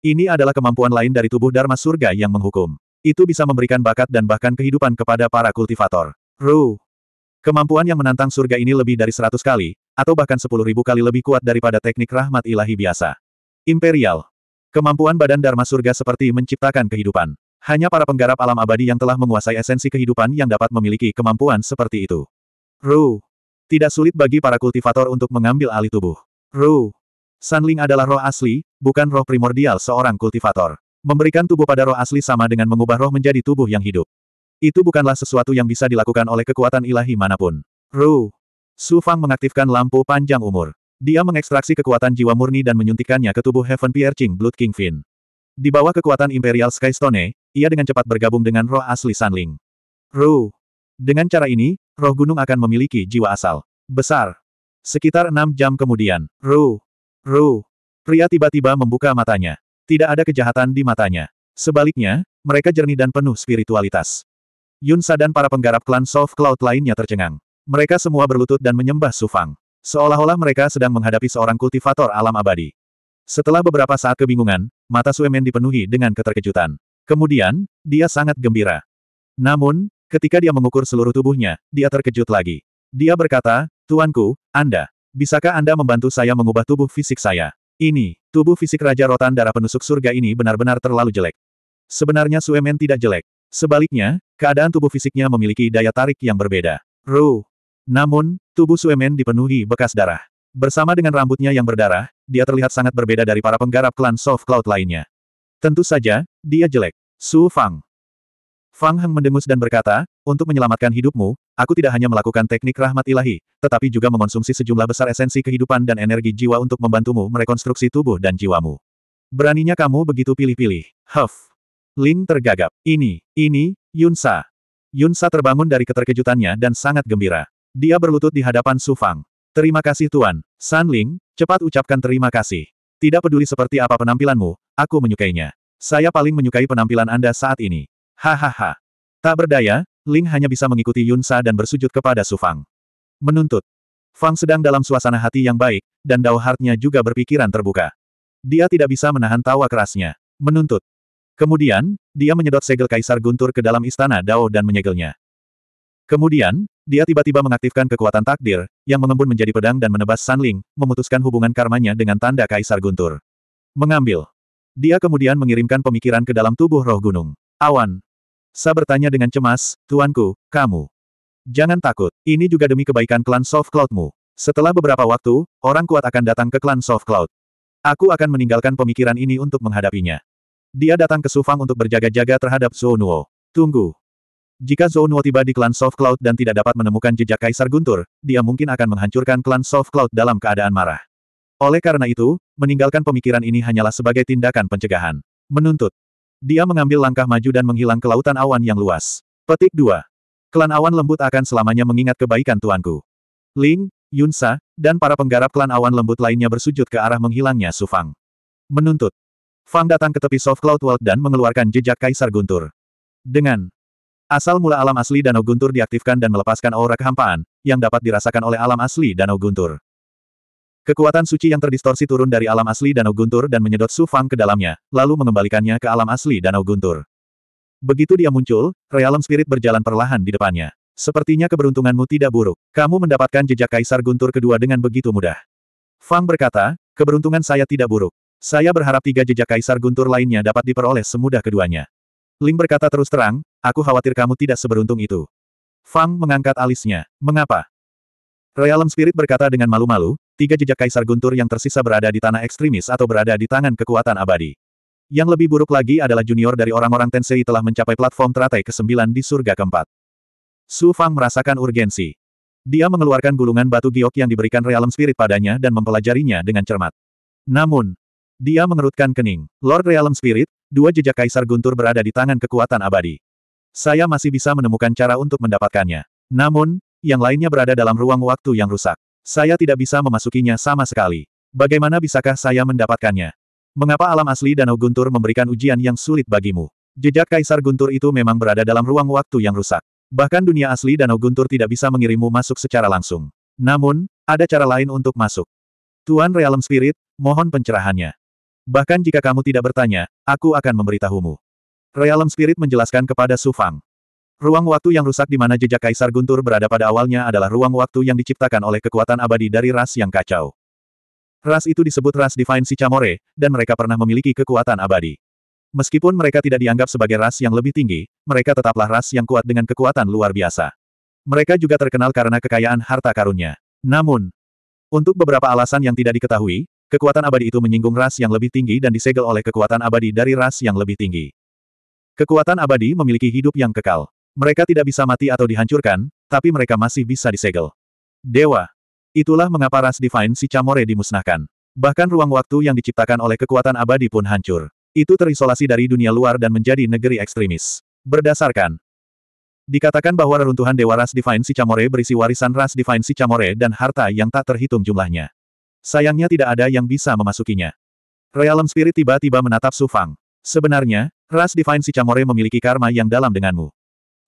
Ini adalah kemampuan lain dari tubuh Dharma Surga yang menghukum. Itu bisa memberikan bakat dan bahkan kehidupan kepada para kultivator. Ru. Kemampuan yang menantang surga ini lebih dari seratus kali, atau bahkan sepuluh ribu kali lebih kuat daripada teknik rahmat ilahi biasa. Imperial. Kemampuan badan Dharma Surga seperti menciptakan kehidupan. Hanya para penggarap alam abadi yang telah menguasai esensi kehidupan yang dapat memiliki kemampuan seperti itu. Ru. Tidak sulit bagi para kultivator untuk mengambil alih tubuh. Ru. Sanling adalah roh asli, bukan roh primordial seorang kultivator. Memberikan tubuh pada roh asli sama dengan mengubah roh menjadi tubuh yang hidup. Itu bukanlah sesuatu yang bisa dilakukan oleh kekuatan ilahi manapun. Ru. Su Fang mengaktifkan lampu panjang umur. Dia mengekstraksi kekuatan jiwa murni dan menyuntikkannya ke tubuh Heaven Piercing Blood King Fin. Di bawah kekuatan Imperial Sky Stone, ia dengan cepat bergabung dengan roh asli Sanling. Ru. Dengan cara ini, roh gunung akan memiliki jiwa asal. Besar. Sekitar enam jam kemudian, Ru. Ru. Pria tiba-tiba membuka matanya. Tidak ada kejahatan di matanya. Sebaliknya, mereka jernih dan penuh spiritualitas. Yunsa dan para penggarap klan Soft Cloud lainnya tercengang. Mereka semua berlutut dan menyembah Sufang. Seolah-olah mereka sedang menghadapi seorang kultivator alam abadi. Setelah beberapa saat kebingungan, mata Suemen dipenuhi dengan keterkejutan. Kemudian, dia sangat gembira. Namun, ketika dia mengukur seluruh tubuhnya, dia terkejut lagi. Dia berkata, Tuanku, Anda. Bisakah Anda membantu saya mengubah tubuh fisik saya? Ini, tubuh fisik Raja Rotan Darah Penusuk Surga ini benar-benar terlalu jelek. Sebenarnya Suemen tidak jelek. Sebaliknya, keadaan tubuh fisiknya memiliki daya tarik yang berbeda. Ru, Namun, tubuh Suemen dipenuhi bekas darah. Bersama dengan rambutnya yang berdarah, dia terlihat sangat berbeda dari para penggarap klan Soft Cloud lainnya. Tentu saja, dia jelek. Su Fang. Fang Heng mendengus dan berkata, untuk menyelamatkan hidupmu, aku tidak hanya melakukan teknik rahmat ilahi, tetapi juga mengonsumsi sejumlah besar esensi kehidupan dan energi jiwa untuk membantumu merekonstruksi tubuh dan jiwamu. Beraninya kamu begitu pilih-pilih. Huff. Ling tergagap. Ini, ini, Yunsa. Yunsa terbangun dari keterkejutannya dan sangat gembira. Dia berlutut di hadapan Su Fang. Terima kasih Tuan. San Ling, cepat ucapkan terima kasih. Tidak peduli seperti apa penampilanmu, aku menyukainya. Saya paling menyukai penampilan Anda saat ini. Hahaha. Tak berdaya, Ling hanya bisa mengikuti Yunsa dan bersujud kepada Su Fang. Menuntut. Fang sedang dalam suasana hati yang baik, dan Dao Hartnya juga berpikiran terbuka. Dia tidak bisa menahan tawa kerasnya. Menuntut. Kemudian, dia menyedot segel Kaisar Guntur ke dalam istana Dao dan menyegelnya. Kemudian, dia tiba-tiba mengaktifkan kekuatan takdir, yang mengembun menjadi pedang dan menebas Sanling, memutuskan hubungan karmanya dengan tanda Kaisar Guntur. Mengambil. Dia kemudian mengirimkan pemikiran ke dalam tubuh roh gunung. Awan, Sa bertanya dengan cemas, Tuanku, kamu. Jangan takut, ini juga demi kebaikan klan Soft Cloudmu. Setelah beberapa waktu, orang kuat akan datang ke klan Soft Cloud. Aku akan meninggalkan pemikiran ini untuk menghadapinya. Dia datang ke Sufang untuk berjaga-jaga terhadap Zhou Nuo. Tunggu. Jika Zhou Nuo tiba di klan Soft Cloud dan tidak dapat menemukan jejak Kaisar Guntur, dia mungkin akan menghancurkan klan Soft Cloud dalam keadaan marah. Oleh karena itu, meninggalkan pemikiran ini hanyalah sebagai tindakan pencegahan. Menuntut. Dia mengambil langkah maju dan menghilang ke lautan awan yang luas. Petik 2. Klan awan lembut akan selamanya mengingat kebaikan tuanku. Ling, Yunsa, dan para penggarap klan awan lembut lainnya bersujud ke arah menghilangnya Sufang. Menuntut. Fang datang ke tepi Soft Cloud World dan mengeluarkan jejak Kaisar Guntur. Dengan asal mula alam asli Danau Guntur diaktifkan dan melepaskan aura kehampaan, yang dapat dirasakan oleh alam asli Danau Guntur. Kekuatan suci yang terdistorsi turun dari alam asli Danau Guntur dan menyedot Su Fang ke dalamnya, lalu mengembalikannya ke alam asli Danau Guntur. Begitu dia muncul, realem spirit berjalan perlahan di depannya. Sepertinya keberuntunganmu tidak buruk. Kamu mendapatkan jejak Kaisar Guntur kedua dengan begitu mudah. Fang berkata, keberuntungan saya tidak buruk. Saya berharap tiga jejak Kaisar Guntur lainnya dapat diperoleh semudah keduanya. Ling berkata terus terang, aku khawatir kamu tidak seberuntung itu. Fang mengangkat alisnya. Mengapa? Realem Spirit berkata dengan malu-malu, tiga jejak Kaisar Guntur yang tersisa berada di tanah ekstremis atau berada di tangan kekuatan abadi. Yang lebih buruk lagi adalah junior dari orang-orang Tensei telah mencapai platform teratai ke-9 di surga keempat. Su Fang merasakan urgensi. Dia mengeluarkan gulungan batu giok yang diberikan realm spirit padanya dan mempelajarinya dengan cermat. Namun, dia mengerutkan kening. Lord Realm Spirit, dua jejak Kaisar Guntur berada di tangan kekuatan abadi. Saya masih bisa menemukan cara untuk mendapatkannya. Namun, yang lainnya berada dalam ruang waktu yang rusak. Saya tidak bisa memasukinya sama sekali. Bagaimana bisakah saya mendapatkannya? Mengapa alam asli Danau Guntur memberikan ujian yang sulit bagimu? Jejak Kaisar Guntur itu memang berada dalam ruang waktu yang rusak. Bahkan dunia asli Danau Guntur tidak bisa mengirimmu masuk secara langsung. Namun, ada cara lain untuk masuk. Tuan Realm Spirit, mohon pencerahannya. Bahkan jika kamu tidak bertanya, aku akan memberitahumu. Realm Spirit menjelaskan kepada Sufang. Ruang waktu yang rusak di mana jejak Kaisar Guntur berada pada awalnya adalah ruang waktu yang diciptakan oleh kekuatan abadi dari ras yang kacau. Ras itu disebut ras Divine Sicamore, dan mereka pernah memiliki kekuatan abadi. Meskipun mereka tidak dianggap sebagai ras yang lebih tinggi, mereka tetaplah ras yang kuat dengan kekuatan luar biasa. Mereka juga terkenal karena kekayaan harta karunnya. Namun, untuk beberapa alasan yang tidak diketahui, kekuatan abadi itu menyinggung ras yang lebih tinggi dan disegel oleh kekuatan abadi dari ras yang lebih tinggi. Kekuatan abadi memiliki hidup yang kekal. Mereka tidak bisa mati atau dihancurkan, tapi mereka masih bisa disegel. Dewa. Itulah mengapa ras Divine si Camore dimusnahkan. Bahkan ruang waktu yang diciptakan oleh kekuatan abadi pun hancur. Itu terisolasi dari dunia luar dan menjadi negeri ekstremis. Berdasarkan Dikatakan bahwa reruntuhan Dewa Ras Divine si Camore berisi warisan Ras Divine si Camore dan harta yang tak terhitung jumlahnya. Sayangnya tidak ada yang bisa memasukinya. Realm Spirit tiba-tiba menatap Sufang. Sebenarnya, Ras Divine si Camore memiliki karma yang dalam denganmu.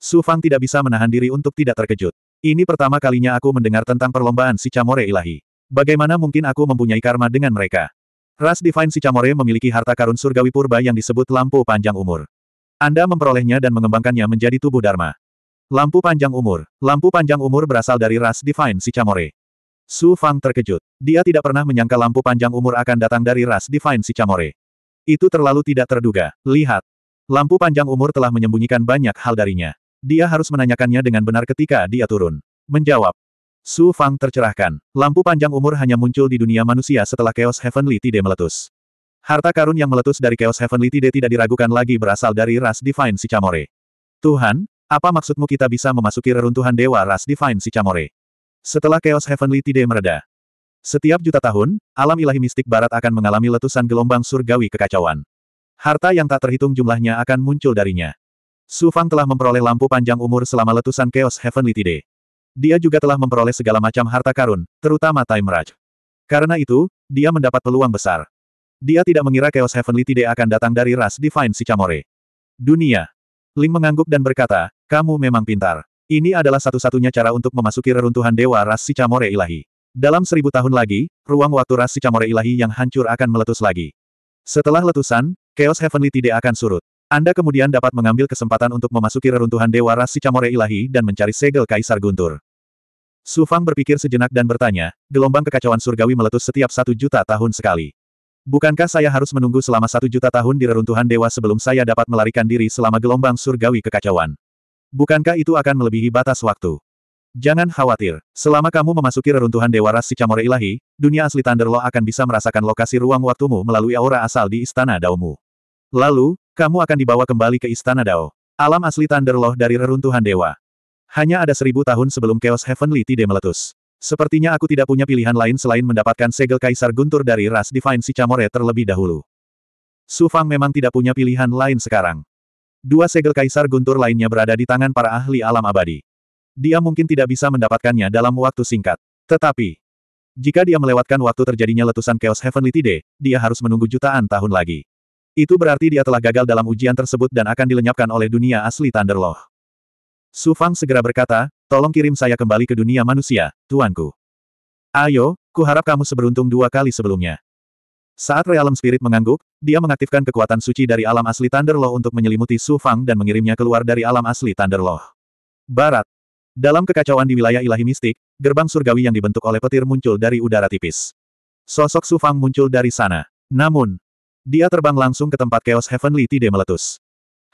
Su Fang tidak bisa menahan diri untuk tidak terkejut. Ini pertama kalinya aku mendengar tentang perlombaan si Camore ilahi. Bagaimana mungkin aku mempunyai karma dengan mereka? Ras Divine si Camore memiliki harta karun surgawi purba yang disebut lampu panjang umur. Anda memperolehnya dan mengembangkannya menjadi tubuh Dharma. Lampu panjang umur. Lampu panjang umur berasal dari ras Divine si Camore. Su Fang terkejut. Dia tidak pernah menyangka lampu panjang umur akan datang dari ras Divine si Camore. Itu terlalu tidak terduga. Lihat. Lampu panjang umur telah menyembunyikan banyak hal darinya. Dia harus menanyakannya dengan benar ketika dia turun. Menjawab. Su Fang tercerahkan. Lampu panjang umur hanya muncul di dunia manusia setelah Chaos Heavenly Tide meletus. Harta karun yang meletus dari Chaos Heavenly Tide tidak diragukan lagi berasal dari ras Divine Sicamore. Tuhan, apa maksudmu kita bisa memasuki reruntuhan dewa ras Divine Sicamore? Setelah Chaos Heavenly Tide mereda, setiap juta tahun, alam ilahi mistik barat akan mengalami letusan gelombang surgawi kekacauan. Harta yang tak terhitung jumlahnya akan muncul darinya. Su Fang telah memperoleh lampu panjang umur selama letusan Chaos Heavenly Tide. Dia juga telah memperoleh segala macam harta karun, terutama Time Raj. Karena itu, dia mendapat peluang besar. Dia tidak mengira Chaos Heavenly Tide akan datang dari ras Divine Sichamore. Dunia. Ling mengangguk dan berkata, kamu memang pintar. Ini adalah satu-satunya cara untuk memasuki reruntuhan dewa ras Sichamore ilahi. Dalam seribu tahun lagi, ruang waktu ras Sichamore ilahi yang hancur akan meletus lagi. Setelah letusan, Chaos Heavenly tidak akan surut. Anda kemudian dapat mengambil kesempatan untuk memasuki reruntuhan Dewa Ras Sicamore Ilahi dan mencari segel Kaisar Guntur. Su Fang berpikir sejenak dan bertanya, gelombang kekacauan surgawi meletus setiap satu juta tahun sekali. Bukankah saya harus menunggu selama satu juta tahun di reruntuhan dewa sebelum saya dapat melarikan diri selama gelombang surgawi kekacauan? Bukankah itu akan melebihi batas waktu? Jangan khawatir, selama kamu memasuki reruntuhan dewa ras Sicamore Ilahi, dunia asli Tandorlo akan bisa merasakan lokasi ruang waktumu melalui aura asal di Istana Daumu. Lalu, kamu akan dibawa kembali ke Istana Dao. Alam asli Thunderloh dari reruntuhan dewa. Hanya ada seribu tahun sebelum Chaos Heavenly Tide meletus. Sepertinya aku tidak punya pilihan lain selain mendapatkan segel Kaisar Guntur dari ras Divine Si Camore terlebih dahulu. Su Fang memang tidak punya pilihan lain sekarang. Dua segel Kaisar Guntur lainnya berada di tangan para ahli alam abadi. Dia mungkin tidak bisa mendapatkannya dalam waktu singkat. Tetapi, jika dia melewatkan waktu terjadinya letusan Chaos Heavenly Tide, dia harus menunggu jutaan tahun lagi. Itu berarti dia telah gagal dalam ujian tersebut dan akan dilenyapkan oleh dunia asli Thunderloh. Su Fang segera berkata, tolong kirim saya kembali ke dunia manusia, tuanku. Ayo, kuharap kamu seberuntung dua kali sebelumnya. Saat Realm Spirit mengangguk, dia mengaktifkan kekuatan suci dari alam asli Thunderlaw untuk menyelimuti Su Fang dan mengirimnya keluar dari alam asli Thunderlaw. Barat. Dalam kekacauan di wilayah ilahi mistik, gerbang surgawi yang dibentuk oleh petir muncul dari udara tipis. Sosok Su Fang muncul dari sana. Namun, dia terbang langsung ke tempat Chaos Heavenly Tide meletus.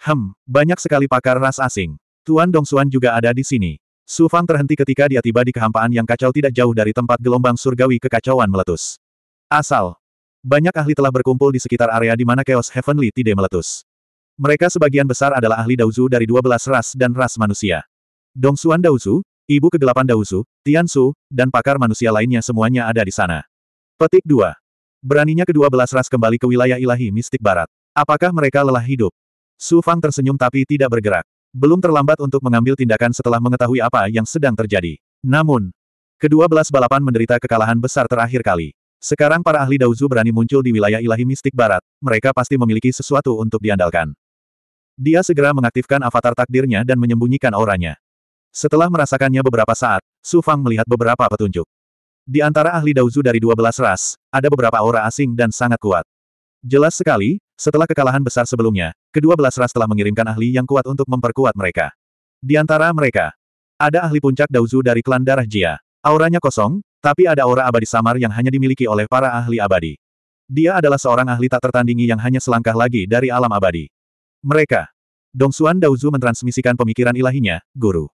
Hem, banyak sekali pakar ras asing. Tuan Dong Dongsuan juga ada di sini. Su Fang terhenti ketika dia tiba di kehampaan yang kacau tidak jauh dari tempat gelombang surgawi kekacauan meletus. Asal. Banyak ahli telah berkumpul di sekitar area di mana Chaos Heavenly Tide meletus. Mereka sebagian besar adalah ahli Daozu dari 12 ras dan ras manusia. Dongsuan Daozu, Ibu Kegelapan Daozu, Su, dan pakar manusia lainnya semuanya ada di sana. Petik 2. Beraninya kedua belas ras kembali ke wilayah ilahi mistik barat. Apakah mereka lelah hidup? Su Fang tersenyum tapi tidak bergerak. Belum terlambat untuk mengambil tindakan setelah mengetahui apa yang sedang terjadi. Namun, kedua belas balapan menderita kekalahan besar terakhir kali. Sekarang para ahli Dauzu berani muncul di wilayah ilahi mistik barat, mereka pasti memiliki sesuatu untuk diandalkan. Dia segera mengaktifkan avatar takdirnya dan menyembunyikan auranya. Setelah merasakannya beberapa saat, Su Fang melihat beberapa petunjuk. Di antara ahli Daozu dari 12 ras, ada beberapa aura asing dan sangat kuat. Jelas sekali, setelah kekalahan besar sebelumnya, kedua belas ras telah mengirimkan ahli yang kuat untuk memperkuat mereka. Di antara mereka, ada ahli puncak Daozu dari klan darah Jia. Auranya kosong, tapi ada aura abadi samar yang hanya dimiliki oleh para ahli abadi. Dia adalah seorang ahli tak tertandingi yang hanya selangkah lagi dari alam abadi. Mereka. Dong Xuan Daozu mentransmisikan pemikiran ilahinya, Guru.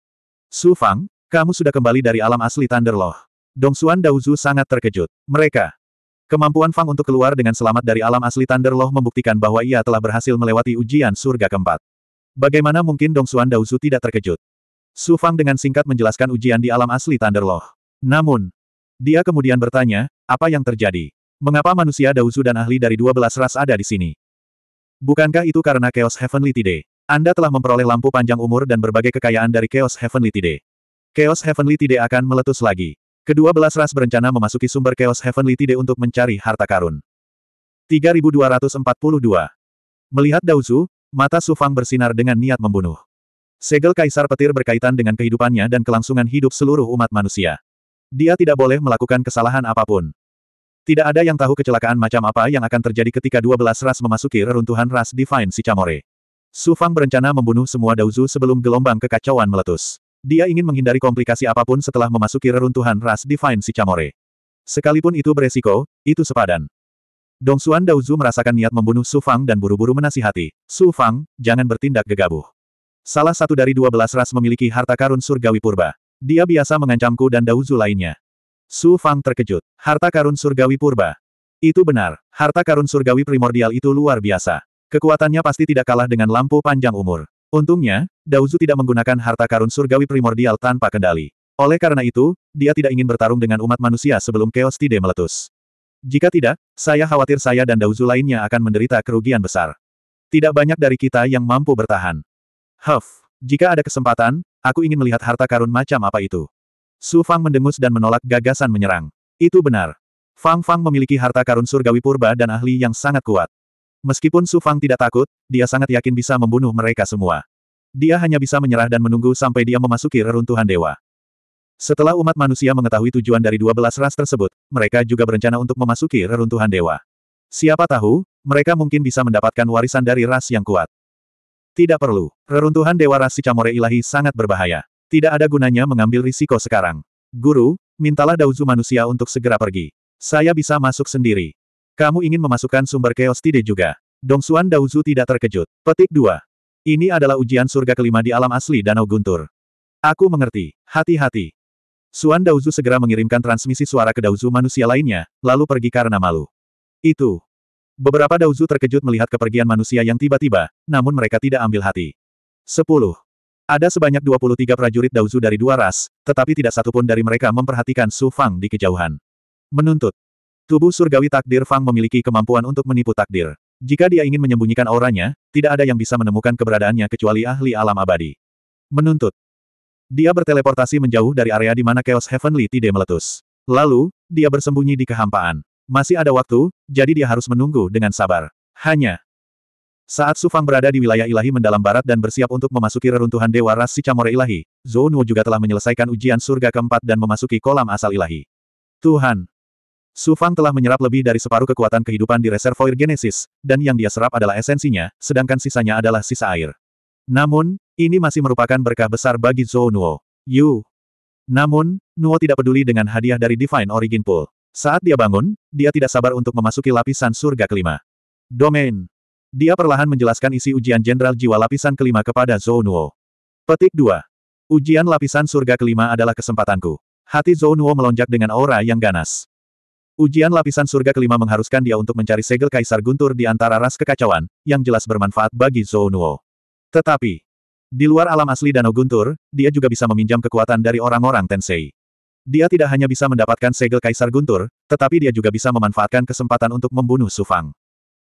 Su Fang, kamu sudah kembali dari alam asli Thunderloh. Xuan Daozu sangat terkejut. Mereka. Kemampuan Fang untuk keluar dengan selamat dari alam asli Thunder Loh membuktikan bahwa ia telah berhasil melewati ujian surga keempat. Bagaimana mungkin Xuan Daozu tidak terkejut? Su Fang dengan singkat menjelaskan ujian di alam asli Thunder Loh. Namun, dia kemudian bertanya, apa yang terjadi? Mengapa manusia Daozu dan ahli dari 12 ras ada di sini? Bukankah itu karena Chaos Heavenly Tide? Anda telah memperoleh lampu panjang umur dan berbagai kekayaan dari Chaos Heavenly Tide. Chaos Heavenly Tide akan meletus lagi. Kedua belas ras berencana memasuki sumber Chaos Heavenly Tide untuk mencari harta karun. 3242 Melihat Dauzu, mata Su Fang bersinar dengan niat membunuh. Segel Kaisar Petir berkaitan dengan kehidupannya dan kelangsungan hidup seluruh umat manusia. Dia tidak boleh melakukan kesalahan apapun. Tidak ada yang tahu kecelakaan macam apa yang akan terjadi ketika 12 ras memasuki reruntuhan ras Divine Su Sufang berencana membunuh semua Dauzu sebelum gelombang kekacauan meletus. Dia ingin menghindari komplikasi apapun setelah memasuki reruntuhan ras Divine Sicamore. Sekalipun itu beresiko, itu sepadan. Dong Xuan Daozu merasakan niat membunuh Su Fang dan buru-buru menasihati, Su Fang, jangan bertindak gegabah. Salah satu dari dua belas ras memiliki harta karun surgawi purba. Dia biasa mengancamku dan Daozu lainnya. Su Fang terkejut. Harta karun surgawi purba. Itu benar, harta karun surgawi primordial itu luar biasa. Kekuatannya pasti tidak kalah dengan lampu panjang umur. Untungnya, Dauzu tidak menggunakan harta karun surgawi primordial tanpa kendali. Oleh karena itu, dia tidak ingin bertarung dengan umat manusia sebelum Chaos Tide meletus. Jika tidak, saya khawatir saya dan Dauzu lainnya akan menderita kerugian besar. Tidak banyak dari kita yang mampu bertahan. Huff, jika ada kesempatan, aku ingin melihat harta karun macam apa itu. Su Fang mendengus dan menolak gagasan menyerang. Itu benar. Fang Fang memiliki harta karun surgawi purba dan ahli yang sangat kuat. Meskipun Su Fang tidak takut, dia sangat yakin bisa membunuh mereka semua. Dia hanya bisa menyerah dan menunggu sampai dia memasuki reruntuhan dewa. Setelah umat manusia mengetahui tujuan dari dua belas ras tersebut, mereka juga berencana untuk memasuki reruntuhan dewa. Siapa tahu, mereka mungkin bisa mendapatkan warisan dari ras yang kuat. Tidak perlu. Reruntuhan dewa ras Sicamore ilahi sangat berbahaya. Tidak ada gunanya mengambil risiko sekarang. Guru, mintalah dauzu manusia untuk segera pergi. Saya bisa masuk sendiri. Kamu ingin memasukkan sumber Chaos Tide juga. Dong Xuan Daozu tidak terkejut. Petik 2. Ini adalah ujian surga kelima di alam asli Danau Guntur. Aku mengerti. Hati-hati. Suan Daozu segera mengirimkan transmisi suara ke Daozu manusia lainnya, lalu pergi karena malu. Itu. Beberapa Daozu terkejut melihat kepergian manusia yang tiba-tiba, namun mereka tidak ambil hati. 10. Ada sebanyak 23 prajurit Daozu dari dua ras, tetapi tidak satupun dari mereka memperhatikan Su Fang di kejauhan. Menuntut. Tubuh surgawi takdir Fang memiliki kemampuan untuk menipu takdir. Jika dia ingin menyembunyikan auranya, tidak ada yang bisa menemukan keberadaannya kecuali ahli alam abadi. Menuntut. Dia berteleportasi menjauh dari area di mana Chaos Heavenly tidak meletus. Lalu, dia bersembunyi di kehampaan. Masih ada waktu, jadi dia harus menunggu dengan sabar. Hanya, saat Sufang berada di wilayah ilahi mendalam barat dan bersiap untuk memasuki reruntuhan Dewa Ras Sicamore ilahi, Nuo juga telah menyelesaikan ujian surga keempat dan memasuki kolam asal ilahi. Tuhan! Su Fang telah menyerap lebih dari separuh kekuatan kehidupan di reservoir Genesis, dan yang dia serap adalah esensinya, sedangkan sisanya adalah sisa air. Namun, ini masih merupakan berkah besar bagi Zhou Nuo. Yu. Namun, Nuo tidak peduli dengan hadiah dari Divine Origin Pool. Saat dia bangun, dia tidak sabar untuk memasuki lapisan surga kelima. Domain. Dia perlahan menjelaskan isi ujian Jenderal Jiwa lapisan kelima kepada Zhou Nuo. Petik 2. Ujian lapisan surga kelima adalah kesempatanku. Hati Zhou Nuo melonjak dengan aura yang ganas. Ujian lapisan surga kelima mengharuskan dia untuk mencari segel kaisar guntur di antara ras kekacauan, yang jelas bermanfaat bagi Zou Nuo. Tetapi, di luar alam asli Danau Guntur, dia juga bisa meminjam kekuatan dari orang-orang Tensei. Dia tidak hanya bisa mendapatkan segel kaisar Guntur, tetapi dia juga bisa memanfaatkan kesempatan untuk membunuh Sufang.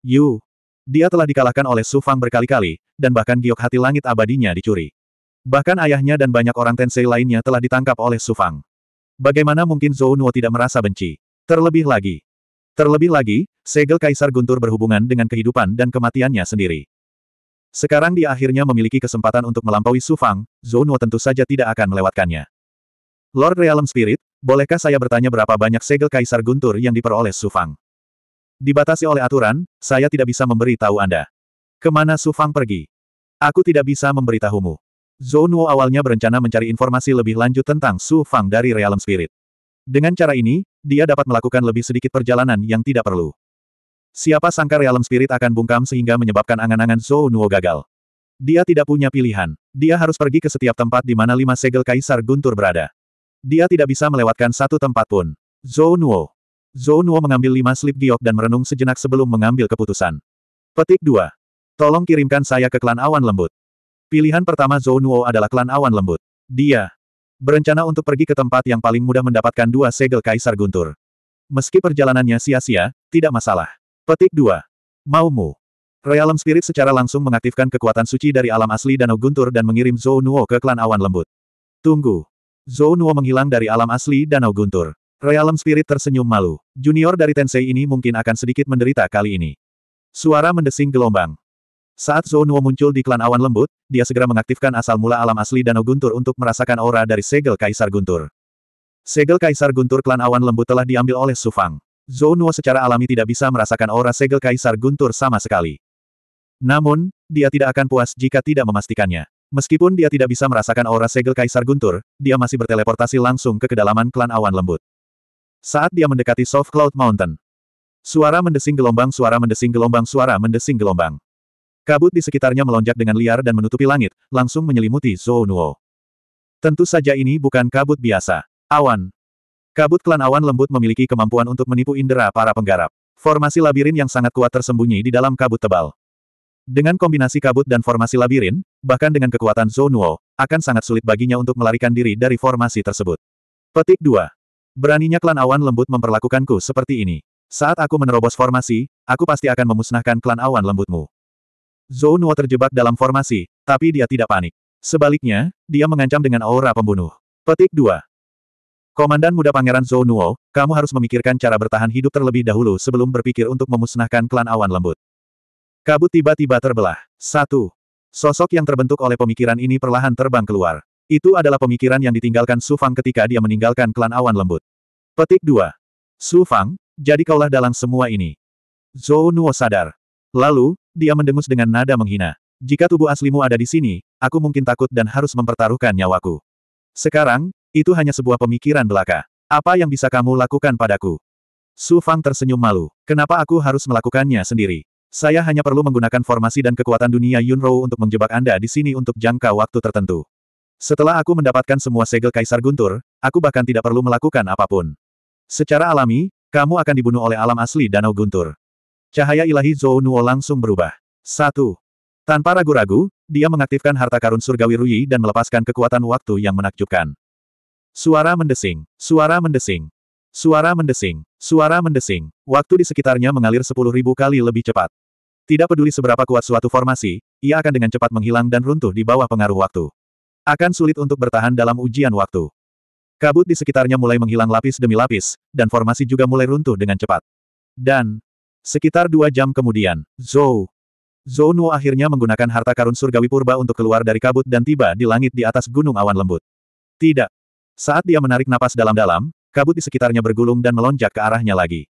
Yu. Dia telah dikalahkan oleh Sufang berkali-kali, dan bahkan giok hati langit abadinya dicuri. Bahkan ayahnya dan banyak orang Tensei lainnya telah ditangkap oleh Sufang. Bagaimana mungkin Zou Nuo tidak merasa benci? Terlebih lagi. Terlebih lagi, segel Kaisar Guntur berhubungan dengan kehidupan dan kematiannya sendiri. Sekarang dia akhirnya memiliki kesempatan untuk melampaui Sufang, Zonuo tentu saja tidak akan melewatkannya. Lord Realm Spirit, bolehkah saya bertanya berapa banyak segel Kaisar Guntur yang diperoleh Sufang? Dibatasi oleh aturan, saya tidak bisa memberi tahu Anda. Kemana Sufang pergi? Aku tidak bisa memberitahumu. Zonuo awalnya berencana mencari informasi lebih lanjut tentang Su Fang dari Realm Spirit. Dengan cara ini, dia dapat melakukan lebih sedikit perjalanan yang tidak perlu. Siapa sangka realem spirit akan bungkam sehingga menyebabkan angan-angan Zhou Nuo gagal. Dia tidak punya pilihan. Dia harus pergi ke setiap tempat di mana lima segel kaisar guntur berada. Dia tidak bisa melewatkan satu tempat pun. Zhou Nuo. Zhou Nuo mengambil lima slip giok dan merenung sejenak sebelum mengambil keputusan. Petik 2. Tolong kirimkan saya ke klan awan lembut. Pilihan pertama Zhou Nuo adalah klan awan lembut. Dia berencana untuk pergi ke tempat yang paling mudah mendapatkan dua segel Kaisar Guntur. Meski perjalanannya sia-sia, tidak masalah. Petik 2. Maumu. Realm Spirit secara langsung mengaktifkan kekuatan suci dari alam asli Danau Guntur dan mengirim Zhou Nuo ke klan awan lembut. Tunggu. Zhou Nuo menghilang dari alam asli Danau Guntur. Realm Spirit tersenyum malu. Junior dari Tensei ini mungkin akan sedikit menderita kali ini. Suara mendesing gelombang. Saat Zhou muncul di klan awan lembut, dia segera mengaktifkan asal mula alam asli Danau Guntur untuk merasakan aura dari segel Kaisar Guntur. Segel Kaisar Guntur klan awan lembut telah diambil oleh Su Fang. Zhou secara alami tidak bisa merasakan aura segel Kaisar Guntur sama sekali. Namun, dia tidak akan puas jika tidak memastikannya. Meskipun dia tidak bisa merasakan aura segel Kaisar Guntur, dia masih berteleportasi langsung ke kedalaman klan awan lembut. Saat dia mendekati Soft Cloud Mountain, suara mendesing gelombang suara mendesing gelombang suara mendesing gelombang. Kabut di sekitarnya melonjak dengan liar dan menutupi langit, langsung menyelimuti Zhou Nuo. Tentu saja ini bukan kabut biasa. Awan. Kabut klan awan lembut memiliki kemampuan untuk menipu indera para penggarap. Formasi labirin yang sangat kuat tersembunyi di dalam kabut tebal. Dengan kombinasi kabut dan formasi labirin, bahkan dengan kekuatan Zhou Nuo, akan sangat sulit baginya untuk melarikan diri dari formasi tersebut. Petik 2. Beraninya klan awan lembut memperlakukanku seperti ini. Saat aku menerobos formasi, aku pasti akan memusnahkan klan awan lembutmu. Zhou Nuo terjebak dalam formasi, tapi dia tidak panik. Sebaliknya, dia mengancam dengan aura pembunuh. Petik 2. Komandan muda Pangeran Zhou Nuo, kamu harus memikirkan cara bertahan hidup terlebih dahulu sebelum berpikir untuk memusnahkan klan awan lembut. Kabut tiba-tiba terbelah. Satu. Sosok yang terbentuk oleh pemikiran ini perlahan terbang keluar. Itu adalah pemikiran yang ditinggalkan Su Fang ketika dia meninggalkan klan awan lembut. Petik 2. Su Fang, jadi kaulah dalang semua ini. Zhou Nuo sadar. Lalu, dia mendengus dengan nada menghina. Jika tubuh aslimu ada di sini, aku mungkin takut dan harus mempertaruhkan nyawaku. Sekarang, itu hanya sebuah pemikiran belaka. Apa yang bisa kamu lakukan padaku? Su Fang tersenyum malu. Kenapa aku harus melakukannya sendiri? Saya hanya perlu menggunakan formasi dan kekuatan dunia Yunro untuk menjebak Anda di sini untuk jangka waktu tertentu. Setelah aku mendapatkan semua segel Kaisar Guntur, aku bahkan tidak perlu melakukan apapun. Secara alami, kamu akan dibunuh oleh alam asli Danau Guntur. Cahaya ilahi Zhou Nuo langsung berubah. Satu. Tanpa ragu-ragu, dia mengaktifkan harta karun surgawi Rui dan melepaskan kekuatan waktu yang menakjubkan. Suara mendesing, suara mendesing, suara mendesing, suara mendesing. Waktu di sekitarnya mengalir sepuluh ribu kali lebih cepat. Tidak peduli seberapa kuat suatu formasi, ia akan dengan cepat menghilang dan runtuh di bawah pengaruh waktu. Akan sulit untuk bertahan dalam ujian waktu. Kabut di sekitarnya mulai menghilang lapis demi lapis, dan formasi juga mulai runtuh dengan cepat. Dan, Sekitar dua jam kemudian, Zou Zou Nuo akhirnya menggunakan harta karun surgawi purba untuk keluar dari kabut dan tiba di langit di atas gunung awan lembut. Tidak. Saat dia menarik napas dalam-dalam, kabut di sekitarnya bergulung dan melonjak ke arahnya lagi.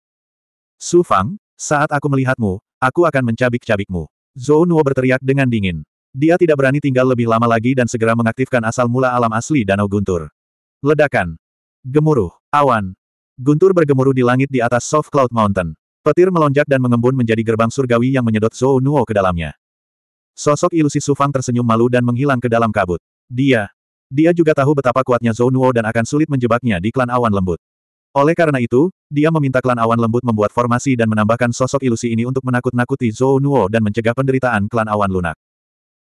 Su Fang, saat aku melihatmu, aku akan mencabik-cabikmu. Zou Nuo berteriak dengan dingin. Dia tidak berani tinggal lebih lama lagi dan segera mengaktifkan asal mula alam asli Danau Guntur. Ledakan. Gemuruh. Awan. Guntur bergemuruh di langit di atas Soft Cloud Mountain. Petir melonjak dan mengembun menjadi gerbang surgawi yang menyedot Zhou Nuo ke dalamnya. Sosok ilusi Sufang tersenyum malu dan menghilang ke dalam kabut. Dia. Dia juga tahu betapa kuatnya Zhou Nuo dan akan sulit menjebaknya di klan awan lembut. Oleh karena itu, dia meminta klan awan lembut membuat formasi dan menambahkan sosok ilusi ini untuk menakut-nakuti Zhou Nuo dan mencegah penderitaan klan awan lunak.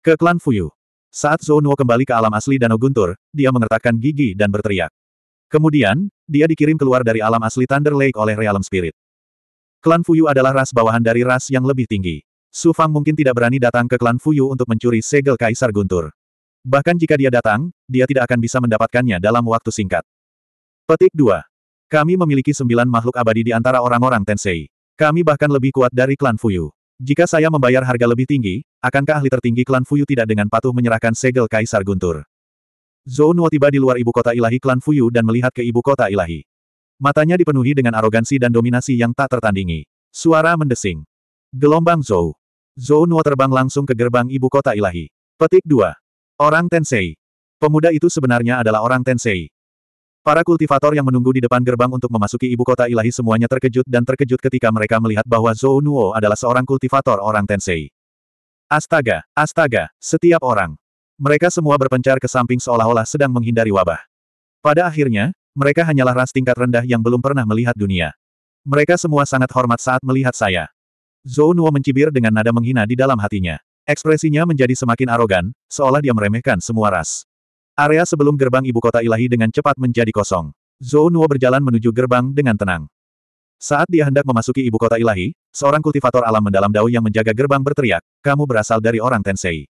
Ke klan Fuyu. Saat Zhou Nuo kembali ke alam asli Danau Guntur, dia mengertakkan gigi dan berteriak. Kemudian, dia dikirim keluar dari alam asli Thunder Lake oleh Realm Spirit. Klan Fuyu adalah ras bawahan dari ras yang lebih tinggi. Su Fang mungkin tidak berani datang ke klan Fuyu untuk mencuri segel Kaisar Guntur. Bahkan jika dia datang, dia tidak akan bisa mendapatkannya dalam waktu singkat. Petik 2. Kami memiliki sembilan makhluk abadi di antara orang-orang Tensei. Kami bahkan lebih kuat dari klan Fuyu. Jika saya membayar harga lebih tinggi, akankah ahli tertinggi klan Fuyu tidak dengan patuh menyerahkan segel Kaisar Guntur? Zhou Nuo tiba di luar ibu kota ilahi klan Fuyu dan melihat ke ibu kota ilahi. Matanya dipenuhi dengan arogansi dan dominasi yang tak tertandingi. Suara mendesing. Gelombang Zhou. Zhou Nuo terbang langsung ke gerbang ibu kota ilahi. Petik 2. Orang Tensei. Pemuda itu sebenarnya adalah orang Tensei. Para kultivator yang menunggu di depan gerbang untuk memasuki ibu kota ilahi semuanya terkejut dan terkejut ketika mereka melihat bahwa Zhou Nuo adalah seorang kultivator orang Tensei. Astaga, astaga, setiap orang. Mereka semua berpencar ke samping seolah-olah sedang menghindari wabah. Pada akhirnya, mereka hanyalah ras tingkat rendah yang belum pernah melihat dunia. Mereka semua sangat hormat saat melihat saya. Zhou Nuo mencibir dengan nada menghina di dalam hatinya. Ekspresinya menjadi semakin arogan, seolah dia meremehkan semua ras. Area sebelum gerbang ibu kota ilahi dengan cepat menjadi kosong. Zhou Nuo berjalan menuju gerbang dengan tenang. Saat dia hendak memasuki ibu kota ilahi, seorang kultivator alam mendalam Dao yang menjaga gerbang berteriak, kamu berasal dari orang Tensei.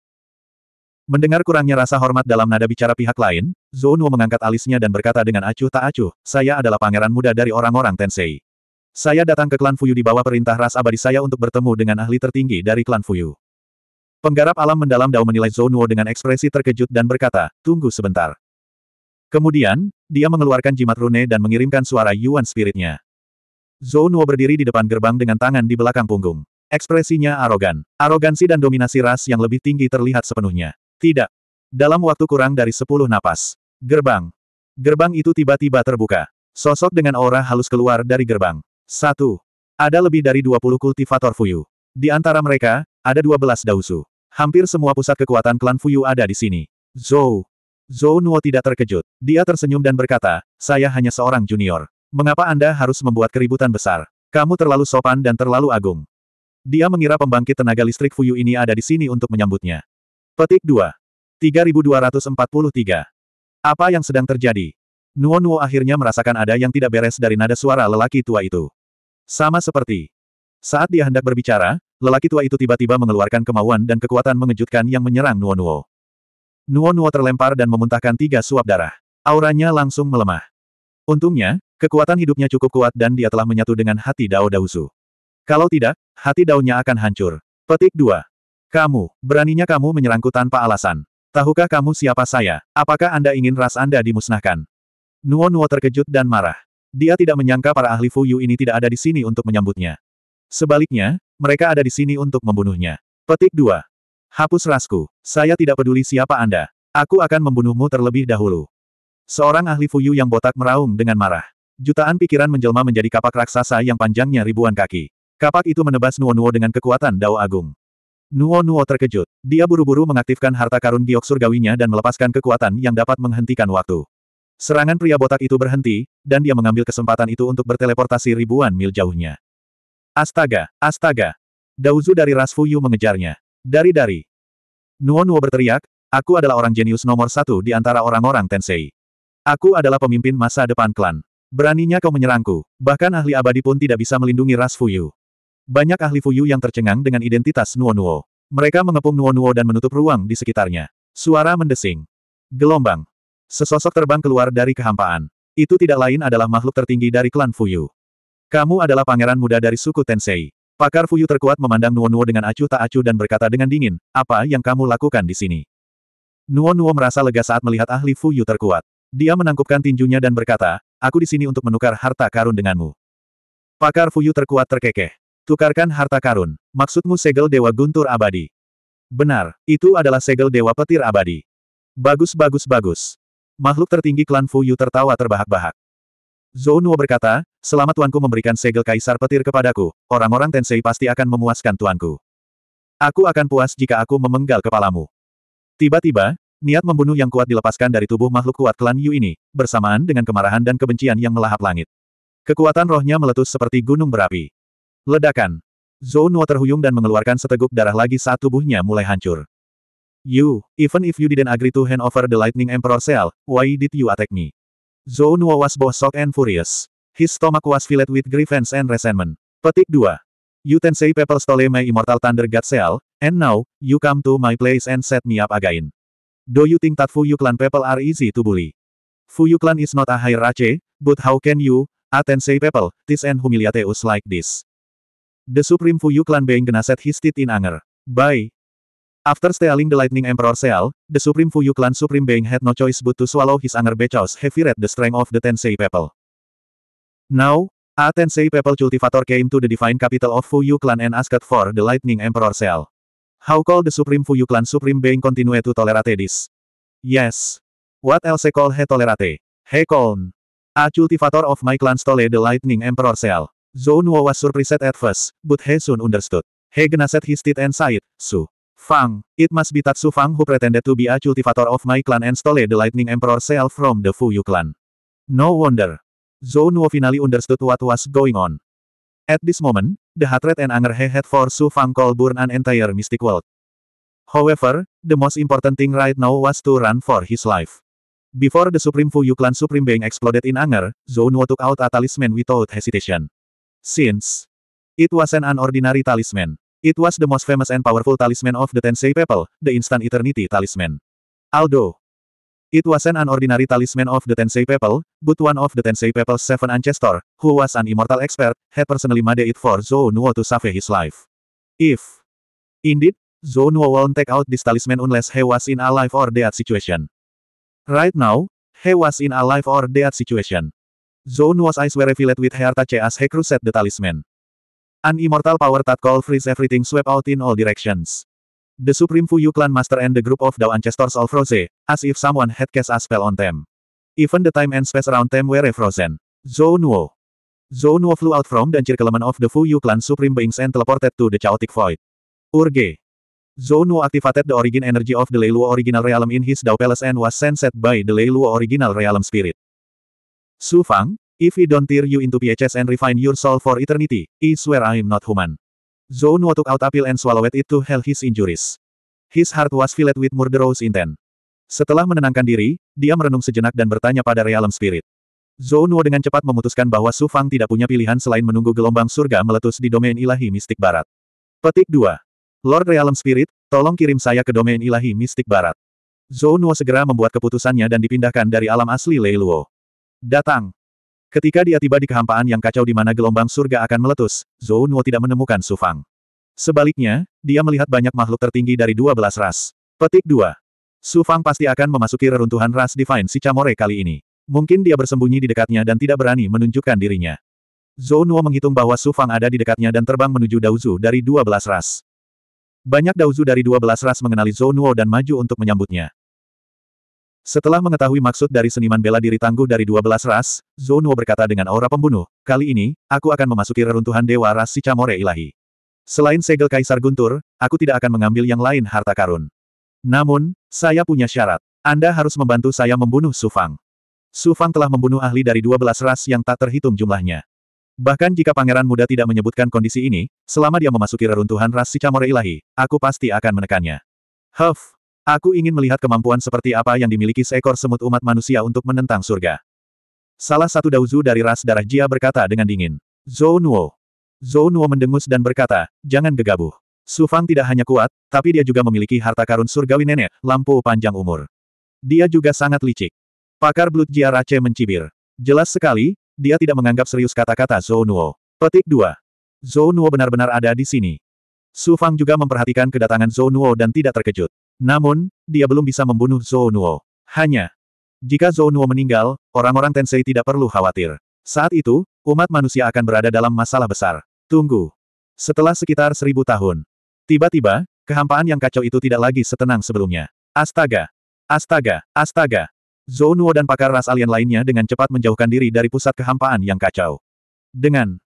Mendengar kurangnya rasa hormat dalam nada bicara pihak lain, Zounuo mengangkat alisnya dan berkata dengan acuh tak acuh, saya adalah pangeran muda dari orang-orang Tensei. Saya datang ke klan Fuyu di bawah perintah ras abadi saya untuk bertemu dengan ahli tertinggi dari klan Fuyu. Penggarap alam mendalam Dao menilai Zounuo dengan ekspresi terkejut dan berkata, tunggu sebentar. Kemudian, dia mengeluarkan jimat rune dan mengirimkan suara Yuan Spiritnya. Zounuo berdiri di depan gerbang dengan tangan di belakang punggung. Ekspresinya arogan. Arogansi dan dominasi ras yang lebih tinggi terlihat sepenuhnya. Tidak. Dalam waktu kurang dari sepuluh napas. Gerbang. Gerbang itu tiba-tiba terbuka. Sosok dengan aura halus keluar dari gerbang. Satu. Ada lebih dari dua puluh kultivator Fuyu. Di antara mereka, ada dua belas Dausu. Hampir semua pusat kekuatan klan Fuyu ada di sini. Zou, Zou Nuo tidak terkejut. Dia tersenyum dan berkata, saya hanya seorang junior. Mengapa Anda harus membuat keributan besar? Kamu terlalu sopan dan terlalu agung. Dia mengira pembangkit tenaga listrik Fuyu ini ada di sini untuk menyambutnya. Petik 2. 3243. Apa yang sedang terjadi? Nuo Nuo akhirnya merasakan ada yang tidak beres dari nada suara lelaki tua itu. Sama seperti saat dia hendak berbicara, lelaki tua itu tiba-tiba mengeluarkan kemauan dan kekuatan mengejutkan yang menyerang Nuo Nuo. Nuo Nuo terlempar dan memuntahkan tiga suap darah. Auranya langsung melemah. Untungnya, kekuatan hidupnya cukup kuat dan dia telah menyatu dengan hati Dao Dausu. Kalau tidak, hati Daunya akan hancur. Petik 2. Kamu, beraninya kamu menyerangku tanpa alasan. Tahukah kamu siapa saya? Apakah Anda ingin ras Anda dimusnahkan? Nuo Nuo terkejut dan marah. Dia tidak menyangka para ahli Fuyu ini tidak ada di sini untuk menyambutnya. Sebaliknya, mereka ada di sini untuk membunuhnya. Petik 2. Hapus rasku. Saya tidak peduli siapa Anda. Aku akan membunuhmu terlebih dahulu. Seorang ahli Fuyu yang botak meraung dengan marah. Jutaan pikiran menjelma menjadi kapak raksasa yang panjangnya ribuan kaki. Kapak itu menebas Nuo-Nuo dengan kekuatan Dao Agung. Nuo-Nuo terkejut. Dia buru-buru mengaktifkan harta karun giok surgawinya dan melepaskan kekuatan yang dapat menghentikan waktu. Serangan pria botak itu berhenti, dan dia mengambil kesempatan itu untuk berteleportasi ribuan mil jauhnya. Astaga, astaga! Dauzu dari ras Fuyu mengejarnya. Dari-dari. Nuo-Nuo berteriak, aku adalah orang jenius nomor satu di antara orang-orang Tensei. Aku adalah pemimpin masa depan klan. Beraninya kau menyerangku, bahkan ahli abadi pun tidak bisa melindungi ras Fuyu. Banyak ahli Fuyu yang tercengang dengan identitas nuo Mereka mengepung nuo dan menutup ruang di sekitarnya. Suara mendesing. Gelombang. Sesosok terbang keluar dari kehampaan. Itu tidak lain adalah makhluk tertinggi dari klan Fuyu. Kamu adalah pangeran muda dari suku Tensei. Pakar Fuyu terkuat memandang nuo dengan acuh tak acuh dan berkata dengan dingin, apa yang kamu lakukan di sini? nuo merasa lega saat melihat ahli Fuyu terkuat. Dia menangkupkan tinjunya dan berkata, aku di sini untuk menukar harta karun denganmu. Pakar Fuyu terkuat terkekeh. Tukarkan harta karun. Maksudmu segel Dewa Guntur Abadi? Benar, itu adalah segel Dewa Petir Abadi. Bagus bagus bagus. Makhluk tertinggi klan Fuyu tertawa terbahak-bahak. Zhou Nuo berkata, Selamat tuanku memberikan segel kaisar petir kepadaku, orang-orang Tensei pasti akan memuaskan tuanku. Aku akan puas jika aku memenggal kepalamu. Tiba-tiba, niat membunuh yang kuat dilepaskan dari tubuh makhluk kuat klan Yu ini, bersamaan dengan kemarahan dan kebencian yang melahap langit. Kekuatan rohnya meletus seperti gunung berapi. Ledakan. Zhou Nuo terhuyung dan mengeluarkan seteguk darah lagi saat tubuhnya mulai hancur. You, even if you didn't agree to hand over the lightning emperor cell, why did you attack me? Zhou Nuo was both shocked and furious. His stomach was filled with grievance and resentment. Petik 2. You ten say people stole my immortal thunder god cell, and now, you come to my place and set me up again. Do you think that Fuyu clan people are easy to bully? Fuyu clan is not a hierarchy, but how can you, a say people, tease and humiliate us like this? The Supreme Fuyu Clan Being Genaset Histit in Anger. Bye. After stealing the Lightning Emperor Seal, the Supreme Fuyu Clan Supreme Being had no choice but to swallow his anger because he feared the strength of the Tensei people. Now, a Tensei people cultivator came to the divine capital of Fuyu Clan and asked for the Lightning Emperor Seal. How call the Supreme Fuyu Clan Supreme Being continue to tolerate this? Yes. What else call he tolerate? He called. A cultivator of my clan stole the Lightning Emperor Seal. Zhou Nuo was surprised at first, but He soon understood. He gnashed his teeth and sighed, Su. Fang, it must be Tatsu Fang who pretended to be a cultivator of my clan and stole the lightning emperor cell from the Fuyu clan. No wonder. Zhou Nuo finally understood what was going on. At this moment, the hatred and anger he had for Su Fang called burn an entire mystic world. However, the most important thing right now was to run for his life. Before the Supreme Fuyu clan Supreme Being exploded in anger, Zhou Nuo took out a talisman without hesitation. Since it was an unordinary talisman, it was the most famous and powerful talisman of the Tensei people, the Instant Eternity Talisman. Although it was an unordinary talisman of the Tensei people, but one of the Tensei people's seven ancestor, who was an immortal expert, had personally made it for Zhou Nuo to save his life. If indeed, Zhou Nuo won't take out this talisman unless he was in a life or death situation. Right now, he was in a life or death situation. Zone was ice were revealed with C as he set the talisman. An immortal power that call freeze everything swept out in all directions. The Supreme Fuyu clan master and the group of Dao ancestors all froze, as if someone had cast a spell on them. Even the time and space around them were frozen. Zhou Nuo. Zhou Nuo flew out from the encirclement of the Fuyu clan supreme beings and teleported to the chaotic void. Urge. Zhou Nuo activated the origin energy of the Leiluo original realm in his Dao palace and was sensed by the Leiluo original realm spirit. Su Fang, if I don't tear you into pieces and refine your soul for eternity, I swear I'm not human. Zhou Nuo took out pill and swallowed it to heal his injuries. His heart was filled with murderous intent. Setelah menenangkan diri, dia merenung sejenak dan bertanya pada realm spirit. Zhou Nuo dengan cepat memutuskan bahwa Su Fang tidak punya pilihan selain menunggu gelombang surga meletus di domain ilahi mistik barat. Petik 2. Lord Realm Spirit, tolong kirim saya ke domain ilahi mistik barat. Zhou Nuo segera membuat keputusannya dan dipindahkan dari alam asli Lei Luo. Datang. Ketika dia tiba di kehampaan yang kacau di mana gelombang surga akan meletus, Zhou Nuo tidak menemukan Sufang. Sebaliknya, dia melihat banyak makhluk tertinggi dari 12 ras. Petik 2. Sufang pasti akan memasuki reruntuhan ras Divine si kali ini. Mungkin dia bersembunyi di dekatnya dan tidak berani menunjukkan dirinya. Zhou Nuo menghitung bahwa Sufang ada di dekatnya dan terbang menuju Daozu dari 12 ras. Banyak Daozu dari 12 ras mengenali Zhou Nuo dan maju untuk menyambutnya. Setelah mengetahui maksud dari seniman bela diri tangguh dari 12 ras, Zhou Nuo berkata dengan aura pembunuh, kali ini, aku akan memasuki reruntuhan dewa ras si Camore ilahi. Selain segel Kaisar Guntur, aku tidak akan mengambil yang lain harta karun. Namun, saya punya syarat. Anda harus membantu saya membunuh Sufang. Sufang telah membunuh ahli dari dua belas ras yang tak terhitung jumlahnya. Bahkan jika pangeran muda tidak menyebutkan kondisi ini, selama dia memasuki reruntuhan ras si Camore ilahi, aku pasti akan menekannya. Huff, Aku ingin melihat kemampuan seperti apa yang dimiliki seekor semut umat manusia untuk menentang surga. Salah satu dauzu dari ras darah Jia berkata dengan dingin. Zhou Nuo. Zhou Nuo mendengus dan berkata, jangan gegabah. Su Fang tidak hanya kuat, tapi dia juga memiliki harta karun surgawi nenek, lampu panjang umur. Dia juga sangat licik. Pakar Blood Jia Rache mencibir. Jelas sekali, dia tidak menganggap serius kata-kata Zhou Nuo. Petik 2. Zhou Nuo benar-benar ada di sini. Su Fang juga memperhatikan kedatangan Zou Nuo dan tidak terkejut. Namun, dia belum bisa membunuh Zhou Nuo. Hanya, jika Zhou Nuo meninggal, orang-orang Tensei tidak perlu khawatir. Saat itu, umat manusia akan berada dalam masalah besar. Tunggu. Setelah sekitar seribu tahun, tiba-tiba, kehampaan yang kacau itu tidak lagi setenang sebelumnya. Astaga! Astaga! Astaga! Zhou Nuo dan pakar ras alien lainnya dengan cepat menjauhkan diri dari pusat kehampaan yang kacau. Dengan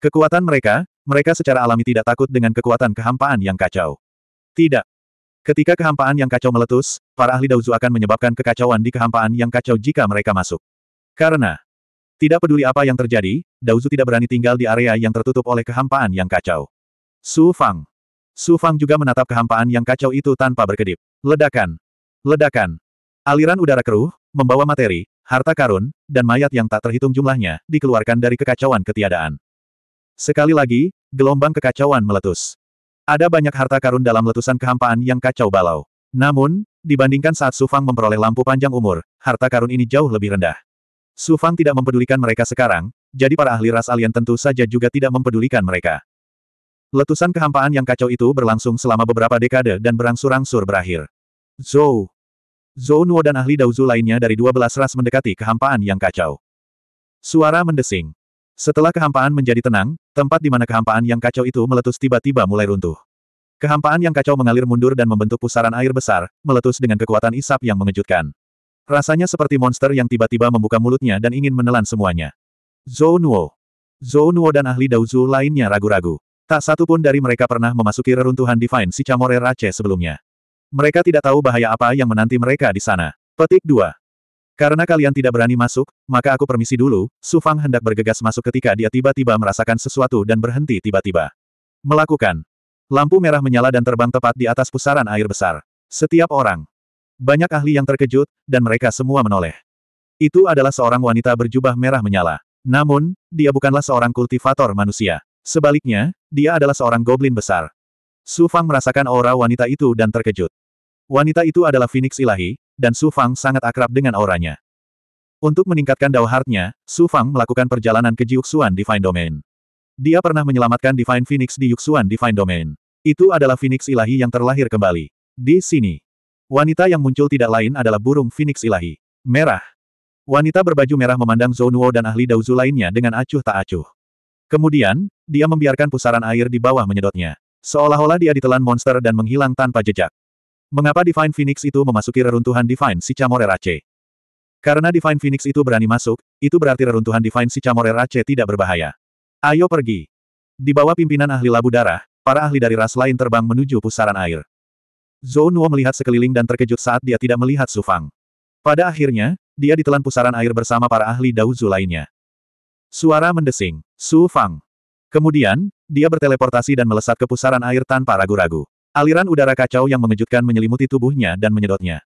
kekuatan mereka, mereka secara alami tidak takut dengan kekuatan kehampaan yang kacau. Tidak. Ketika kehampaan yang kacau meletus, para ahli Daozu akan menyebabkan kekacauan di kehampaan yang kacau jika mereka masuk. Karena tidak peduli apa yang terjadi, Daozu tidak berani tinggal di area yang tertutup oleh kehampaan yang kacau. Su Fang. Su Fang juga menatap kehampaan yang kacau itu tanpa berkedip. Ledakan. Ledakan. Aliran udara keruh, membawa materi, harta karun, dan mayat yang tak terhitung jumlahnya, dikeluarkan dari kekacauan ketiadaan. Sekali lagi, gelombang kekacauan meletus. Ada banyak harta karun dalam letusan kehampaan yang kacau balau. Namun, dibandingkan saat Sufang memperoleh lampu panjang umur, harta karun ini jauh lebih rendah. Sufang tidak mempedulikan mereka sekarang, jadi para ahli ras alien tentu saja juga tidak mempedulikan mereka. Letusan kehampaan yang kacau itu berlangsung selama beberapa dekade dan berangsur-angsur berakhir. Zou, Zou Nuo dan ahli Dauzu lainnya dari 12 ras mendekati kehampaan yang kacau. Suara mendesing. Setelah kehampaan menjadi tenang, tempat di mana kehampaan yang kacau itu meletus tiba-tiba mulai runtuh. Kehampaan yang kacau mengalir mundur dan membentuk pusaran air besar, meletus dengan kekuatan isap yang mengejutkan. Rasanya seperti monster yang tiba-tiba membuka mulutnya dan ingin menelan semuanya. Zhou Nuo. Zhou Nuo dan ahli Daozu lainnya ragu-ragu. Tak satu pun dari mereka pernah memasuki reruntuhan Divine si Rache sebelumnya. Mereka tidak tahu bahaya apa yang menanti mereka di sana. Petik 2. Karena kalian tidak berani masuk, maka aku permisi dulu, Su Fang hendak bergegas masuk ketika dia tiba-tiba merasakan sesuatu dan berhenti tiba-tiba. Melakukan. Lampu merah menyala dan terbang tepat di atas pusaran air besar. Setiap orang. Banyak ahli yang terkejut, dan mereka semua menoleh. Itu adalah seorang wanita berjubah merah menyala. Namun, dia bukanlah seorang kultivator manusia. Sebaliknya, dia adalah seorang goblin besar. Su Fang merasakan aura wanita itu dan terkejut. Wanita itu adalah Phoenix Ilahi, dan Su Fang sangat akrab dengan auranya. Untuk meningkatkan Dao Heart-nya, Su Fang melakukan perjalanan ke Jiuxuan Divine Domain. Dia pernah menyelamatkan Divine Phoenix di Yuxuan Divine Domain. Itu adalah Phoenix ilahi yang terlahir kembali. Di sini, wanita yang muncul tidak lain adalah burung Phoenix ilahi. Merah. Wanita berbaju merah memandang Zhou Nuo dan ahli Dauzu lainnya dengan acuh tak acuh. Kemudian, dia membiarkan pusaran air di bawah menyedotnya. Seolah-olah dia ditelan monster dan menghilang tanpa jejak. Mengapa Divine Phoenix itu memasuki reruntuhan Divine si Camore Race? Karena Divine Phoenix itu berani masuk, itu berarti reruntuhan Divine si Camore Race tidak berbahaya. Ayo pergi. Di bawah pimpinan ahli labu darah, para ahli dari ras lain terbang menuju pusaran air. Zhou Nuo melihat sekeliling dan terkejut saat dia tidak melihat Su Fang. Pada akhirnya, dia ditelan pusaran air bersama para ahli Daozu lainnya. Suara mendesing, Su Fang. Kemudian, dia berteleportasi dan melesat ke pusaran air tanpa ragu-ragu. Aliran udara kacau yang mengejutkan menyelimuti tubuhnya dan menyedotnya.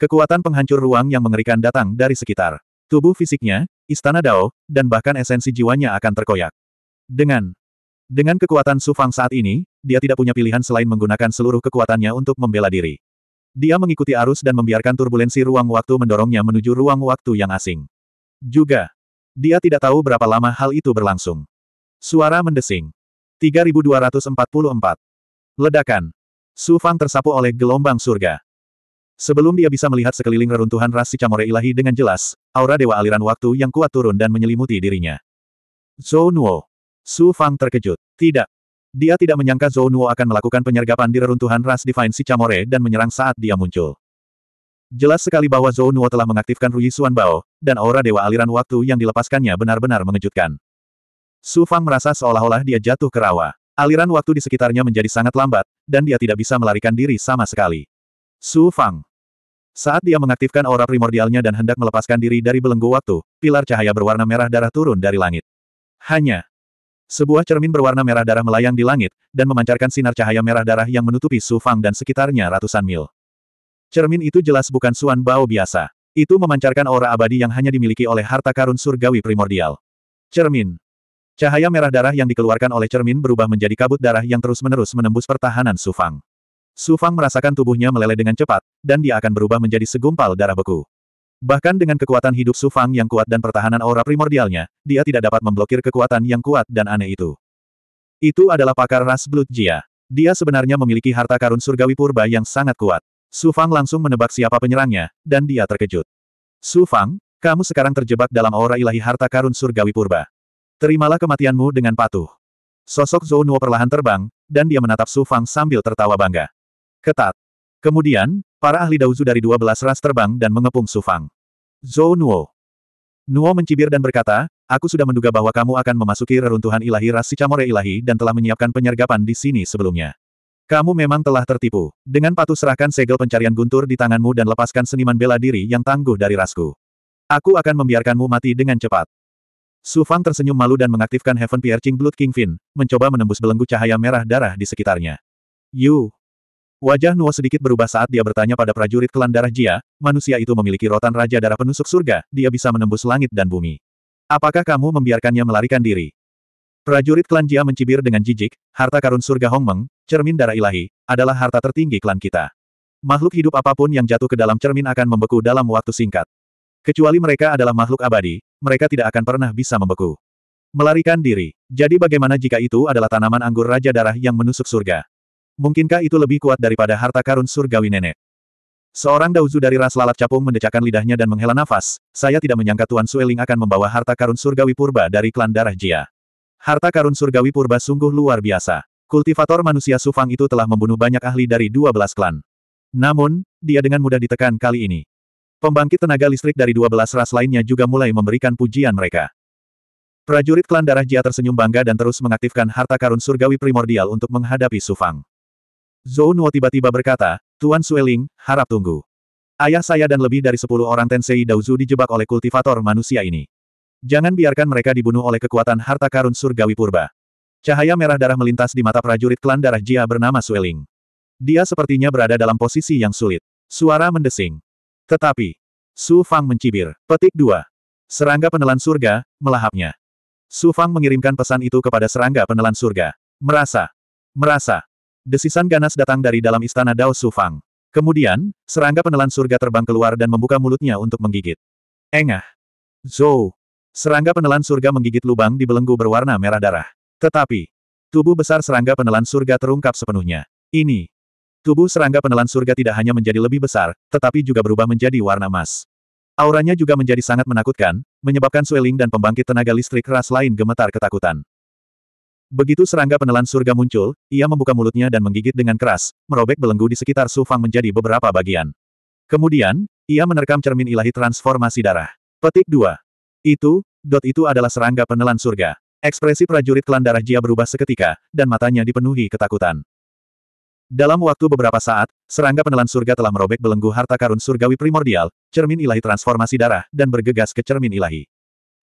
Kekuatan penghancur ruang yang mengerikan datang dari sekitar. Tubuh fisiknya, istana Dao, dan bahkan esensi jiwanya akan terkoyak. Dengan dengan kekuatan Su Fang saat ini, dia tidak punya pilihan selain menggunakan seluruh kekuatannya untuk membela diri. Dia mengikuti arus dan membiarkan turbulensi ruang waktu mendorongnya menuju ruang waktu yang asing. Juga, dia tidak tahu berapa lama hal itu berlangsung. Suara mendesing. 3244. Ledakan. Su Fang tersapu oleh gelombang surga. Sebelum dia bisa melihat sekeliling reruntuhan ras si Camore ilahi dengan jelas, aura dewa aliran waktu yang kuat turun dan menyelimuti dirinya. Zhou Nuo. Su Fang terkejut. Tidak. Dia tidak menyangka Zhou Nuo akan melakukan penyergapan di reruntuhan ras Divine si Camore dan menyerang saat dia muncul. Jelas sekali bahwa Zhou Nuo telah mengaktifkan Rui Xuan Bao, dan aura dewa aliran waktu yang dilepaskannya benar-benar mengejutkan. Su Fang merasa seolah-olah dia jatuh ke rawa. Aliran waktu di sekitarnya menjadi sangat lambat, dan dia tidak bisa melarikan diri sama sekali. Su Fang. Saat dia mengaktifkan aura primordialnya dan hendak melepaskan diri dari belenggu waktu, pilar cahaya berwarna merah darah turun dari langit. Hanya. Sebuah cermin berwarna merah darah melayang di langit, dan memancarkan sinar cahaya merah darah yang menutupi Su Fang dan sekitarnya ratusan mil. Cermin itu jelas bukan Suan Bao biasa. Itu memancarkan aura abadi yang hanya dimiliki oleh harta karun surgawi primordial. Cermin. Cahaya merah darah yang dikeluarkan oleh cermin berubah menjadi kabut darah yang terus-menerus menembus pertahanan Sufang. Sufang merasakan tubuhnya meleleh dengan cepat, dan dia akan berubah menjadi segumpal darah beku. Bahkan dengan kekuatan hidup Sufang yang kuat dan pertahanan aura primordialnya, dia tidak dapat memblokir kekuatan yang kuat dan aneh itu. Itu adalah pakar ras Blood Jia. Dia sebenarnya memiliki harta karun surgawi purba yang sangat kuat. Sufang langsung menebak siapa penyerangnya, dan dia terkejut. Sufang, kamu sekarang terjebak dalam aura ilahi harta karun surgawi purba. Terimalah kematianmu dengan patuh. Sosok Zhou Nuo perlahan terbang, dan dia menatap Su Fang sambil tertawa bangga. Ketat. Kemudian, para ahli Daozu dari dua belas ras terbang dan mengepung Su Fang. Zhou Nuo. Nuo mencibir dan berkata, aku sudah menduga bahwa kamu akan memasuki reruntuhan ilahi ras Sicamore ilahi dan telah menyiapkan penyergapan di sini sebelumnya. Kamu memang telah tertipu. Dengan patuh serahkan segel pencarian guntur di tanganmu dan lepaskan seniman bela diri yang tangguh dari rasku. Aku akan membiarkanmu mati dengan cepat. Su Fang tersenyum malu dan mengaktifkan Heaven Piercing Blood King Fin, mencoba menembus belenggu cahaya merah darah di sekitarnya. Yu. Wajah Nuo sedikit berubah saat dia bertanya pada prajurit klan darah Jia, manusia itu memiliki rotan raja darah penusuk surga, dia bisa menembus langit dan bumi. Apakah kamu membiarkannya melarikan diri? Prajurit klan Jia mencibir dengan jijik, harta karun surga Hongmeng, cermin darah ilahi, adalah harta tertinggi klan kita. Makhluk hidup apapun yang jatuh ke dalam cermin akan membeku dalam waktu singkat. Kecuali mereka adalah makhluk abadi, mereka tidak akan pernah bisa membeku. Melarikan diri. Jadi bagaimana jika itu adalah tanaman anggur Raja Darah yang menusuk surga? Mungkinkah itu lebih kuat daripada harta karun surgawi nenek? Seorang dauzu dari ras lalat capung mendecakkan lidahnya dan menghela nafas, saya tidak menyangka Tuan Sueling akan membawa harta karun surgawi purba dari klan darah Jia. Harta karun surgawi purba sungguh luar biasa. Kultivator manusia Sufang itu telah membunuh banyak ahli dari 12 klan. Namun, dia dengan mudah ditekan kali ini. Pembangkit tenaga listrik dari dua ras lainnya juga mulai memberikan pujian mereka. Prajurit klan darah jia tersenyum bangga dan terus mengaktifkan harta karun surgawi primordial untuk menghadapi Sufang. Zhou Nuo tiba-tiba berkata, Tuan Sueling, harap tunggu. Ayah saya dan lebih dari sepuluh orang Tensei Daozu dijebak oleh kultivator manusia ini. Jangan biarkan mereka dibunuh oleh kekuatan harta karun surgawi purba. Cahaya merah darah melintas di mata prajurit klan darah Jia bernama Sueling. Dia sepertinya berada dalam posisi yang sulit. Suara mendesing. Tetapi, Su Fang mencibir. Petik 2. Serangga penelan surga, melahapnya. Su Fang mengirimkan pesan itu kepada serangga penelan surga. Merasa. Merasa. Desisan ganas datang dari dalam istana Dao Su Fang. Kemudian, serangga penelan surga terbang keluar dan membuka mulutnya untuk menggigit. Engah. Zou. Serangga penelan surga menggigit lubang di belenggu berwarna merah darah. Tetapi, tubuh besar serangga penelan surga terungkap sepenuhnya. Ini Tubuh serangga penelan surga tidak hanya menjadi lebih besar, tetapi juga berubah menjadi warna emas. Auranya juga menjadi sangat menakutkan, menyebabkan Sueling dan pembangkit tenaga listrik keras lain gemetar ketakutan. Begitu serangga penelan surga muncul, ia membuka mulutnya dan menggigit dengan keras, merobek belenggu di sekitar Sufang menjadi beberapa bagian. Kemudian, ia menerkam cermin ilahi transformasi darah. Petik 2. Itu, dot itu adalah serangga penelan surga. Ekspresi prajurit klan darah Jia berubah seketika, dan matanya dipenuhi ketakutan. Dalam waktu beberapa saat, serangga penelan surga telah merobek belenggu harta karun surgawi primordial, cermin ilahi transformasi darah, dan bergegas ke cermin ilahi.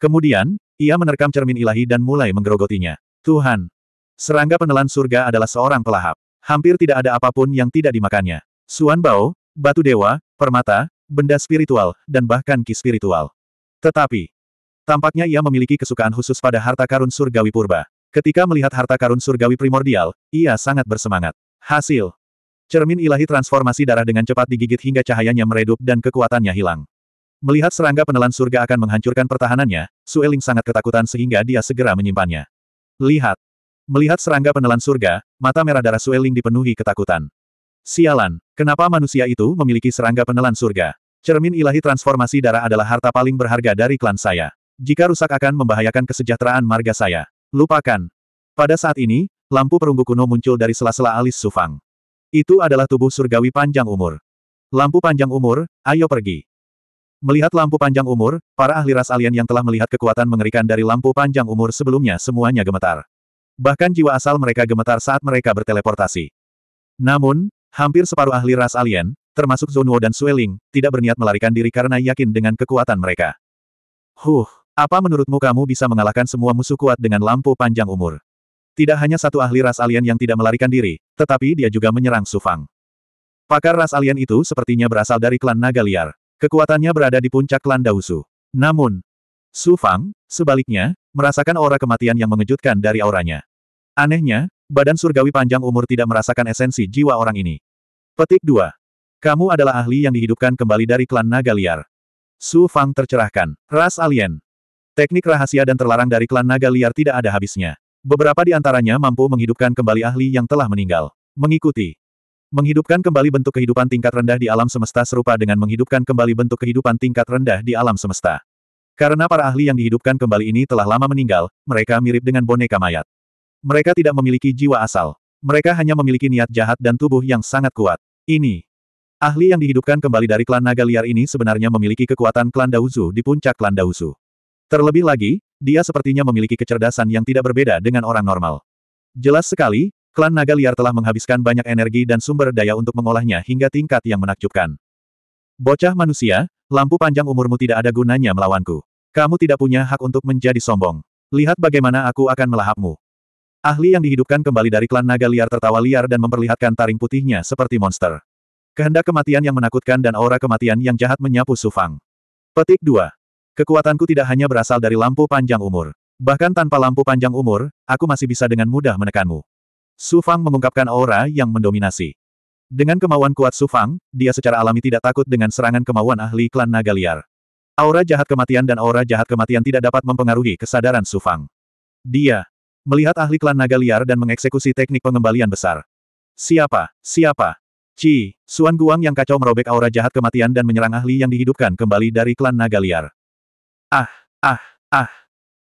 Kemudian, ia menerkam cermin ilahi dan mulai menggerogotinya. Tuhan! Serangga penelan surga adalah seorang pelahap. Hampir tidak ada apapun yang tidak dimakannya. Suan Bao, batu dewa, permata, benda spiritual, dan bahkan ki spiritual. Tetapi, tampaknya ia memiliki kesukaan khusus pada harta karun surgawi purba. Ketika melihat harta karun surgawi primordial, ia sangat bersemangat. Hasil. Cermin ilahi transformasi darah dengan cepat digigit hingga cahayanya meredup dan kekuatannya hilang. Melihat serangga penelan surga akan menghancurkan pertahanannya, Sueling sangat ketakutan sehingga dia segera menyimpannya. Lihat. Melihat serangga penelan surga, mata merah darah Sueling dipenuhi ketakutan. Sialan, kenapa manusia itu memiliki serangga penelan surga? Cermin ilahi transformasi darah adalah harta paling berharga dari klan saya. Jika rusak akan membahayakan kesejahteraan marga saya. Lupakan. Pada saat ini, Lampu perunggu kuno muncul dari sela-sela alis Sufang. Itu adalah tubuh surgawi panjang umur. Lampu panjang umur, ayo pergi. Melihat lampu panjang umur, para ahli ras alien yang telah melihat kekuatan mengerikan dari lampu panjang umur sebelumnya semuanya gemetar. Bahkan jiwa asal mereka gemetar saat mereka berteleportasi. Namun, hampir separuh ahli ras alien, termasuk Zunuo dan Sueling, tidak berniat melarikan diri karena yakin dengan kekuatan mereka. Huh, apa menurutmu kamu bisa mengalahkan semua musuh kuat dengan lampu panjang umur? Tidak hanya satu ahli ras alien yang tidak melarikan diri, tetapi dia juga menyerang Sufang. Pakar ras alien itu sepertinya berasal dari klan naga liar. Kekuatannya berada di puncak klan Dausu. Namun, Sufang, sebaliknya, merasakan aura kematian yang mengejutkan dari auranya. Anehnya, badan surgawi panjang umur tidak merasakan esensi jiwa orang ini. Petik 2. Kamu adalah ahli yang dihidupkan kembali dari klan naga liar. Su Fang tercerahkan. Ras alien. Teknik rahasia dan terlarang dari klan naga liar tidak ada habisnya. Beberapa di antaranya mampu menghidupkan kembali ahli yang telah meninggal. Mengikuti. Menghidupkan kembali bentuk kehidupan tingkat rendah di alam semesta serupa dengan menghidupkan kembali bentuk kehidupan tingkat rendah di alam semesta. Karena para ahli yang dihidupkan kembali ini telah lama meninggal, mereka mirip dengan boneka mayat. Mereka tidak memiliki jiwa asal. Mereka hanya memiliki niat jahat dan tubuh yang sangat kuat. Ini. Ahli yang dihidupkan kembali dari klan naga liar ini sebenarnya memiliki kekuatan klan Dauzu di puncak klan Dauzu. Terlebih lagi, dia sepertinya memiliki kecerdasan yang tidak berbeda dengan orang normal. Jelas sekali, klan naga liar telah menghabiskan banyak energi dan sumber daya untuk mengolahnya hingga tingkat yang menakjubkan. Bocah manusia, lampu panjang umurmu tidak ada gunanya melawanku. Kamu tidak punya hak untuk menjadi sombong. Lihat bagaimana aku akan melahapmu. Ahli yang dihidupkan kembali dari klan naga liar tertawa liar dan memperlihatkan taring putihnya seperti monster. Kehendak kematian yang menakutkan dan aura kematian yang jahat menyapu Sufang. Petik 2. Kekuatanku tidak hanya berasal dari lampu panjang umur. Bahkan tanpa lampu panjang umur, aku masih bisa dengan mudah menekanmu. Su Fang mengungkapkan aura yang mendominasi. Dengan kemauan kuat Su Fang, dia secara alami tidak takut dengan serangan kemauan ahli klan naga liar. Aura jahat kematian dan aura jahat kematian tidak dapat mempengaruhi kesadaran Su Fang. Dia melihat ahli klan naga liar dan mengeksekusi teknik pengembalian besar. Siapa? Siapa? Ci, Suan Guang yang kacau merobek aura jahat kematian dan menyerang ahli yang dihidupkan kembali dari klan naga liar. Ah, ah, ah.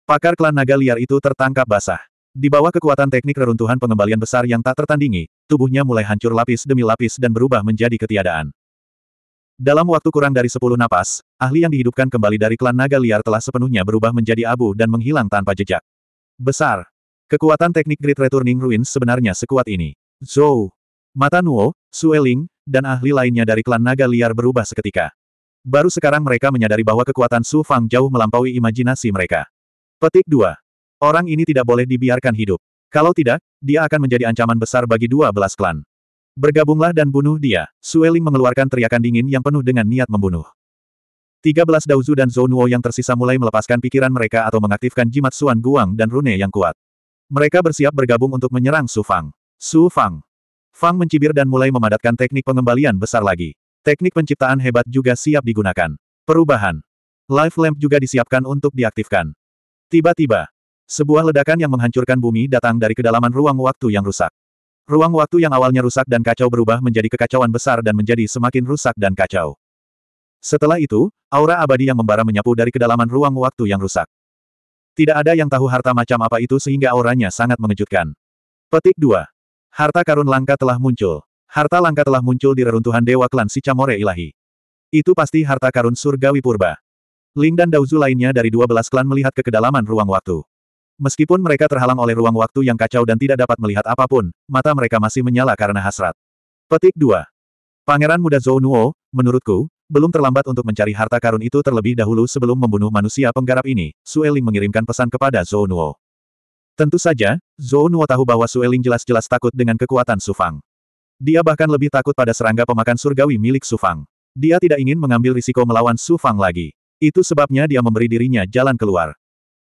Pakar klan naga liar itu tertangkap basah. Di bawah kekuatan teknik reruntuhan pengembalian besar yang tak tertandingi, tubuhnya mulai hancur lapis demi lapis dan berubah menjadi ketiadaan. Dalam waktu kurang dari 10 napas, ahli yang dihidupkan kembali dari klan naga liar telah sepenuhnya berubah menjadi abu dan menghilang tanpa jejak. Besar. Kekuatan teknik Great Returning Ruins sebenarnya sekuat ini. Zhou, Mata Nuo, Sueling, dan ahli lainnya dari klan naga liar berubah seketika. Baru sekarang mereka menyadari bahwa kekuatan Su Fang jauh melampaui imajinasi mereka. Petik 2. Orang ini tidak boleh dibiarkan hidup. Kalau tidak, dia akan menjadi ancaman besar bagi dua belas klan. Bergabunglah dan bunuh dia. Sueling mengeluarkan teriakan dingin yang penuh dengan niat membunuh. Tiga 13 Daozu dan Zhou yang tersisa mulai melepaskan pikiran mereka atau mengaktifkan jimat Suan Guang dan Rune yang kuat. Mereka bersiap bergabung untuk menyerang Su Fang. Su Fang. Fang mencibir dan mulai memadatkan teknik pengembalian besar lagi. Teknik penciptaan hebat juga siap digunakan. Perubahan. Life lamp juga disiapkan untuk diaktifkan. Tiba-tiba, sebuah ledakan yang menghancurkan bumi datang dari kedalaman ruang waktu yang rusak. Ruang waktu yang awalnya rusak dan kacau berubah menjadi kekacauan besar dan menjadi semakin rusak dan kacau. Setelah itu, aura abadi yang membara menyapu dari kedalaman ruang waktu yang rusak. Tidak ada yang tahu harta macam apa itu sehingga auranya sangat mengejutkan. Petik 2. Harta karun langka telah muncul. Harta langka telah muncul di reruntuhan dewa klan Sicamore Ilahi. Itu pasti harta karun surgawi purba. Ling dan Dauzu lainnya dari dua belas klan melihat ke kedalaman ruang waktu. Meskipun mereka terhalang oleh ruang waktu yang kacau dan tidak dapat melihat apapun, mata mereka masih menyala karena hasrat. Petik 2. Pangeran muda Zhou Nuo, menurutku, belum terlambat untuk mencari harta karun itu terlebih dahulu sebelum membunuh manusia penggarap ini, Sueling mengirimkan pesan kepada Zhou Nuo. Tentu saja, Zhou Nuo tahu bahwa Sueling jelas-jelas takut dengan kekuatan Sufang. Dia bahkan lebih takut pada serangga pemakan surgawi milik Sufang. Dia tidak ingin mengambil risiko melawan Sufang lagi. Itu sebabnya dia memberi dirinya jalan keluar.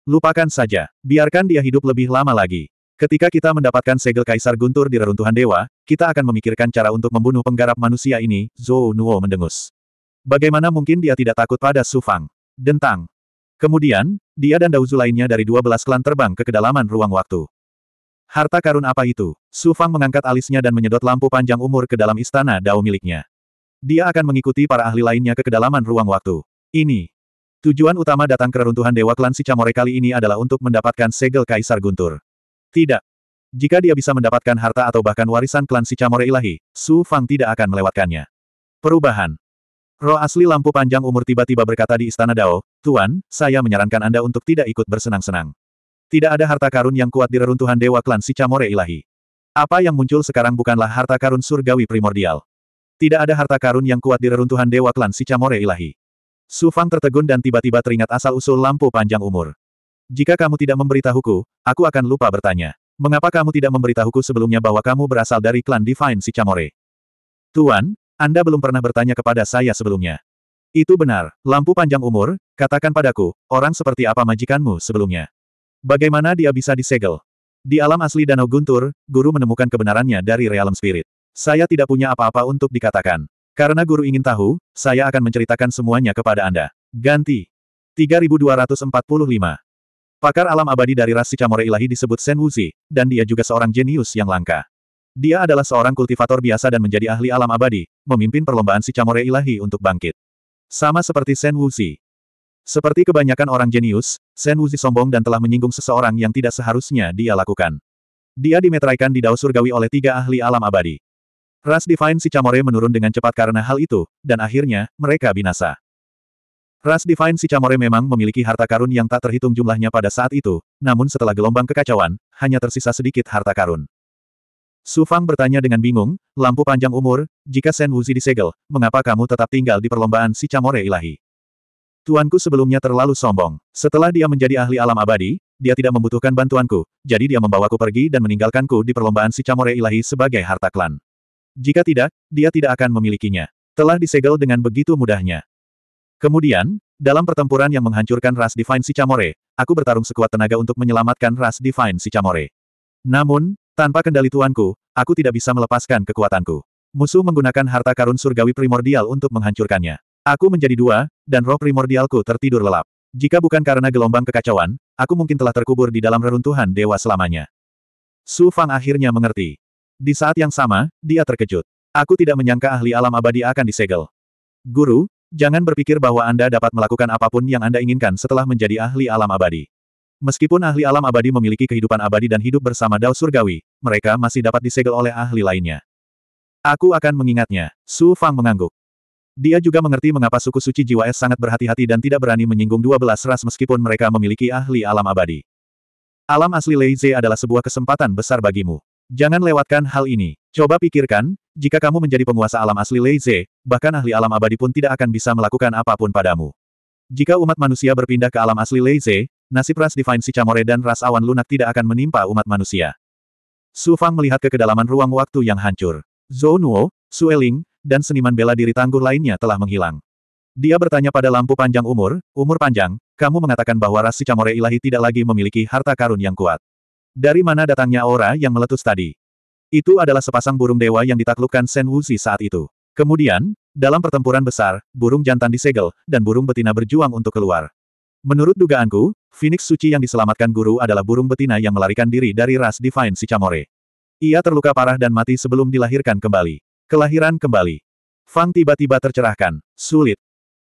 Lupakan saja, biarkan dia hidup lebih lama lagi. Ketika kita mendapatkan segel kaisar guntur di reruntuhan dewa, kita akan memikirkan cara untuk membunuh penggarap manusia ini, Zhou Nuo mendengus. Bagaimana mungkin dia tidak takut pada Sufang? Dentang. Kemudian, dia dan Dauzu lainnya dari dua belas klan terbang ke kedalaman ruang waktu. Harta karun apa itu? Su Fang mengangkat alisnya dan menyedot lampu panjang umur ke dalam istana Dao miliknya. Dia akan mengikuti para ahli lainnya ke kedalaman ruang waktu. Ini. Tujuan utama datang ke reruntuhan Dewa Klan Sicamore kali ini adalah untuk mendapatkan segel Kaisar Guntur. Tidak. Jika dia bisa mendapatkan harta atau bahkan warisan klan Sicamore ilahi, Su Fang tidak akan melewatkannya. Perubahan. Roh asli lampu panjang umur tiba-tiba berkata di Istana Dao, Tuan, saya menyarankan Anda untuk tidak ikut bersenang-senang. Tidak ada harta karun yang kuat di reruntuhan Dewa Klan Sicamore Ilahi. Apa yang muncul sekarang bukanlah harta karun surgawi primordial. Tidak ada harta karun yang kuat di reruntuhan Dewa Klan Sicamore Ilahi. Su Fang tertegun dan tiba-tiba teringat asal-usul lampu panjang umur. Jika kamu tidak memberitahuku, aku akan lupa bertanya. Mengapa kamu tidak memberitahuku sebelumnya bahwa kamu berasal dari klan Divine Sicamore? Tuan, Anda belum pernah bertanya kepada saya sebelumnya. Itu benar, lampu panjang umur, katakan padaku, orang seperti apa majikanmu sebelumnya? Bagaimana dia bisa disegel? Di alam asli Danau Guntur, guru menemukan kebenarannya dari realm spirit. Saya tidak punya apa-apa untuk dikatakan. Karena guru ingin tahu, saya akan menceritakan semuanya kepada Anda. Ganti. 3245. Pakar alam abadi dari ras Sicamore Ilahi disebut Sen Wuzi, dan dia juga seorang jenius yang langka. Dia adalah seorang kultivator biasa dan menjadi ahli alam abadi, memimpin perlombaan Sicamore Ilahi untuk bangkit. Sama seperti Sen Wuzi, seperti kebanyakan orang jenius, Shen Wuzi sombong dan telah menyinggung seseorang yang tidak seharusnya dia lakukan. Dia dimeteraikan di dao surgawi oleh tiga ahli alam abadi. Ras Divine si Camore menurun dengan cepat karena hal itu, dan akhirnya, mereka binasa. Ras Divine si Camore memang memiliki harta karun yang tak terhitung jumlahnya pada saat itu, namun setelah gelombang kekacauan, hanya tersisa sedikit harta karun. Su Fang bertanya dengan bingung, lampu panjang umur, jika Sen Wuzi disegel, mengapa kamu tetap tinggal di perlombaan si Camore ilahi? Tuanku sebelumnya terlalu sombong. Setelah dia menjadi ahli alam abadi, dia tidak membutuhkan bantuanku, jadi dia membawaku pergi dan meninggalkanku di perlombaan si Camore Ilahi sebagai harta klan. Jika tidak, dia tidak akan memilikinya. Telah disegel dengan begitu mudahnya. Kemudian, dalam pertempuran yang menghancurkan ras Divine si Camore, aku bertarung sekuat tenaga untuk menyelamatkan ras Divine si Camore. Namun, tanpa kendali tuanku, aku tidak bisa melepaskan kekuatanku. Musuh menggunakan harta karun surgawi primordial untuk menghancurkannya. Aku menjadi dua, dan roh primordialku tertidur lelap. Jika bukan karena gelombang kekacauan, aku mungkin telah terkubur di dalam reruntuhan dewa selamanya. Su Fang akhirnya mengerti. Di saat yang sama, dia terkejut. Aku tidak menyangka ahli alam abadi akan disegel. Guru, jangan berpikir bahwa Anda dapat melakukan apapun yang Anda inginkan setelah menjadi ahli alam abadi. Meskipun ahli alam abadi memiliki kehidupan abadi dan hidup bersama Dao Surgawi, mereka masih dapat disegel oleh ahli lainnya. Aku akan mengingatnya. Su Fang mengangguk. Dia juga mengerti mengapa suku suci jiwa es sangat berhati-hati dan tidak berani menyinggung dua belas ras meskipun mereka memiliki ahli alam abadi. Alam asli Leize adalah sebuah kesempatan besar bagimu. Jangan lewatkan hal ini. Coba pikirkan, jika kamu menjadi penguasa alam asli Leize, bahkan ahli alam abadi pun tidak akan bisa melakukan apapun padamu. Jika umat manusia berpindah ke alam asli Leize, nasib ras Divine Sicamore dan ras awan lunak tidak akan menimpa umat manusia. Su Fang melihat ke kedalaman ruang waktu yang hancur. Zou Nuo, Su Eling, dan seniman bela diri tangguh lainnya telah menghilang. Dia bertanya pada lampu panjang umur, umur panjang, kamu mengatakan bahwa si Camore ilahi tidak lagi memiliki harta karun yang kuat. Dari mana datangnya aura yang meletus tadi? Itu adalah sepasang burung dewa yang ditaklukkan Sen Wuzi saat itu. Kemudian, dalam pertempuran besar, burung jantan disegel, dan burung betina berjuang untuk keluar. Menurut dugaanku, Phoenix Suci yang diselamatkan guru adalah burung betina yang melarikan diri dari ras Divine Sicamore. Ia terluka parah dan mati sebelum dilahirkan kembali. Kelahiran kembali. Fang tiba-tiba tercerahkan. Sulit.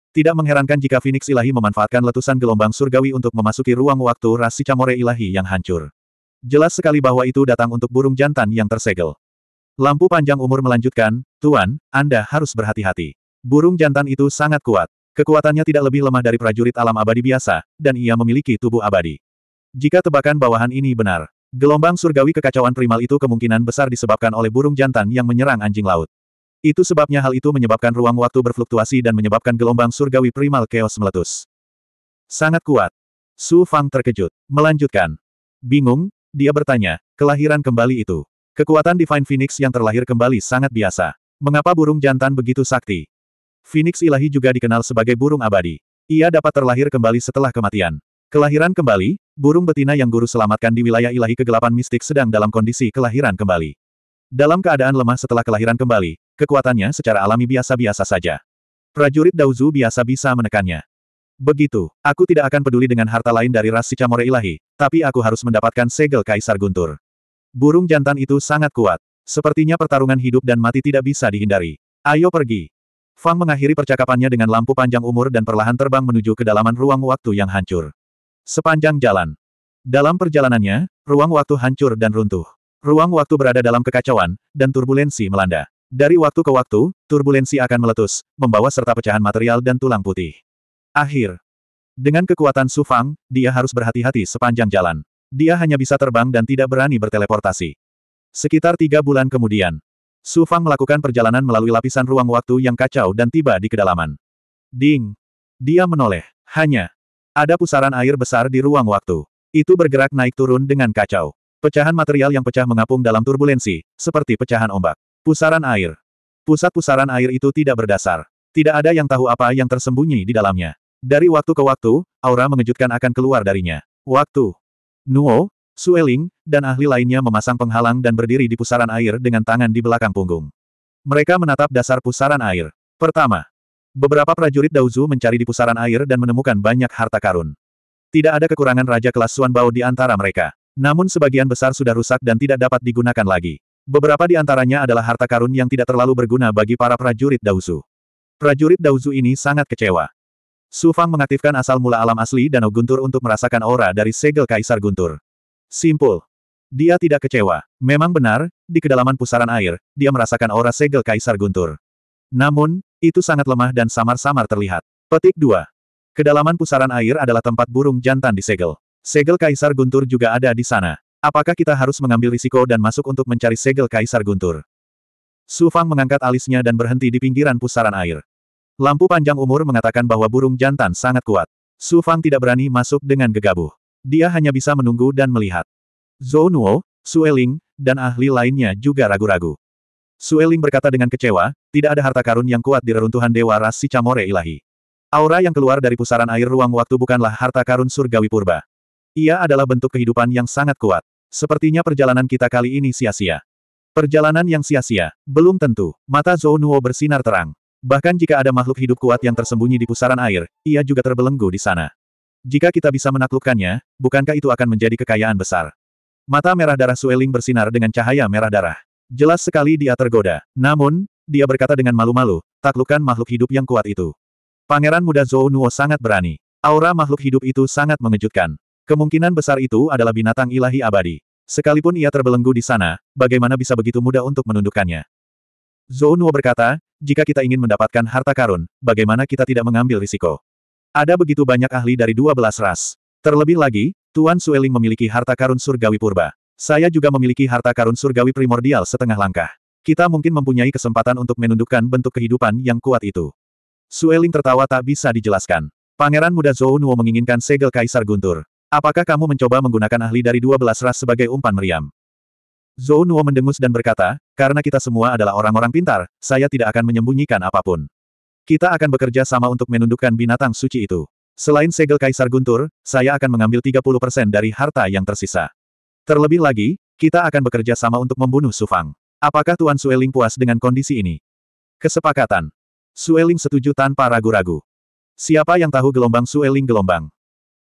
Tidak mengherankan jika Phoenix Ilahi memanfaatkan letusan gelombang surgawi untuk memasuki ruang waktu ras Camore Ilahi yang hancur. Jelas sekali bahwa itu datang untuk burung jantan yang tersegel. Lampu panjang umur melanjutkan, Tuan, Anda harus berhati-hati. Burung jantan itu sangat kuat. Kekuatannya tidak lebih lemah dari prajurit alam abadi biasa, dan ia memiliki tubuh abadi. Jika tebakan bawahan ini benar, gelombang surgawi kekacauan primal itu kemungkinan besar disebabkan oleh burung jantan yang menyerang anjing laut. Itu sebabnya hal itu menyebabkan ruang waktu berfluktuasi dan menyebabkan gelombang surgawi primal chaos meletus. Sangat kuat. Su Fang terkejut. Melanjutkan. Bingung, dia bertanya, kelahiran kembali itu. Kekuatan Divine Phoenix yang terlahir kembali sangat biasa. Mengapa burung jantan begitu sakti? Phoenix ilahi juga dikenal sebagai burung abadi. Ia dapat terlahir kembali setelah kematian. Kelahiran kembali, burung betina yang guru selamatkan di wilayah ilahi kegelapan mistik sedang dalam kondisi kelahiran kembali. Dalam keadaan lemah setelah kelahiran kembali, Kekuatannya secara alami biasa-biasa saja. Prajurit Dauzu biasa bisa menekannya. Begitu, aku tidak akan peduli dengan harta lain dari ras Sicamore ilahi, tapi aku harus mendapatkan segel Kaisar Guntur. Burung jantan itu sangat kuat. Sepertinya pertarungan hidup dan mati tidak bisa dihindari. Ayo pergi. Fang mengakhiri percakapannya dengan lampu panjang umur dan perlahan terbang menuju kedalaman ruang waktu yang hancur. Sepanjang jalan. Dalam perjalanannya, ruang waktu hancur dan runtuh. Ruang waktu berada dalam kekacauan, dan turbulensi melanda. Dari waktu ke waktu, turbulensi akan meletus, membawa serta pecahan material dan tulang putih. Akhir. Dengan kekuatan Su Fang, dia harus berhati-hati sepanjang jalan. Dia hanya bisa terbang dan tidak berani berteleportasi. Sekitar tiga bulan kemudian, Su Fang melakukan perjalanan melalui lapisan ruang waktu yang kacau dan tiba di kedalaman. Ding! Dia menoleh. Hanya. Ada pusaran air besar di ruang waktu. Itu bergerak naik turun dengan kacau. Pecahan material yang pecah mengapung dalam turbulensi, seperti pecahan ombak. Pusaran air. Pusat pusaran air itu tidak berdasar. Tidak ada yang tahu apa yang tersembunyi di dalamnya. Dari waktu ke waktu, aura mengejutkan akan keluar darinya. Waktu. Nuo, Sueling, dan ahli lainnya memasang penghalang dan berdiri di pusaran air dengan tangan di belakang punggung. Mereka menatap dasar pusaran air. Pertama, beberapa prajurit Dauzu mencari di pusaran air dan menemukan banyak harta karun. Tidak ada kekurangan Raja Kelas Suan Bao di antara mereka. Namun sebagian besar sudah rusak dan tidak dapat digunakan lagi. Beberapa di antaranya adalah harta karun yang tidak terlalu berguna bagi para prajurit Dauzu. Prajurit Dauzu ini sangat kecewa. Su Fang mengaktifkan asal mula alam asli Danau Guntur untuk merasakan aura dari segel Kaisar Guntur. Simpul. Dia tidak kecewa. Memang benar, di kedalaman pusaran air, dia merasakan aura segel Kaisar Guntur. Namun, itu sangat lemah dan samar-samar terlihat. Petik 2. Kedalaman pusaran air adalah tempat burung jantan di segel. Segel Kaisar Guntur juga ada di sana. Apakah kita harus mengambil risiko dan masuk untuk mencari segel Kaisar Guntur? Su Fang mengangkat alisnya dan berhenti di pinggiran pusaran air. Lampu panjang umur mengatakan bahwa burung jantan sangat kuat. Su Fang tidak berani masuk dengan gegabah. Dia hanya bisa menunggu dan melihat. Zhou Nuo, Su Eling, dan ahli lainnya juga ragu-ragu. Su Eling berkata dengan kecewa, tidak ada harta karun yang kuat di reruntuhan Dewa Ras Sicamore Ilahi. Aura yang keluar dari pusaran air ruang waktu bukanlah harta karun surgawi purba. Ia adalah bentuk kehidupan yang sangat kuat. Sepertinya perjalanan kita kali ini sia-sia. Perjalanan yang sia-sia, belum tentu. Mata Zhou Nuo bersinar terang. Bahkan jika ada makhluk hidup kuat yang tersembunyi di pusaran air, ia juga terbelenggu di sana. Jika kita bisa menaklukkannya, bukankah itu akan menjadi kekayaan besar? Mata merah darah Sueling bersinar dengan cahaya merah darah. Jelas sekali dia tergoda. Namun, dia berkata dengan malu-malu, taklukkan makhluk hidup yang kuat itu. Pangeran muda Zhou Nuo sangat berani. Aura makhluk hidup itu sangat mengejutkan. Kemungkinan besar itu adalah binatang ilahi abadi. Sekalipun ia terbelenggu di sana, bagaimana bisa begitu mudah untuk menundukkannya? Zhou Nuo berkata, jika kita ingin mendapatkan harta karun, bagaimana kita tidak mengambil risiko? Ada begitu banyak ahli dari 12 ras. Terlebih lagi, Tuan Sueling memiliki harta karun surgawi purba. Saya juga memiliki harta karun surgawi primordial setengah langkah. Kita mungkin mempunyai kesempatan untuk menundukkan bentuk kehidupan yang kuat itu. Sueling tertawa tak bisa dijelaskan. Pangeran muda Zhou Nuo menginginkan segel Kaisar Guntur. Apakah kamu mencoba menggunakan ahli dari dua belas ras sebagai umpan meriam? Zhou Nuo mendengus dan berkata, karena kita semua adalah orang-orang pintar, saya tidak akan menyembunyikan apapun. Kita akan bekerja sama untuk menundukkan binatang suci itu. Selain segel Kaisar Guntur, saya akan mengambil 30% dari harta yang tersisa. Terlebih lagi, kita akan bekerja sama untuk membunuh Sufang. Apakah Tuan Sueling puas dengan kondisi ini? Kesepakatan. Sueling setuju tanpa ragu-ragu. Siapa yang tahu gelombang Sueling gelombang?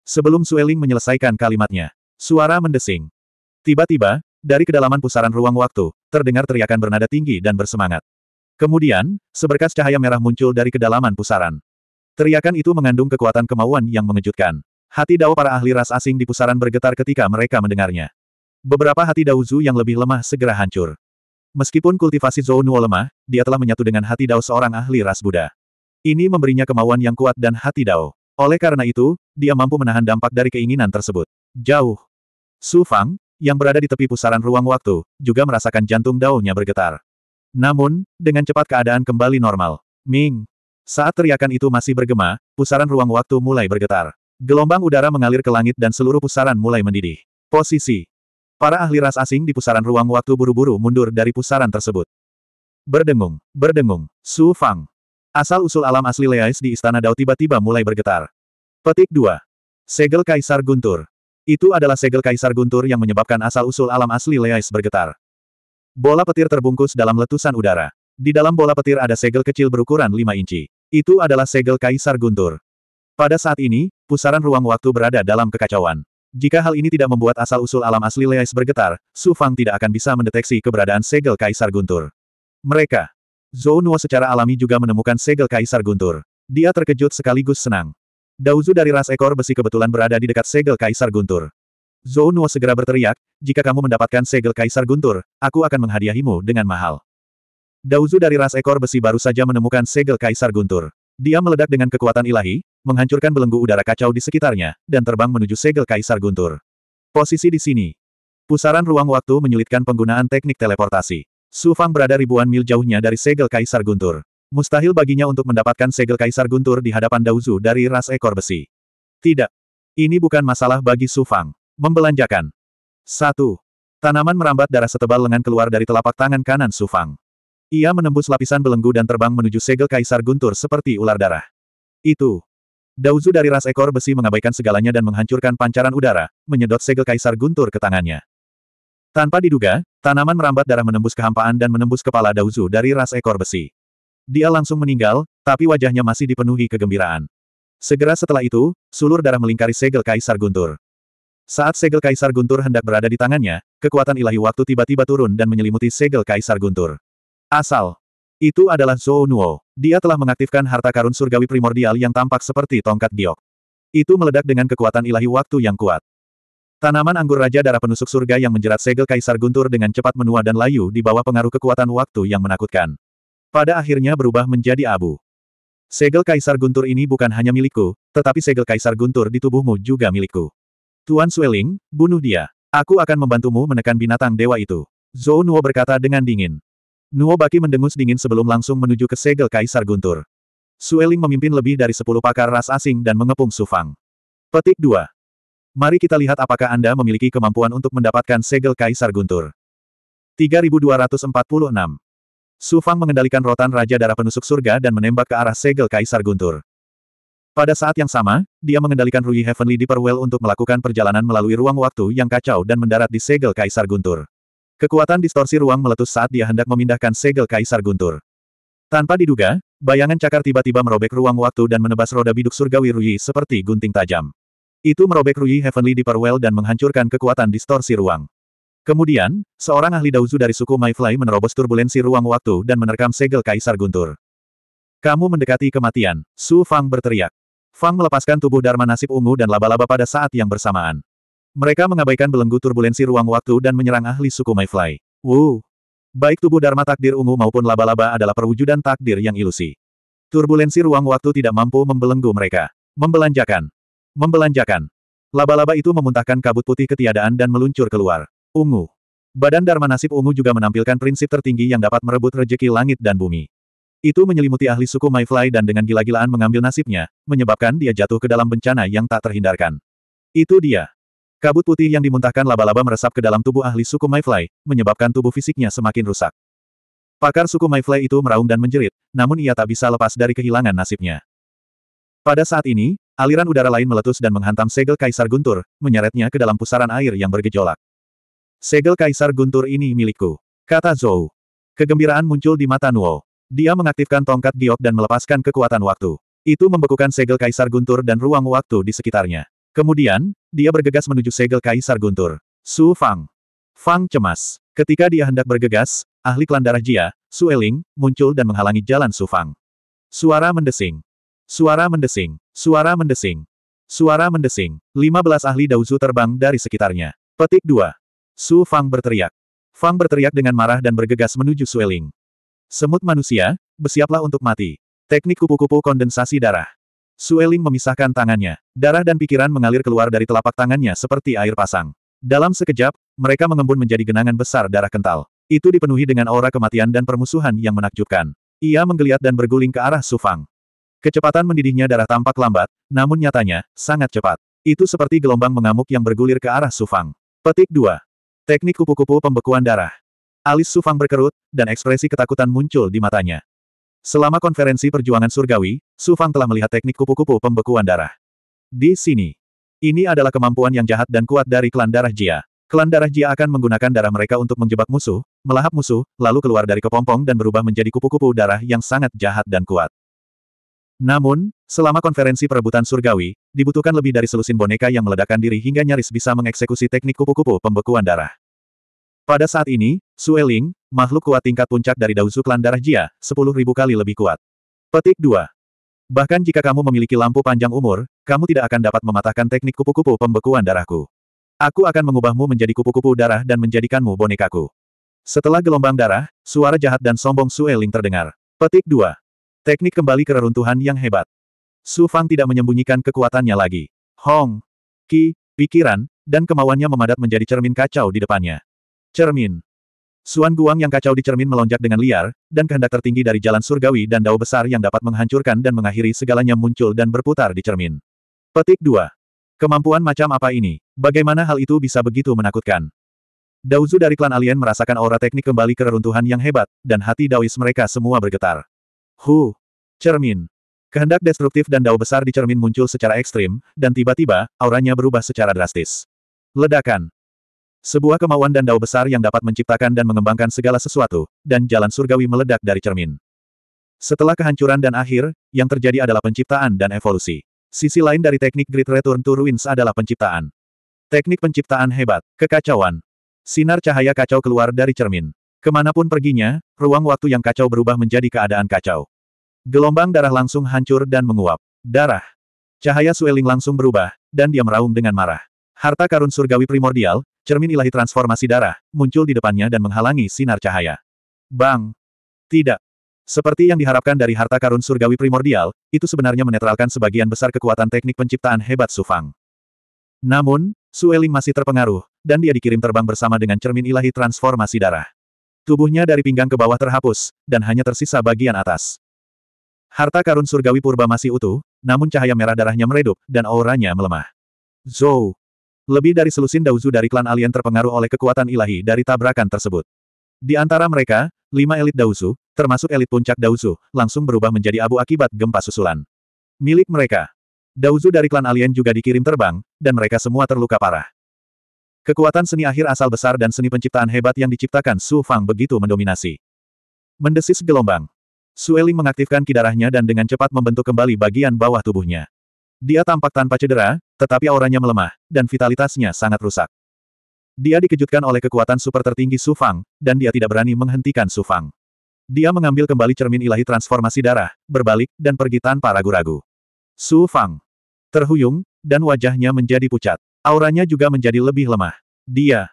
Sebelum Sueling menyelesaikan kalimatnya, suara mendesing. Tiba-tiba, dari kedalaman pusaran ruang waktu, terdengar teriakan bernada tinggi dan bersemangat. Kemudian, seberkas cahaya merah muncul dari kedalaman pusaran. Teriakan itu mengandung kekuatan kemauan yang mengejutkan. Hati dao para ahli ras asing di pusaran bergetar ketika mereka mendengarnya. Beberapa hati Daozu yang lebih lemah segera hancur. Meskipun kultivasi Zhou Nuo lemah, dia telah menyatu dengan hati Dao seorang ahli ras Buddha. Ini memberinya kemauan yang kuat dan hati Dao. Oleh karena itu, dia mampu menahan dampak dari keinginan tersebut. Jauh. Su Fang, yang berada di tepi pusaran ruang waktu, juga merasakan jantung daunnya bergetar. Namun, dengan cepat keadaan kembali normal. Ming. Saat teriakan itu masih bergema, pusaran ruang waktu mulai bergetar. Gelombang udara mengalir ke langit dan seluruh pusaran mulai mendidih. Posisi. Para ahli ras asing di pusaran ruang waktu buru-buru mundur dari pusaran tersebut. Berdengung, berdengung, Su Fang. Asal-usul alam asli Leais di Istana Dao tiba-tiba mulai bergetar. Petik 2. Segel Kaisar Guntur. Itu adalah segel Kaisar Guntur yang menyebabkan asal-usul alam asli Leais bergetar. Bola petir terbungkus dalam letusan udara. Di dalam bola petir ada segel kecil berukuran 5 inci. Itu adalah segel Kaisar Guntur. Pada saat ini, pusaran ruang waktu berada dalam kekacauan. Jika hal ini tidak membuat asal-usul alam asli Leais bergetar, Su Fang tidak akan bisa mendeteksi keberadaan segel Kaisar Guntur. Mereka Zhou Nuo secara alami juga menemukan segel kaisar guntur. Dia terkejut sekaligus senang. Dauzu dari ras ekor besi kebetulan berada di dekat segel kaisar guntur. Zhou Nuo segera berteriak, jika kamu mendapatkan segel kaisar guntur, aku akan menghadiahimu dengan mahal. Dauzu dari ras ekor besi baru saja menemukan segel kaisar guntur. Dia meledak dengan kekuatan ilahi, menghancurkan belenggu udara kacau di sekitarnya, dan terbang menuju segel kaisar guntur. Posisi di sini. Pusaran ruang waktu menyulitkan penggunaan teknik teleportasi. Su Fang berada ribuan mil jauhnya dari segel Kaisar Guntur. Mustahil baginya untuk mendapatkan segel Kaisar Guntur di hadapan Dauzu dari ras ekor besi. Tidak. Ini bukan masalah bagi Su Fang. Membelanjakan. Satu. Tanaman merambat darah setebal lengan keluar dari telapak tangan kanan Su Fang. Ia menembus lapisan belenggu dan terbang menuju segel Kaisar Guntur seperti ular darah. Itu. Dauzu dari ras ekor besi mengabaikan segalanya dan menghancurkan pancaran udara, menyedot segel Kaisar Guntur ke tangannya. Tanpa diduga, Tanaman merambat darah menembus kehampaan dan menembus kepala Dauzu dari ras ekor besi. Dia langsung meninggal, tapi wajahnya masih dipenuhi kegembiraan. Segera setelah itu, sulur darah melingkari segel Kaisar Guntur. Saat segel Kaisar Guntur hendak berada di tangannya, kekuatan ilahi waktu tiba-tiba turun dan menyelimuti segel Kaisar Guntur. Asal. Itu adalah Zhou Nuo. Dia telah mengaktifkan harta karun surgawi primordial yang tampak seperti tongkat giok. Itu meledak dengan kekuatan ilahi waktu yang kuat. Tanaman anggur Raja Darah Penusuk Surga yang menjerat segel Kaisar Guntur dengan cepat menua dan layu di bawah pengaruh kekuatan waktu yang menakutkan. Pada akhirnya berubah menjadi abu. Segel Kaisar Guntur ini bukan hanya milikku, tetapi segel Kaisar Guntur di tubuhmu juga milikku. Tuan Sueling, bunuh dia. Aku akan membantumu menekan binatang dewa itu. Zhou Nuo berkata dengan dingin. Nuo Baki mendengus dingin sebelum langsung menuju ke segel Kaisar Guntur. Sueling memimpin lebih dari sepuluh pakar ras asing dan mengepung Sufang. Petik 2. Mari kita lihat apakah Anda memiliki kemampuan untuk mendapatkan segel Kaisar Guntur. 3246 Su Fang mengendalikan rotan Raja Darah Penusuk Surga dan menembak ke arah segel Kaisar Guntur. Pada saat yang sama, dia mengendalikan Rui Heavenly Deeper Well untuk melakukan perjalanan melalui ruang waktu yang kacau dan mendarat di segel Kaisar Guntur. Kekuatan distorsi ruang meletus saat dia hendak memindahkan segel Kaisar Guntur. Tanpa diduga, bayangan cakar tiba-tiba merobek ruang waktu dan menebas roda biduk surgawi Rui seperti gunting tajam. Itu merobek Rui Heavenly di Well dan menghancurkan kekuatan distorsi ruang. Kemudian, seorang ahli Dauzu dari suku Mayfly menerobos turbulensi ruang waktu dan menerkam segel Kaisar Guntur. Kamu mendekati kematian, Su Fang berteriak. Fang melepaskan tubuh Dharma Nasib Ungu dan laba-laba pada saat yang bersamaan. Mereka mengabaikan belenggu turbulensi ruang waktu dan menyerang ahli suku Mayfly. Wu! Baik tubuh Dharma takdir ungu maupun laba-laba adalah perwujudan takdir yang ilusi. Turbulensi ruang waktu tidak mampu membelenggu mereka. Membelanjakan. Membelanjakan. Laba-laba itu memuntahkan kabut putih ketiadaan dan meluncur keluar. Ungu. Badan Dharma Nasib Ungu juga menampilkan prinsip tertinggi yang dapat merebut rejeki langit dan bumi. Itu menyelimuti ahli suku Mayfly dan dengan gila-gilaan mengambil nasibnya, menyebabkan dia jatuh ke dalam bencana yang tak terhindarkan. Itu dia. Kabut putih yang dimuntahkan laba-laba meresap ke dalam tubuh ahli suku Mayfly, menyebabkan tubuh fisiknya semakin rusak. Pakar suku Mayfly itu meraung dan menjerit, namun ia tak bisa lepas dari kehilangan nasibnya. Pada saat ini, Aliran udara lain meletus dan menghantam segel Kaisar Guntur, menyeretnya ke dalam pusaran air yang bergejolak. Segel Kaisar Guntur ini milikku, kata Zhou. Kegembiraan muncul di mata Nuo. Dia mengaktifkan tongkat giok dan melepaskan kekuatan waktu. Itu membekukan segel Kaisar Guntur dan ruang waktu di sekitarnya. Kemudian, dia bergegas menuju segel Kaisar Guntur. Su Fang. Fang cemas. Ketika dia hendak bergegas, ahli klan darah Jia, Su Eling, muncul dan menghalangi jalan Su Fang. Suara mendesing. Suara mendesing, suara mendesing, suara mendesing. 15 ahli Daozu terbang dari sekitarnya. Petik 2. Su Fang berteriak. Fang berteriak dengan marah dan bergegas menuju Sueling. Semut manusia, bersiaplah untuk mati. Teknik kupu-kupu kondensasi darah. Sueling memisahkan tangannya. Darah dan pikiran mengalir keluar dari telapak tangannya seperti air pasang. Dalam sekejap, mereka mengembun menjadi genangan besar darah kental. Itu dipenuhi dengan aura kematian dan permusuhan yang menakjubkan. Ia menggeliat dan berguling ke arah Sufang. Kecepatan mendidihnya darah tampak lambat, namun nyatanya, sangat cepat. Itu seperti gelombang mengamuk yang bergulir ke arah Sufang. Petik 2. Teknik kupu-kupu pembekuan darah. Alis Sufang berkerut, dan ekspresi ketakutan muncul di matanya. Selama konferensi perjuangan surgawi, Sufang telah melihat teknik kupu-kupu pembekuan darah. Di sini. Ini adalah kemampuan yang jahat dan kuat dari klan darah Jia. Klan darah Jia akan menggunakan darah mereka untuk menjebak musuh, melahap musuh, lalu keluar dari kepompong dan berubah menjadi kupu-kupu darah yang sangat jahat dan kuat. Namun, selama konferensi perebutan surgawi, dibutuhkan lebih dari selusin boneka yang meledakkan diri hingga nyaris bisa mengeksekusi teknik kupu-kupu pembekuan darah. Pada saat ini, Sueling, makhluk kuat tingkat puncak dari Dauzu klan darah Jia, 10.000 kali lebih kuat. Petik 2. Bahkan jika kamu memiliki lampu panjang umur, kamu tidak akan dapat mematahkan teknik kupu-kupu pembekuan darahku. Aku akan mengubahmu menjadi kupu-kupu darah dan menjadikanmu bonekaku. Setelah gelombang darah, suara jahat dan sombong Sueling terdengar. Petik 2. Teknik kembali ke reruntuhan yang hebat. Su Fang tidak menyembunyikan kekuatannya lagi. Hong, Ki, pikiran, dan kemauannya memadat menjadi cermin kacau di depannya. Cermin. Suan Guang yang kacau di cermin melonjak dengan liar, dan kehendak tertinggi dari jalan surgawi dan dao besar yang dapat menghancurkan dan mengakhiri segalanya muncul dan berputar di cermin. Petik 2. Kemampuan macam apa ini? Bagaimana hal itu bisa begitu menakutkan? Daozu dari klan alien merasakan aura teknik kembali ke reruntuhan yang hebat, dan hati Daois mereka semua bergetar. Hu! Cermin. Kehendak destruktif dan dao besar di cermin muncul secara ekstrim, dan tiba-tiba, auranya berubah secara drastis. Ledakan. Sebuah kemauan dan dao besar yang dapat menciptakan dan mengembangkan segala sesuatu, dan jalan surgawi meledak dari cermin. Setelah kehancuran dan akhir, yang terjadi adalah penciptaan dan evolusi. Sisi lain dari teknik Great Return to Ruins adalah penciptaan. Teknik penciptaan hebat, kekacauan. Sinar cahaya kacau keluar dari cermin. Kemanapun perginya, ruang waktu yang kacau berubah menjadi keadaan kacau. Gelombang darah langsung hancur dan menguap. Darah. Cahaya Sueling langsung berubah, dan dia meraung dengan marah. Harta karun surgawi primordial, cermin ilahi transformasi darah, muncul di depannya dan menghalangi sinar cahaya. Bang! Tidak. Seperti yang diharapkan dari harta karun surgawi primordial, itu sebenarnya menetralkan sebagian besar kekuatan teknik penciptaan hebat Sufang. Namun, Sueling masih terpengaruh, dan dia dikirim terbang bersama dengan cermin ilahi transformasi darah. Tubuhnya dari pinggang ke bawah terhapus, dan hanya tersisa bagian atas. Harta karun surgawi purba masih utuh, namun cahaya merah darahnya meredup, dan auranya melemah. Zou! Lebih dari selusin Dauzu dari klan alien terpengaruh oleh kekuatan ilahi dari tabrakan tersebut. Di antara mereka, lima elit Dauzu, termasuk elit puncak Dauzu, langsung berubah menjadi abu akibat gempa susulan. Milik mereka. Dauzu dari klan alien juga dikirim terbang, dan mereka semua terluka parah. Kekuatan seni akhir asal besar dan seni penciptaan hebat yang diciptakan Su Fang begitu mendominasi. Mendesis gelombang. Su Eling mengaktifkan kidarahnya dan dengan cepat membentuk kembali bagian bawah tubuhnya. Dia tampak tanpa cedera, tetapi auranya melemah, dan vitalitasnya sangat rusak. Dia dikejutkan oleh kekuatan super tertinggi Su Fang, dan dia tidak berani menghentikan Su Fang. Dia mengambil kembali cermin ilahi transformasi darah, berbalik, dan pergi tanpa ragu-ragu. Su Fang. Terhuyung, dan wajahnya menjadi pucat. Auranya juga menjadi lebih lemah. Dia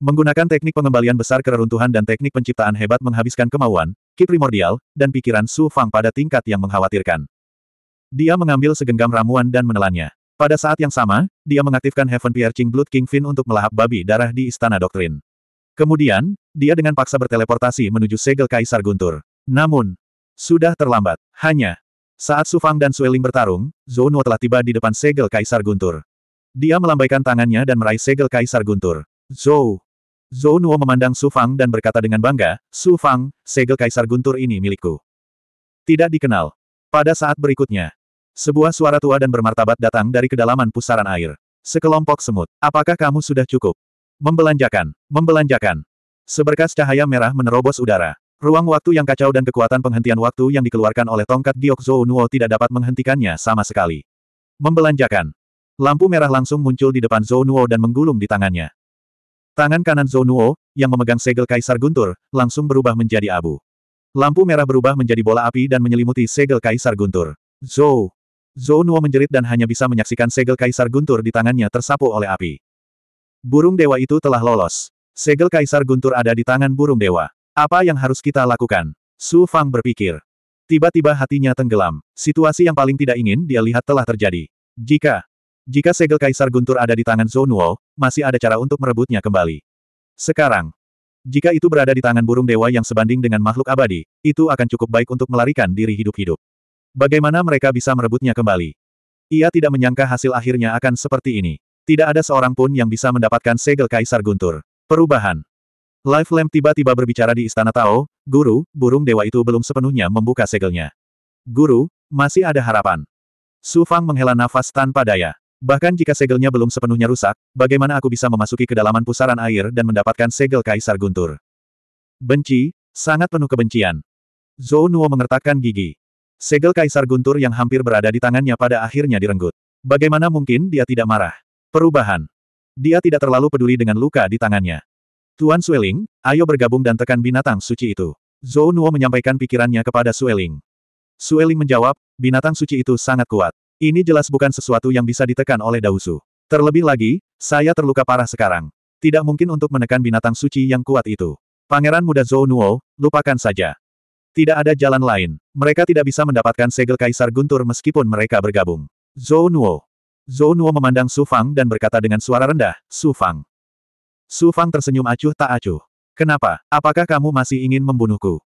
menggunakan teknik pengembalian besar keruntuhan dan teknik penciptaan hebat menghabiskan kemauan, ki primordial, dan pikiran Su Fang pada tingkat yang mengkhawatirkan. Dia mengambil segenggam ramuan dan menelannya. Pada saat yang sama, dia mengaktifkan Heaven Piercing Blood King Kingfin untuk melahap babi darah di Istana Doktrin. Kemudian, dia dengan paksa berteleportasi menuju segel Kaisar Guntur. Namun, sudah terlambat. Hanya saat Sufang dan Sueling bertarung, Nuo telah tiba di depan segel Kaisar Guntur. Dia melambaikan tangannya dan meraih segel Kaisar Guntur. Zhou! Zou Nuo memandang Su Fang dan berkata dengan bangga, Su Fang, segel Kaisar Guntur ini milikku. Tidak dikenal. Pada saat berikutnya, sebuah suara tua dan bermartabat datang dari kedalaman pusaran air. Sekelompok semut, apakah kamu sudah cukup? Membelanjakan, membelanjakan. Seberkas cahaya merah menerobos udara. Ruang waktu yang kacau dan kekuatan penghentian waktu yang dikeluarkan oleh tongkat Giok Zhou Nuo tidak dapat menghentikannya sama sekali. Membelanjakan. Lampu merah langsung muncul di depan Zhou Nuo dan menggulung di tangannya. Tangan kanan Zhou Nuo, yang memegang segel Kaisar Guntur, langsung berubah menjadi abu. Lampu merah berubah menjadi bola api dan menyelimuti segel Kaisar Guntur. Zhou! Zhou Nuo menjerit dan hanya bisa menyaksikan segel Kaisar Guntur di tangannya tersapu oleh api. Burung dewa itu telah lolos. Segel Kaisar Guntur ada di tangan burung dewa. Apa yang harus kita lakukan? Su Fang berpikir. Tiba-tiba hatinya tenggelam. Situasi yang paling tidak ingin dia lihat telah terjadi. Jika jika segel Kaisar Guntur ada di tangan Zonuo, masih ada cara untuk merebutnya kembali. Sekarang, jika itu berada di tangan burung dewa yang sebanding dengan makhluk abadi, itu akan cukup baik untuk melarikan diri hidup-hidup. Bagaimana mereka bisa merebutnya kembali? Ia tidak menyangka hasil akhirnya akan seperti ini. Tidak ada seorang pun yang bisa mendapatkan segel Kaisar Guntur. Perubahan. Life Lamp tiba-tiba berbicara di Istana Tao, Guru, burung dewa itu belum sepenuhnya membuka segelnya. Guru, masih ada harapan. Su Fang menghela nafas tanpa daya. Bahkan jika segelnya belum sepenuhnya rusak, bagaimana aku bisa memasuki kedalaman pusaran air dan mendapatkan segel Kaisar Guntur? Benci, sangat penuh kebencian. Zhou Nuo mengertakkan gigi. Segel Kaisar Guntur yang hampir berada di tangannya pada akhirnya direnggut. Bagaimana mungkin dia tidak marah? Perubahan. Dia tidak terlalu peduli dengan luka di tangannya. Tuan Sueling, ayo bergabung dan tekan binatang suci itu. Zhou Nuo menyampaikan pikirannya kepada Sueling. Sueling menjawab, binatang suci itu sangat kuat. Ini jelas bukan sesuatu yang bisa ditekan oleh Dausu. Terlebih lagi, saya terluka parah sekarang. Tidak mungkin untuk menekan binatang suci yang kuat itu. Pangeran muda Zhou Nuo, lupakan saja. Tidak ada jalan lain. Mereka tidak bisa mendapatkan segel Kaisar Guntur meskipun mereka bergabung. Zhou Nuo. Zhou Nuo memandang Su Fang dan berkata dengan suara rendah, Su Fang. Su Fang tersenyum acuh tak acuh. Kenapa? Apakah kamu masih ingin membunuhku?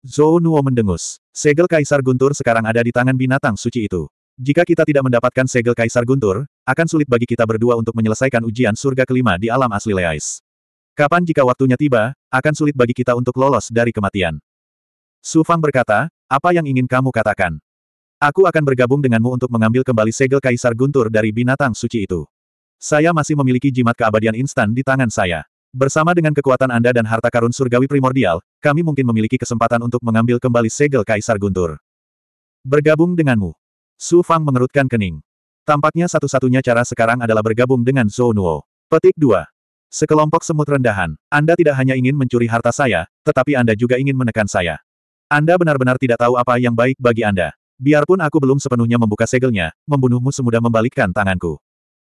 Zhou Nuo mendengus. Segel Kaisar Guntur sekarang ada di tangan binatang suci itu. Jika kita tidak mendapatkan segel Kaisar Guntur, akan sulit bagi kita berdua untuk menyelesaikan ujian surga kelima di alam asli Leais. Kapan jika waktunya tiba, akan sulit bagi kita untuk lolos dari kematian. Su Fang berkata, apa yang ingin kamu katakan? Aku akan bergabung denganmu untuk mengambil kembali segel Kaisar Guntur dari binatang suci itu. Saya masih memiliki jimat keabadian instan di tangan saya. Bersama dengan kekuatan Anda dan harta karun surgawi primordial, kami mungkin memiliki kesempatan untuk mengambil kembali segel Kaisar Guntur. Bergabung denganmu. Su Fang mengerutkan kening. Tampaknya satu-satunya cara sekarang adalah bergabung dengan Zhou Nuo. Petik 2. Sekelompok semut rendahan, Anda tidak hanya ingin mencuri harta saya, tetapi Anda juga ingin menekan saya. Anda benar-benar tidak tahu apa yang baik bagi Anda. Biarpun aku belum sepenuhnya membuka segelnya, membunuhmu semudah membalikkan tanganku.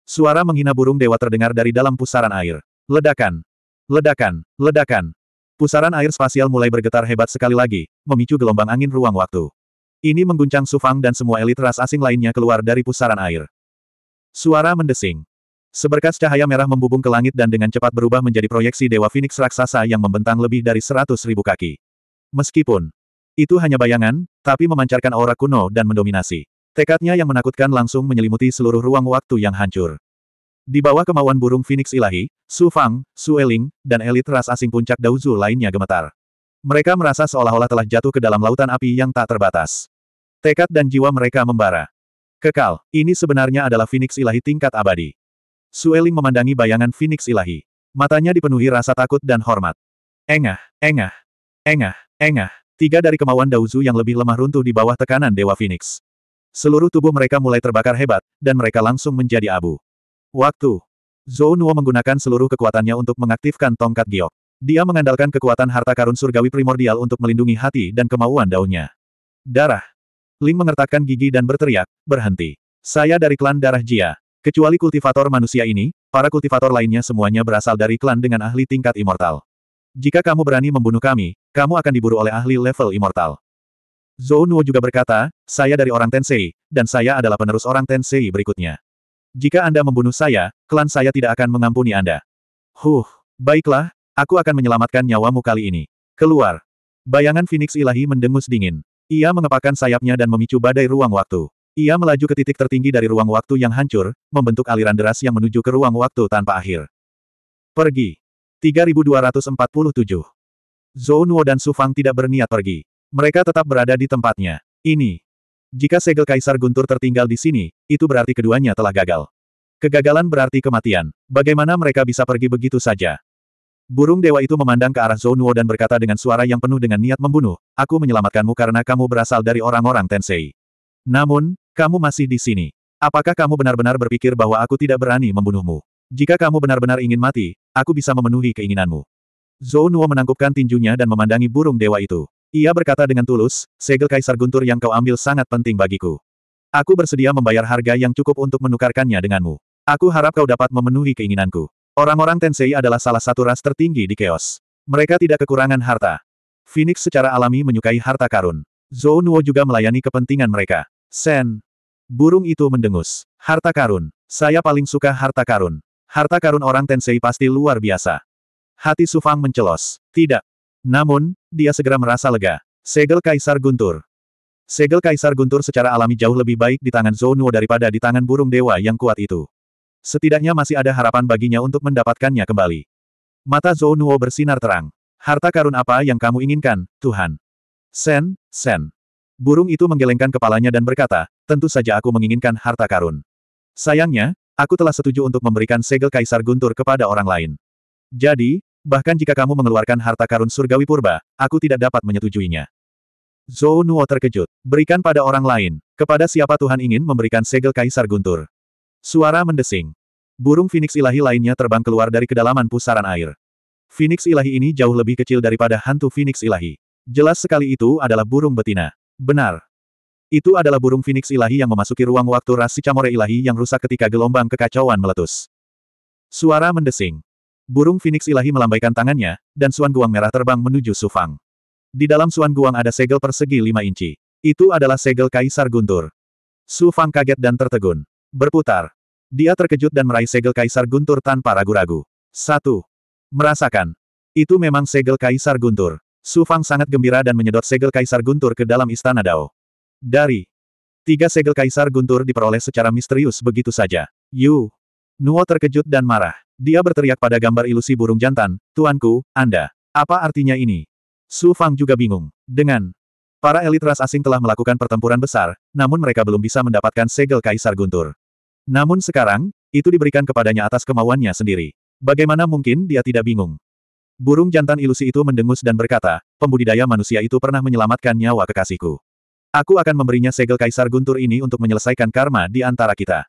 Suara menghina burung dewa terdengar dari dalam pusaran air. Ledakan! Ledakan! Ledakan! Pusaran air spasial mulai bergetar hebat sekali lagi, memicu gelombang angin ruang waktu. Ini mengguncang Sufang dan semua elit ras asing lainnya keluar dari pusaran air. Suara mendesing. Seberkas cahaya merah membubung ke langit dan dengan cepat berubah menjadi proyeksi Dewa Phoenix raksasa yang membentang lebih dari seratus ribu kaki. Meskipun itu hanya bayangan, tapi memancarkan aura kuno dan mendominasi. Tekadnya yang menakutkan langsung menyelimuti seluruh ruang waktu yang hancur. Di bawah kemauan burung Phoenix ilahi, Su Fang, Su Eling, dan elit ras asing puncak Daozu lainnya gemetar. Mereka merasa seolah-olah telah jatuh ke dalam lautan api yang tak terbatas. Tekad dan jiwa mereka membara. Kekal, ini sebenarnya adalah Phoenix Ilahi tingkat abadi. Sueling memandangi bayangan Phoenix Ilahi. Matanya dipenuhi rasa takut dan hormat. Engah, engah, engah, engah. Tiga dari kemauan Dauzu yang lebih lemah runtuh di bawah tekanan Dewa Phoenix. Seluruh tubuh mereka mulai terbakar hebat, dan mereka langsung menjadi abu. Waktu. Zhou Nuo menggunakan seluruh kekuatannya untuk mengaktifkan tongkat giok. Dia mengandalkan kekuatan harta karun surgawi primordial untuk melindungi hati dan kemauan daunnya. Darah. Ling mengertakkan gigi dan berteriak, berhenti. Saya dari klan darah Jia. Kecuali kultivator manusia ini, para kultivator lainnya semuanya berasal dari klan dengan ahli tingkat immortal. Jika kamu berani membunuh kami, kamu akan diburu oleh ahli level immortal. Zhou Nuo juga berkata, saya dari orang Tensei, dan saya adalah penerus orang Tensei berikutnya. Jika Anda membunuh saya, klan saya tidak akan mengampuni Anda. Huh, baiklah, Aku akan menyelamatkan nyawamu kali ini. Keluar. Bayangan Phoenix ilahi mendengus dingin. Ia mengepakkan sayapnya dan memicu badai ruang waktu. Ia melaju ke titik tertinggi dari ruang waktu yang hancur, membentuk aliran deras yang menuju ke ruang waktu tanpa akhir. Pergi. 3247. Zhou Nuo dan Su Fang tidak berniat pergi. Mereka tetap berada di tempatnya. Ini. Jika segel Kaisar Guntur tertinggal di sini, itu berarti keduanya telah gagal. Kegagalan berarti kematian. Bagaimana mereka bisa pergi begitu saja? Burung dewa itu memandang ke arah Zonuo dan berkata dengan suara yang penuh dengan niat membunuh, aku menyelamatkanmu karena kamu berasal dari orang-orang Tensei. Namun, kamu masih di sini. Apakah kamu benar-benar berpikir bahwa aku tidak berani membunuhmu? Jika kamu benar-benar ingin mati, aku bisa memenuhi keinginanmu. Zonuo menangkupkan tinjunya dan memandangi burung dewa itu. Ia berkata dengan tulus, segel Kaisar Guntur yang kau ambil sangat penting bagiku. Aku bersedia membayar harga yang cukup untuk menukarkannya denganmu. Aku harap kau dapat memenuhi keinginanku. Orang-orang Tensei adalah salah satu ras tertinggi di Chaos. Mereka tidak kekurangan harta. Phoenix secara alami menyukai harta karun. Zou Nuo juga melayani kepentingan mereka. Sen. Burung itu mendengus. Harta karun. Saya paling suka harta karun. Harta karun orang Tensei pasti luar biasa. Hati Sufang mencelos. Tidak. Namun, dia segera merasa lega. Segel Kaisar Guntur. Segel Kaisar Guntur secara alami jauh lebih baik di tangan Zou Nuo daripada di tangan burung dewa yang kuat itu. Setidaknya masih ada harapan baginya untuk mendapatkannya kembali. Mata Zou Nuo bersinar terang. Harta karun apa yang kamu inginkan, Tuhan? Sen, Sen. Burung itu menggelengkan kepalanya dan berkata, tentu saja aku menginginkan harta karun. Sayangnya, aku telah setuju untuk memberikan segel Kaisar Guntur kepada orang lain. Jadi, bahkan jika kamu mengeluarkan harta karun surgawi purba, aku tidak dapat menyetujuinya. Zou Nuo terkejut. Berikan pada orang lain. Kepada siapa Tuhan ingin memberikan segel Kaisar Guntur? Suara mendesing. Burung Phoenix ilahi lainnya terbang keluar dari kedalaman pusaran air. Phoenix ilahi ini jauh lebih kecil daripada hantu Phoenix ilahi. Jelas sekali itu adalah burung betina. Benar. Itu adalah burung Phoenix ilahi yang memasuki ruang waktu rasi camore ilahi yang rusak ketika gelombang kekacauan meletus. Suara mendesing. Burung Phoenix ilahi melambaikan tangannya, dan suan guang merah terbang menuju Sufang. Di dalam suan guang ada segel persegi 5 inci. Itu adalah segel Kaisar Guntur. Sufang kaget dan tertegun. Berputar. Dia terkejut dan meraih segel Kaisar Guntur tanpa ragu-ragu. Satu. Merasakan. Itu memang segel Kaisar Guntur. Su Fang sangat gembira dan menyedot segel Kaisar Guntur ke dalam istana Dao. Dari tiga segel Kaisar Guntur diperoleh secara misterius begitu saja. Yu Nuo terkejut dan marah. Dia berteriak pada gambar ilusi burung jantan, Tuanku, Anda. Apa artinya ini? Su Fang juga bingung. Dengan Para elit ras asing telah melakukan pertempuran besar, namun mereka belum bisa mendapatkan segel Kaisar Guntur. Namun sekarang, itu diberikan kepadanya atas kemauannya sendiri. Bagaimana mungkin dia tidak bingung? Burung jantan ilusi itu mendengus dan berkata, pembudidaya manusia itu pernah menyelamatkan nyawa kekasihku. Aku akan memberinya segel Kaisar Guntur ini untuk menyelesaikan karma di antara kita.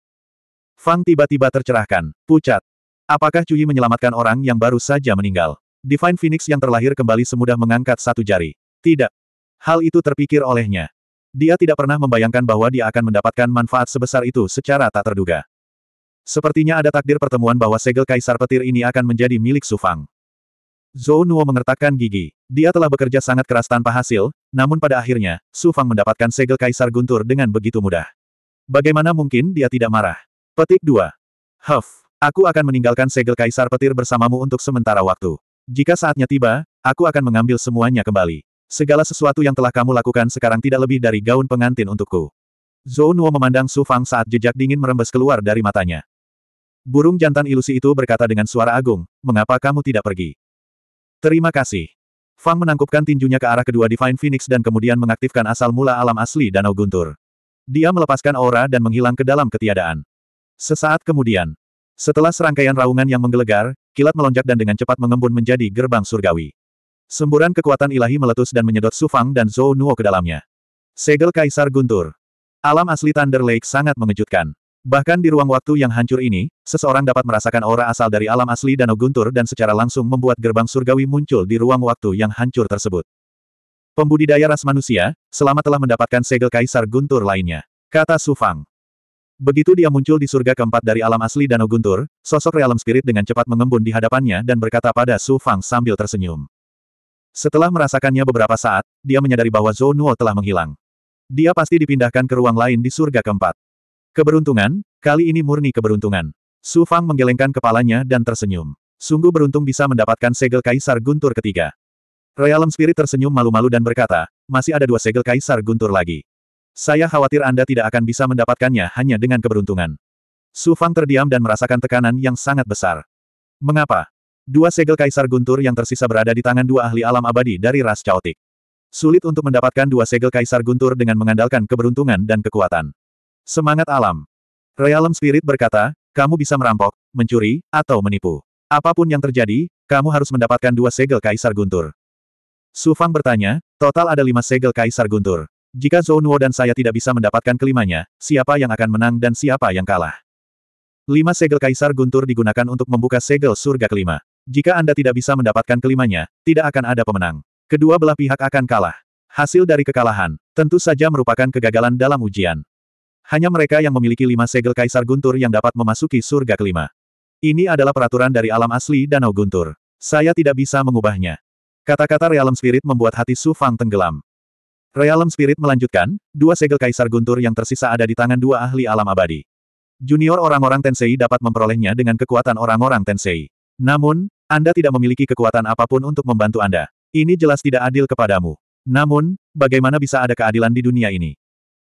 Fang tiba-tiba tercerahkan, pucat. Apakah Cui menyelamatkan orang yang baru saja meninggal? Divine Phoenix yang terlahir kembali semudah mengangkat satu jari. Tidak, Hal itu terpikir olehnya. Dia tidak pernah membayangkan bahwa dia akan mendapatkan manfaat sebesar itu secara tak terduga. Sepertinya ada takdir pertemuan bahwa segel kaisar petir ini akan menjadi milik Sufang. Zhou Nuo mengertakkan gigi. Dia telah bekerja sangat keras tanpa hasil, namun pada akhirnya, Sufang mendapatkan segel kaisar guntur dengan begitu mudah. Bagaimana mungkin dia tidak marah? Petik 2. Huff, aku akan meninggalkan segel kaisar petir bersamamu untuk sementara waktu. Jika saatnya tiba, aku akan mengambil semuanya kembali. Segala sesuatu yang telah kamu lakukan sekarang tidak lebih dari gaun pengantin untukku. Zhou Nuo memandang Su Fang saat jejak dingin merembes keluar dari matanya. Burung jantan ilusi itu berkata dengan suara agung, mengapa kamu tidak pergi? Terima kasih. Fang menangkupkan tinjunya ke arah kedua Divine Phoenix dan kemudian mengaktifkan asal mula alam asli Danau Guntur. Dia melepaskan aura dan menghilang ke dalam ketiadaan. Sesaat kemudian, setelah serangkaian raungan yang menggelegar, kilat melonjak dan dengan cepat mengembun menjadi gerbang surgawi. Semburan kekuatan ilahi meletus dan menyedot Sufang dan Zhou Nuo ke dalamnya. Segel Kaisar Guntur. Alam asli Thunder Lake sangat mengejutkan. Bahkan di ruang waktu yang hancur ini, seseorang dapat merasakan aura asal dari alam asli Danau Guntur dan secara langsung membuat gerbang surgawi muncul di ruang waktu yang hancur tersebut. Pembudidaya ras manusia, selama telah mendapatkan segel Kaisar Guntur lainnya. Kata Sufang. Begitu dia muncul di surga keempat dari alam asli Danau Guntur, sosok realem spirit dengan cepat mengembun di hadapannya dan berkata pada Su Fang sambil tersenyum. Setelah merasakannya beberapa saat, dia menyadari bahwa Zhou Nuo telah menghilang. Dia pasti dipindahkan ke ruang lain di surga keempat. Keberuntungan, kali ini murni keberuntungan. Su Fang menggelengkan kepalanya dan tersenyum. Sungguh beruntung bisa mendapatkan segel Kaisar Guntur ketiga. Realm Spirit tersenyum malu-malu dan berkata, masih ada dua segel Kaisar Guntur lagi. Saya khawatir Anda tidak akan bisa mendapatkannya hanya dengan keberuntungan. Su Fang terdiam dan merasakan tekanan yang sangat besar. Mengapa? Dua segel kaisar guntur yang tersisa berada di tangan dua ahli alam abadi dari ras caotik. Sulit untuk mendapatkan dua segel kaisar guntur dengan mengandalkan keberuntungan dan kekuatan. Semangat alam. Realm Spirit berkata, kamu bisa merampok, mencuri, atau menipu. Apapun yang terjadi, kamu harus mendapatkan dua segel kaisar guntur. Sufang bertanya, total ada lima segel kaisar guntur. Jika Zonuo dan saya tidak bisa mendapatkan kelimanya, siapa yang akan menang dan siapa yang kalah? Lima segel kaisar guntur digunakan untuk membuka segel surga kelima. Jika Anda tidak bisa mendapatkan kelimanya, tidak akan ada pemenang. Kedua belah pihak akan kalah. Hasil dari kekalahan, tentu saja merupakan kegagalan dalam ujian. Hanya mereka yang memiliki lima segel Kaisar Guntur yang dapat memasuki surga kelima. Ini adalah peraturan dari alam asli Danau Guntur. Saya tidak bisa mengubahnya. Kata-kata Realm Spirit membuat hati Su Fang tenggelam. Realm Spirit melanjutkan, dua segel Kaisar Guntur yang tersisa ada di tangan dua ahli alam abadi. Junior orang-orang Tensei dapat memperolehnya dengan kekuatan orang-orang Tensei. Namun, anda tidak memiliki kekuatan apapun untuk membantu Anda. Ini jelas tidak adil kepadamu. Namun, bagaimana bisa ada keadilan di dunia ini?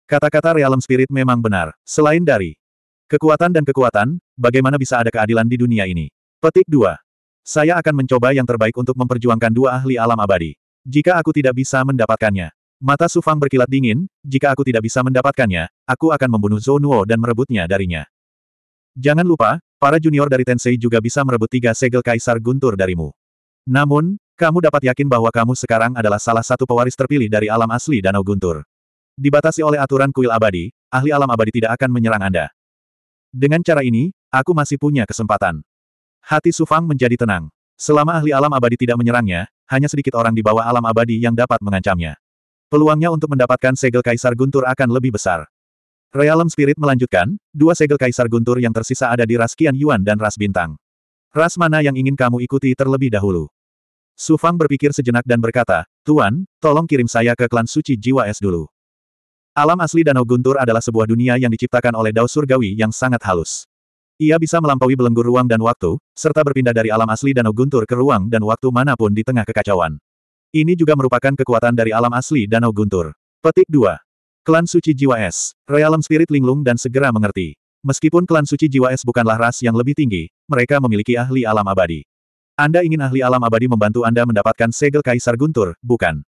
Kata-kata realm spirit memang benar. Selain dari kekuatan dan kekuatan, bagaimana bisa ada keadilan di dunia ini? Petik 2. Saya akan mencoba yang terbaik untuk memperjuangkan dua ahli alam abadi. Jika aku tidak bisa mendapatkannya. Mata Sufang berkilat dingin, jika aku tidak bisa mendapatkannya, aku akan membunuh Zonuo dan merebutnya darinya. Jangan lupa, Para junior dari Tensei juga bisa merebut tiga segel kaisar guntur darimu. Namun, kamu dapat yakin bahwa kamu sekarang adalah salah satu pewaris terpilih dari alam asli Danau Guntur. Dibatasi oleh aturan kuil abadi, ahli alam abadi tidak akan menyerang Anda. Dengan cara ini, aku masih punya kesempatan. Hati Sufang menjadi tenang. Selama ahli alam abadi tidak menyerangnya, hanya sedikit orang di bawah alam abadi yang dapat mengancamnya. Peluangnya untuk mendapatkan segel kaisar guntur akan lebih besar. Realm Spirit melanjutkan, dua segel Kaisar Guntur yang tersisa ada di ras Kian Yuan dan ras Bintang. Ras mana yang ingin kamu ikuti terlebih dahulu? Su Fang berpikir sejenak dan berkata, Tuan, tolong kirim saya ke klan suci jiwa es dulu. Alam asli Danau Guntur adalah sebuah dunia yang diciptakan oleh Dao Surgawi yang sangat halus. Ia bisa melampaui belenggu ruang dan waktu, serta berpindah dari alam asli Danau Guntur ke ruang dan waktu manapun di tengah kekacauan. Ini juga merupakan kekuatan dari alam asli Danau Guntur. Petik 2. Klan Suci Jiwa Es, Realm Spirit linglung dan segera mengerti. Meskipun klan Suci Jiwa Es bukanlah ras yang lebih tinggi, mereka memiliki ahli alam abadi. Anda ingin ahli alam abadi membantu Anda mendapatkan segel Kaisar Guntur, bukan?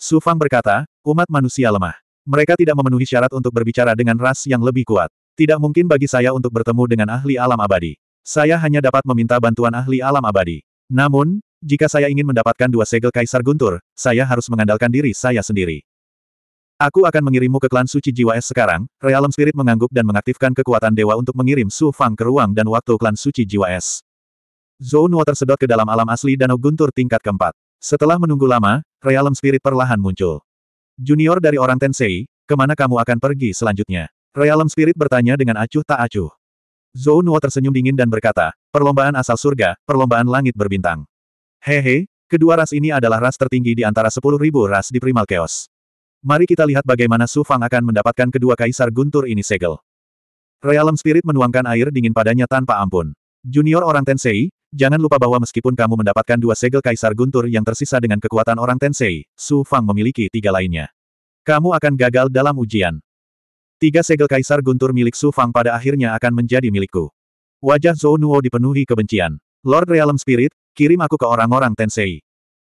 Su Fang berkata, umat manusia lemah. Mereka tidak memenuhi syarat untuk berbicara dengan ras yang lebih kuat. Tidak mungkin bagi saya untuk bertemu dengan ahli alam abadi. Saya hanya dapat meminta bantuan ahli alam abadi. Namun, jika saya ingin mendapatkan dua segel Kaisar Guntur, saya harus mengandalkan diri saya sendiri. Aku akan mengirimmu ke klan suci jiwa es sekarang, Realm Spirit mengangguk dan mengaktifkan kekuatan dewa untuk mengirim Su Fang ke ruang dan waktu klan suci jiwa es. Zhou Nuo tersedot ke dalam alam asli Danau Guntur tingkat keempat. Setelah menunggu lama, Realm Spirit perlahan muncul. Junior dari orang Tensei, kemana kamu akan pergi selanjutnya? Realm Spirit bertanya dengan acuh tak acuh. Zhou Nuo tersenyum dingin dan berkata, perlombaan asal surga, perlombaan langit berbintang. Hehe, kedua ras ini adalah ras tertinggi di antara sepuluh ribu ras di Primal Chaos. Mari kita lihat bagaimana Su Fang akan mendapatkan kedua kaisar guntur ini segel. Realm Spirit menuangkan air dingin padanya tanpa ampun. Junior orang Tensei, jangan lupa bahwa meskipun kamu mendapatkan dua segel kaisar guntur yang tersisa dengan kekuatan orang Tensei, Su Fang memiliki tiga lainnya. Kamu akan gagal dalam ujian. Tiga segel kaisar guntur milik Su Fang pada akhirnya akan menjadi milikku. Wajah Zhou Nuo dipenuhi kebencian. Lord Realm Spirit, kirim aku ke orang-orang Tensei.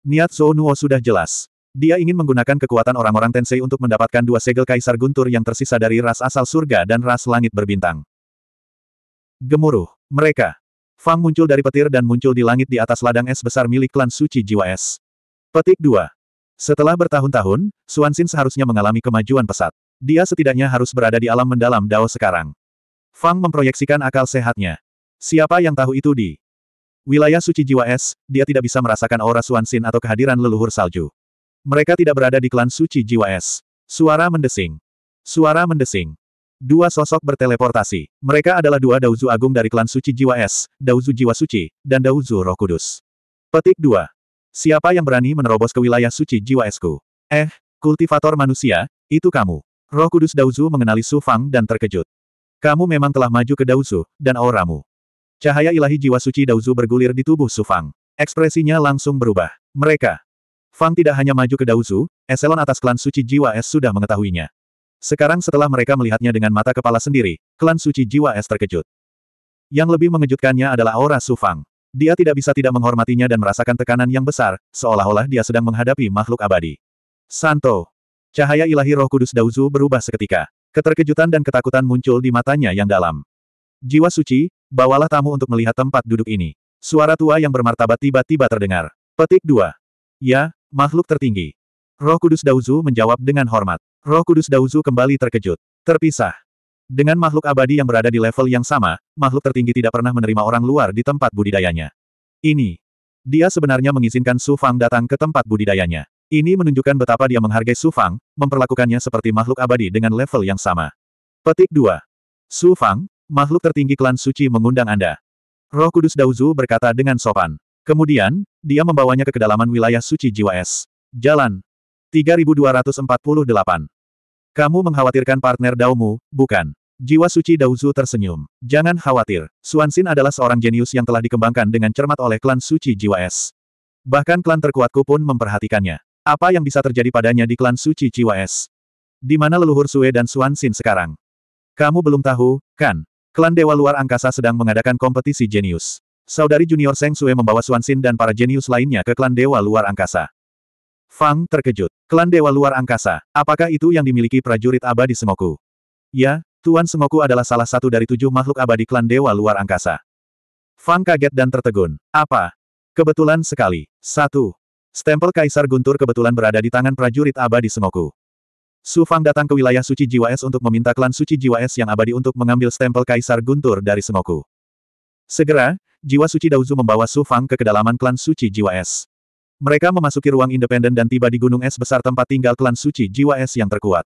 Niat Zhou Nuo sudah jelas. Dia ingin menggunakan kekuatan orang-orang Tensei untuk mendapatkan dua segel Kaisar Guntur yang tersisa dari ras asal surga dan ras langit berbintang. Gemuruh. Mereka. Fang muncul dari petir dan muncul di langit di atas ladang es besar milik klan suci jiwa es. Petik 2. Setelah bertahun-tahun, Suansin seharusnya mengalami kemajuan pesat. Dia setidaknya harus berada di alam mendalam Dao sekarang. Fang memproyeksikan akal sehatnya. Siapa yang tahu itu di wilayah suci jiwa es, dia tidak bisa merasakan aura Suansin atau kehadiran leluhur salju. Mereka tidak berada di klan suci jiwa es. Suara mendesing. Suara mendesing. Dua sosok berteleportasi. Mereka adalah dua Dauzu Agung dari klan suci jiwa es, Dauzu Jiwa Suci, dan Dauzu Roh Kudus. Petik 2. Siapa yang berani menerobos ke wilayah suci jiwa esku? Eh, kultivator manusia, itu kamu. Roh Kudus Dauzu mengenali Su Fang dan terkejut. Kamu memang telah maju ke Dauzu, dan auramu. Cahaya ilahi jiwa suci Dauzu bergulir di tubuh Su Fang. Ekspresinya langsung berubah. Mereka, Fang tidak hanya maju ke Daozu, eselon atas klan suci jiwa es sudah mengetahuinya. Sekarang setelah mereka melihatnya dengan mata kepala sendiri, klan suci jiwa es terkejut. Yang lebih mengejutkannya adalah aura Su Fang. Dia tidak bisa tidak menghormatinya dan merasakan tekanan yang besar, seolah-olah dia sedang menghadapi makhluk abadi. Santo. Cahaya ilahi roh kudus Daozu berubah seketika. Keterkejutan dan ketakutan muncul di matanya yang dalam. Jiwa suci, bawalah tamu untuk melihat tempat duduk ini. Suara tua yang bermartabat tiba-tiba terdengar. Petik 2. Ya, Makhluk tertinggi. Roh Kudus Dauzu menjawab dengan hormat. Roh Kudus Dauzu kembali terkejut. Terpisah. Dengan makhluk abadi yang berada di level yang sama, makhluk tertinggi tidak pernah menerima orang luar di tempat budidayanya. Ini. Dia sebenarnya mengizinkan Su Fang datang ke tempat budidayanya. Ini menunjukkan betapa dia menghargai Su Fang, memperlakukannya seperti makhluk abadi dengan level yang sama. Petik 2. Su Fang, makhluk tertinggi klan suci mengundang Anda. Roh Kudus Dauzu berkata dengan sopan. Kemudian, dia membawanya ke kedalaman wilayah suci jiwa es. Jalan. 3248. Kamu mengkhawatirkan partner Daumu, bukan? Jiwa suci Dauzu tersenyum. Jangan khawatir, Suansin adalah seorang jenius yang telah dikembangkan dengan cermat oleh klan suci jiwa es. Bahkan klan terkuatku pun memperhatikannya. Apa yang bisa terjadi padanya di klan suci jiwa es? Di mana leluhur Sue dan Suansin sekarang? Kamu belum tahu, kan? Klan Dewa Luar Angkasa sedang mengadakan kompetisi jenius. Saudari junior Seng Sue membawa Xin dan para jenius lainnya ke klan Dewa Luar Angkasa. Fang terkejut. Klan Dewa Luar Angkasa, apakah itu yang dimiliki prajurit abadi Sengoku? Ya, Tuan Sengoku adalah salah satu dari tujuh makhluk abadi klan Dewa Luar Angkasa. Fang kaget dan tertegun. Apa? Kebetulan sekali. Satu. Stempel Kaisar Guntur kebetulan berada di tangan prajurit abadi Sengoku. Su Fang datang ke wilayah Suci Jiwa Es untuk meminta klan Suci Jiwa Es yang abadi untuk mengambil stempel Kaisar Guntur dari Sengoku. Segera, jiwa suci Dauzu membawa Su Fang ke kedalaman klan suci jiwa es. Mereka memasuki ruang independen dan tiba di gunung es besar tempat tinggal klan suci jiwa es yang terkuat.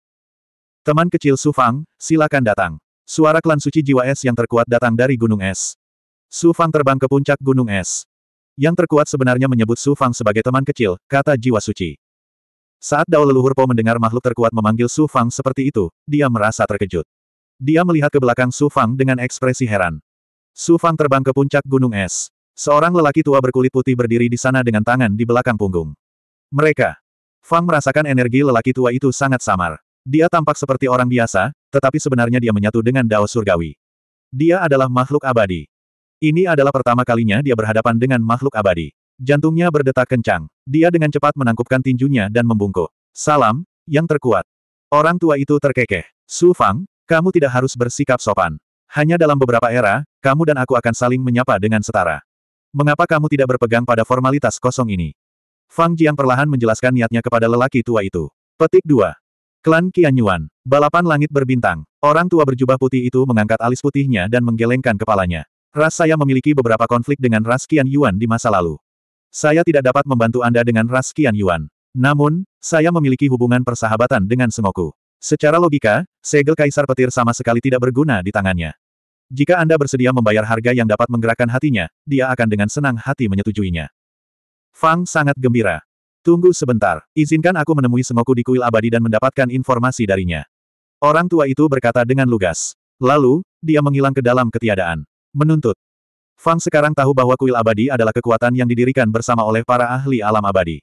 Teman kecil Su Fang, silakan datang. Suara klan suci jiwa es yang terkuat datang dari gunung es. Su Fang terbang ke puncak gunung es. Yang terkuat sebenarnya menyebut Su Fang sebagai teman kecil, kata jiwa suci. Saat Dao leluhur Po mendengar makhluk terkuat memanggil Su Fang seperti itu, dia merasa terkejut. Dia melihat ke belakang Su Fang dengan ekspresi heran. Su Fang terbang ke puncak gunung es. Seorang lelaki tua berkulit putih berdiri di sana dengan tangan di belakang punggung. Mereka. Fang merasakan energi lelaki tua itu sangat samar. Dia tampak seperti orang biasa, tetapi sebenarnya dia menyatu dengan Dao Surgawi. Dia adalah makhluk abadi. Ini adalah pertama kalinya dia berhadapan dengan makhluk abadi. Jantungnya berdetak kencang. Dia dengan cepat menangkupkan tinjunya dan membungkuk. Salam, yang terkuat. Orang tua itu terkekeh. Su Fang, kamu tidak harus bersikap sopan. Hanya dalam beberapa era, kamu dan aku akan saling menyapa dengan setara. Mengapa kamu tidak berpegang pada formalitas kosong ini? Fang Jiang perlahan menjelaskan niatnya kepada lelaki tua itu. Petik 2. Klan Qianyuan. Balapan langit berbintang. Orang tua berjubah putih itu mengangkat alis putihnya dan menggelengkan kepalanya. Ras saya memiliki beberapa konflik dengan ras Qian Yuan di masa lalu. Saya tidak dapat membantu Anda dengan ras Qian Yuan. Namun, saya memiliki hubungan persahabatan dengan Sengoku. Secara logika, segel kaisar petir sama sekali tidak berguna di tangannya. Jika Anda bersedia membayar harga yang dapat menggerakkan hatinya, dia akan dengan senang hati menyetujuinya. Fang sangat gembira. Tunggu sebentar, izinkan aku menemui Semoku di kuil abadi dan mendapatkan informasi darinya. Orang tua itu berkata dengan lugas. Lalu, dia menghilang ke dalam ketiadaan. Menuntut. Fang sekarang tahu bahwa kuil abadi adalah kekuatan yang didirikan bersama oleh para ahli alam abadi.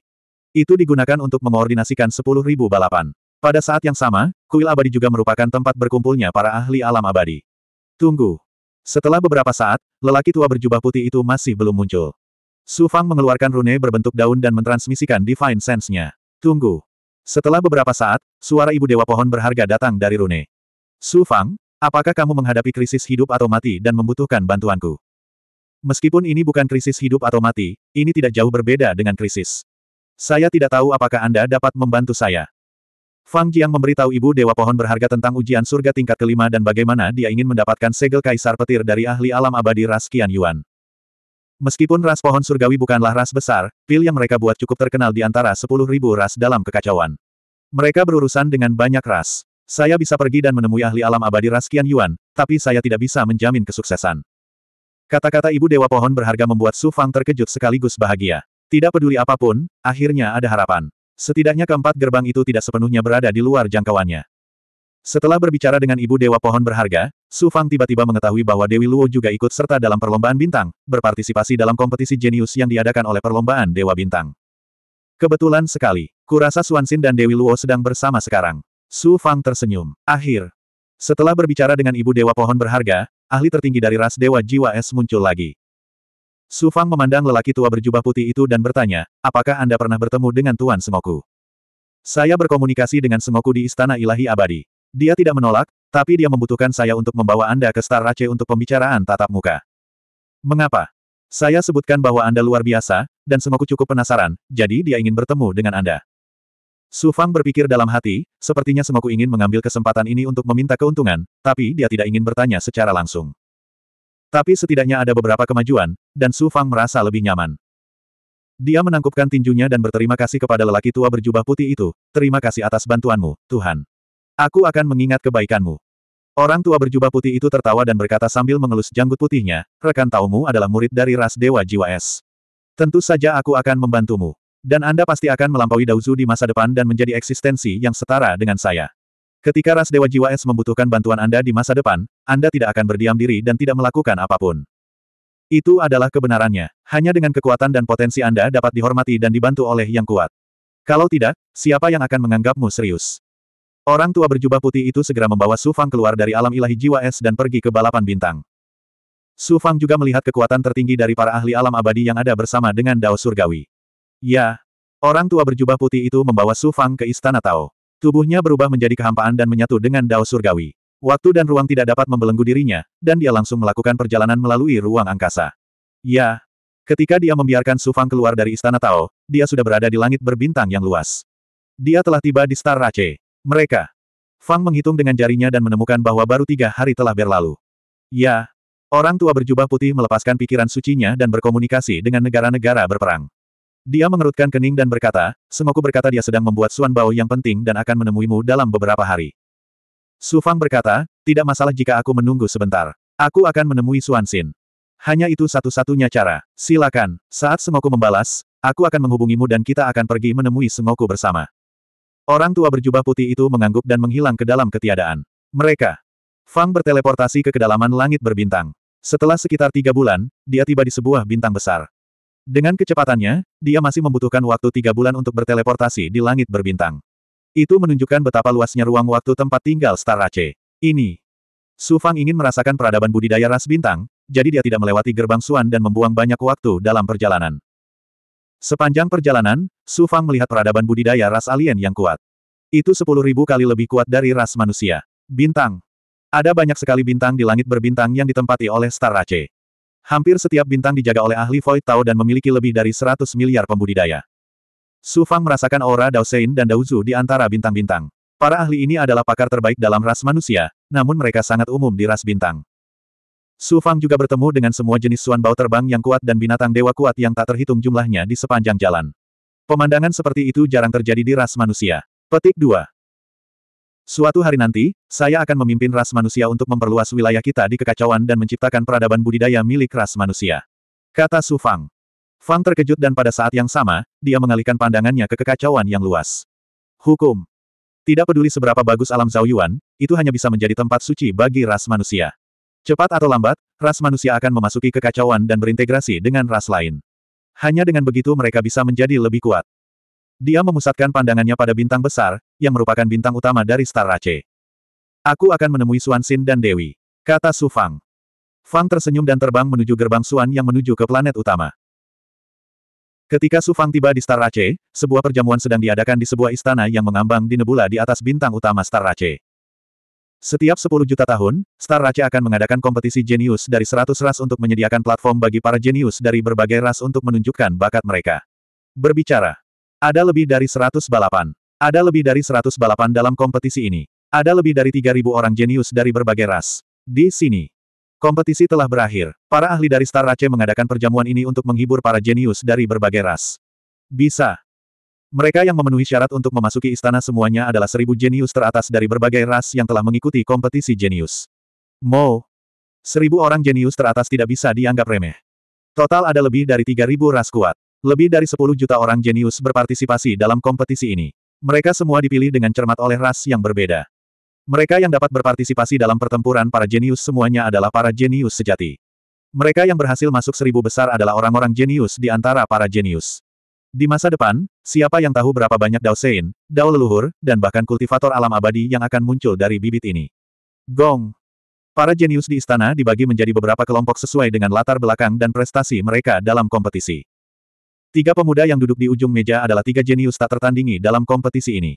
Itu digunakan untuk mengoordinasikan 10.000 balapan. Pada saat yang sama, kuil abadi juga merupakan tempat berkumpulnya para ahli alam abadi. Tunggu. Setelah beberapa saat, lelaki tua berjubah putih itu masih belum muncul. Su Fang mengeluarkan rune berbentuk daun dan mentransmisikan Divine Sense-nya. Tunggu. Setelah beberapa saat, suara Ibu Dewa Pohon berharga datang dari rune. Su Fang, apakah kamu menghadapi krisis hidup atau mati dan membutuhkan bantuanku? Meskipun ini bukan krisis hidup atau mati, ini tidak jauh berbeda dengan krisis. Saya tidak tahu apakah Anda dapat membantu saya. Fang Jiang memberitahu ibu Dewa Pohon berharga tentang ujian surga tingkat kelima dan bagaimana dia ingin mendapatkan segel kaisar petir dari ahli alam abadi ras Qian Yuan. Meskipun ras pohon surgawi bukanlah ras besar, pil yang mereka buat cukup terkenal di antara sepuluh ribu ras dalam kekacauan. Mereka berurusan dengan banyak ras. Saya bisa pergi dan menemui ahli alam abadi ras Qian Yuan, tapi saya tidak bisa menjamin kesuksesan. Kata-kata ibu Dewa Pohon berharga membuat Su Fang terkejut sekaligus bahagia. Tidak peduli apapun, akhirnya ada harapan. Setidaknya keempat gerbang itu tidak sepenuhnya berada di luar jangkauannya. Setelah berbicara dengan ibu dewa pohon berharga, Su Fang tiba-tiba mengetahui bahwa Dewi Luo juga ikut serta dalam perlombaan bintang, berpartisipasi dalam kompetisi jenius yang diadakan oleh perlombaan dewa bintang. Kebetulan sekali, kurasa Suansin dan Dewi Luo sedang bersama sekarang. Su Fang tersenyum. Akhir. Setelah berbicara dengan ibu dewa pohon berharga, ahli tertinggi dari ras dewa jiwa es muncul lagi. Su Fang memandang lelaki tua berjubah putih itu dan bertanya, apakah Anda pernah bertemu dengan Tuan Semoku? Saya berkomunikasi dengan Semoku di Istana Ilahi Abadi. Dia tidak menolak, tapi dia membutuhkan saya untuk membawa Anda ke Star Race untuk pembicaraan tatap muka. Mengapa? Saya sebutkan bahwa Anda luar biasa, dan Semoku cukup penasaran, jadi dia ingin bertemu dengan Anda. Su Fang berpikir dalam hati, sepertinya Semoku ingin mengambil kesempatan ini untuk meminta keuntungan, tapi dia tidak ingin bertanya secara langsung. Tapi setidaknya ada beberapa kemajuan, dan Su Fang merasa lebih nyaman. Dia menangkupkan tinjunya dan berterima kasih kepada lelaki tua berjubah putih itu, terima kasih atas bantuanmu, Tuhan. Aku akan mengingat kebaikanmu. Orang tua berjubah putih itu tertawa dan berkata sambil mengelus janggut putihnya, rekan taumu adalah murid dari ras Dewa Jiwa Es. Tentu saja aku akan membantumu. Dan Anda pasti akan melampaui Dauzu di masa depan dan menjadi eksistensi yang setara dengan saya. Ketika ras Dewa Jiwa Es membutuhkan bantuan Anda di masa depan, Anda tidak akan berdiam diri dan tidak melakukan apapun. Itu adalah kebenarannya. Hanya dengan kekuatan dan potensi Anda dapat dihormati dan dibantu oleh yang kuat. Kalau tidak, siapa yang akan menganggapmu serius? Orang tua berjubah putih itu segera membawa Su Fang keluar dari alam ilahi jiwa es dan pergi ke balapan bintang. Su Fang juga melihat kekuatan tertinggi dari para ahli alam abadi yang ada bersama dengan Dao Surgawi. Ya, orang tua berjubah putih itu membawa Su Fang ke Istana Tao. Tubuhnya berubah menjadi kehampaan dan menyatu dengan dao surgawi. Waktu dan ruang tidak dapat membelenggu dirinya, dan dia langsung melakukan perjalanan melalui ruang angkasa. Ya. Ketika dia membiarkan Sufang keluar dari istana Tao, dia sudah berada di langit berbintang yang luas. Dia telah tiba di Star Rache. Mereka. Fang menghitung dengan jarinya dan menemukan bahwa baru tiga hari telah berlalu. Ya. Orang tua berjubah putih melepaskan pikiran sucinya dan berkomunikasi dengan negara-negara berperang. Dia mengerutkan kening dan berkata, Semoku berkata dia sedang membuat Suan Bao yang penting dan akan menemuimu dalam beberapa hari. Su Fang berkata, tidak masalah jika aku menunggu sebentar. Aku akan menemui Suan Xin. Hanya itu satu-satunya cara. Silakan. Saat Semoku membalas, aku akan menghubungimu dan kita akan pergi menemui Semoku bersama. Orang tua berjubah putih itu mengangguk dan menghilang ke dalam ketiadaan. Mereka. Fang berteleportasi ke kedalaman langit berbintang. Setelah sekitar tiga bulan, dia tiba di sebuah bintang besar. Dengan kecepatannya, dia masih membutuhkan waktu tiga bulan untuk berteleportasi di langit berbintang. Itu menunjukkan betapa luasnya ruang waktu tempat tinggal Star Rache. Ini. Su Fang ingin merasakan peradaban budidaya ras bintang, jadi dia tidak melewati gerbang Suan dan membuang banyak waktu dalam perjalanan. Sepanjang perjalanan, Su Fang melihat peradaban budidaya ras alien yang kuat. Itu sepuluh ribu kali lebih kuat dari ras manusia. Bintang. Ada banyak sekali bintang di langit berbintang yang ditempati oleh Star Rache. Hampir setiap bintang dijaga oleh ahli Void Tao dan memiliki lebih dari 100 miliar pembudidaya. Su Fang merasakan aura Sein dan Daozu di antara bintang-bintang. Para ahli ini adalah pakar terbaik dalam ras manusia, namun mereka sangat umum di ras bintang. Su Fang juga bertemu dengan semua jenis suan bau terbang yang kuat dan binatang dewa kuat yang tak terhitung jumlahnya di sepanjang jalan. Pemandangan seperti itu jarang terjadi di ras manusia. Petik 2. Suatu hari nanti, saya akan memimpin ras manusia untuk memperluas wilayah kita di kekacauan dan menciptakan peradaban budidaya milik ras manusia. Kata Su Fang. Fang terkejut dan pada saat yang sama, dia mengalihkan pandangannya ke kekacauan yang luas. Hukum. Tidak peduli seberapa bagus alam Zhao Yuan, itu hanya bisa menjadi tempat suci bagi ras manusia. Cepat atau lambat, ras manusia akan memasuki kekacauan dan berintegrasi dengan ras lain. Hanya dengan begitu mereka bisa menjadi lebih kuat. Dia memusatkan pandangannya pada bintang besar, yang merupakan bintang utama dari Star Race. Aku akan menemui Suan Xin dan Dewi. Kata Su Fang. Fang tersenyum dan terbang menuju gerbang Suan yang menuju ke planet utama. Ketika Su Fang tiba di Star Race, sebuah perjamuan sedang diadakan di sebuah istana yang mengambang di nebula di atas bintang utama Star Race. Setiap 10 juta tahun, Star Race akan mengadakan kompetisi jenius dari 100 ras untuk menyediakan platform bagi para jenius dari berbagai ras untuk menunjukkan bakat mereka. Berbicara ada lebih dari 100 balapan. Ada lebih dari 100 balapan dalam kompetisi ini. Ada lebih dari 3.000 orang jenius dari berbagai ras. Di sini. Kompetisi telah berakhir. Para ahli dari Star Race mengadakan perjamuan ini untuk menghibur para jenius dari berbagai ras. Bisa. Mereka yang memenuhi syarat untuk memasuki istana semuanya adalah seribu jenius teratas dari berbagai ras yang telah mengikuti kompetisi jenius. Mo. Seribu orang jenius teratas tidak bisa dianggap remeh. Total ada lebih dari tiga ribu ras kuat. Lebih dari 10 juta orang jenius berpartisipasi dalam kompetisi ini. Mereka semua dipilih dengan cermat oleh ras yang berbeda. Mereka yang dapat berpartisipasi dalam pertempuran para jenius semuanya adalah para jenius sejati. Mereka yang berhasil masuk seribu besar adalah orang-orang jenius di antara para jenius. Di masa depan, siapa yang tahu berapa banyak Dao Sein, Dao leluhur, dan bahkan kultivator alam abadi yang akan muncul dari bibit ini. Gong. Para jenius di istana dibagi menjadi beberapa kelompok sesuai dengan latar belakang dan prestasi mereka dalam kompetisi. Tiga pemuda yang duduk di ujung meja adalah tiga jenius tak tertandingi dalam kompetisi ini.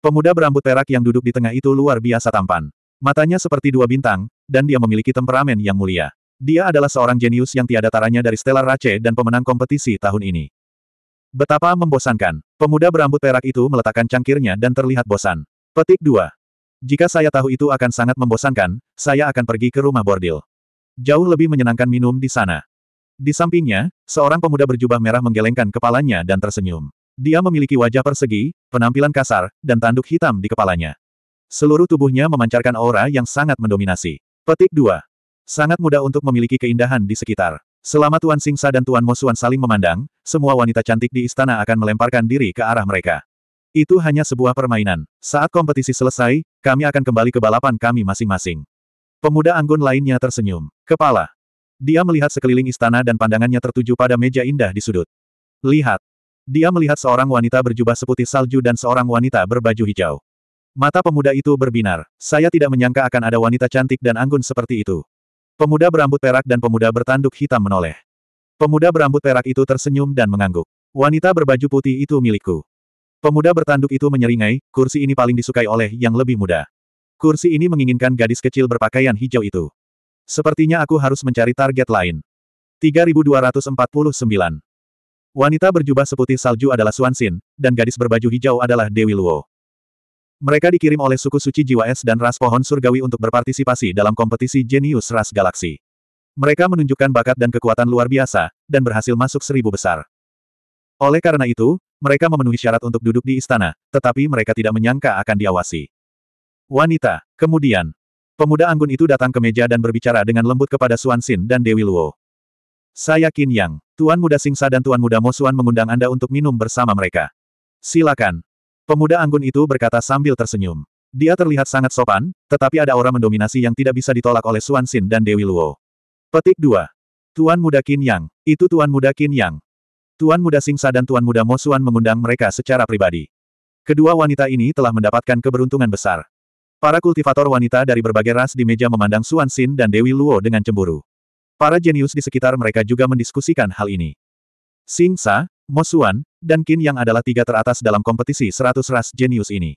Pemuda berambut perak yang duduk di tengah itu luar biasa tampan. Matanya seperti dua bintang, dan dia memiliki temperamen yang mulia. Dia adalah seorang jenius yang tiada taranya dari Stellar Race dan pemenang kompetisi tahun ini. Betapa membosankan. Pemuda berambut perak itu meletakkan cangkirnya dan terlihat bosan. Petik 2. Jika saya tahu itu akan sangat membosankan, saya akan pergi ke rumah bordil. Jauh lebih menyenangkan minum di sana. Di sampingnya, seorang pemuda berjubah merah menggelengkan kepalanya dan tersenyum. Dia memiliki wajah persegi, penampilan kasar, dan tanduk hitam di kepalanya. Seluruh tubuhnya memancarkan aura yang sangat mendominasi. Petik 2. Sangat mudah untuk memiliki keindahan di sekitar. Selama Tuan Singsa dan Tuan Mosuan saling memandang, semua wanita cantik di istana akan melemparkan diri ke arah mereka. Itu hanya sebuah permainan. Saat kompetisi selesai, kami akan kembali ke balapan kami masing-masing. Pemuda anggun lainnya tersenyum. Kepala. Dia melihat sekeliling istana dan pandangannya tertuju pada meja indah di sudut. Lihat. Dia melihat seorang wanita berjubah seputih salju dan seorang wanita berbaju hijau. Mata pemuda itu berbinar. Saya tidak menyangka akan ada wanita cantik dan anggun seperti itu. Pemuda berambut perak dan pemuda bertanduk hitam menoleh. Pemuda berambut perak itu tersenyum dan mengangguk. Wanita berbaju putih itu milikku. Pemuda bertanduk itu menyeringai, kursi ini paling disukai oleh yang lebih muda. Kursi ini menginginkan gadis kecil berpakaian hijau itu. Sepertinya aku harus mencari target lain. 3249. Wanita berjubah seputih salju adalah Suansin, dan gadis berbaju hijau adalah Dewi Luo. Mereka dikirim oleh suku suci jiwa es dan ras pohon surgawi untuk berpartisipasi dalam kompetisi jenius ras galaksi. Mereka menunjukkan bakat dan kekuatan luar biasa, dan berhasil masuk seribu besar. Oleh karena itu, mereka memenuhi syarat untuk duduk di istana, tetapi mereka tidak menyangka akan diawasi. Wanita, kemudian, Pemuda anggun itu datang ke meja dan berbicara dengan lembut kepada Suan Xin dan Dewi Luo. Saya Qin Yang, Tuan Muda Singsa dan Tuan Muda Mosuan mengundang Anda untuk minum bersama mereka. Silakan. Pemuda anggun itu berkata sambil tersenyum. Dia terlihat sangat sopan, tetapi ada aura mendominasi yang tidak bisa ditolak oleh Suan Xin dan Dewi Luo. Petik 2. Tuan Muda Qin Yang, itu Tuan Muda Qin Yang. Tuan Muda Singsa dan Tuan Muda Mosuan mengundang mereka secara pribadi. Kedua wanita ini telah mendapatkan keberuntungan besar. Para kultivator wanita dari berbagai ras di meja memandang Suan Xin dan Dewi Luo dengan cemburu. Para jenius di sekitar mereka juga mendiskusikan hal ini. Sing Sa, Mo Suan, dan Qin yang adalah tiga teratas dalam kompetisi 100 ras jenius ini.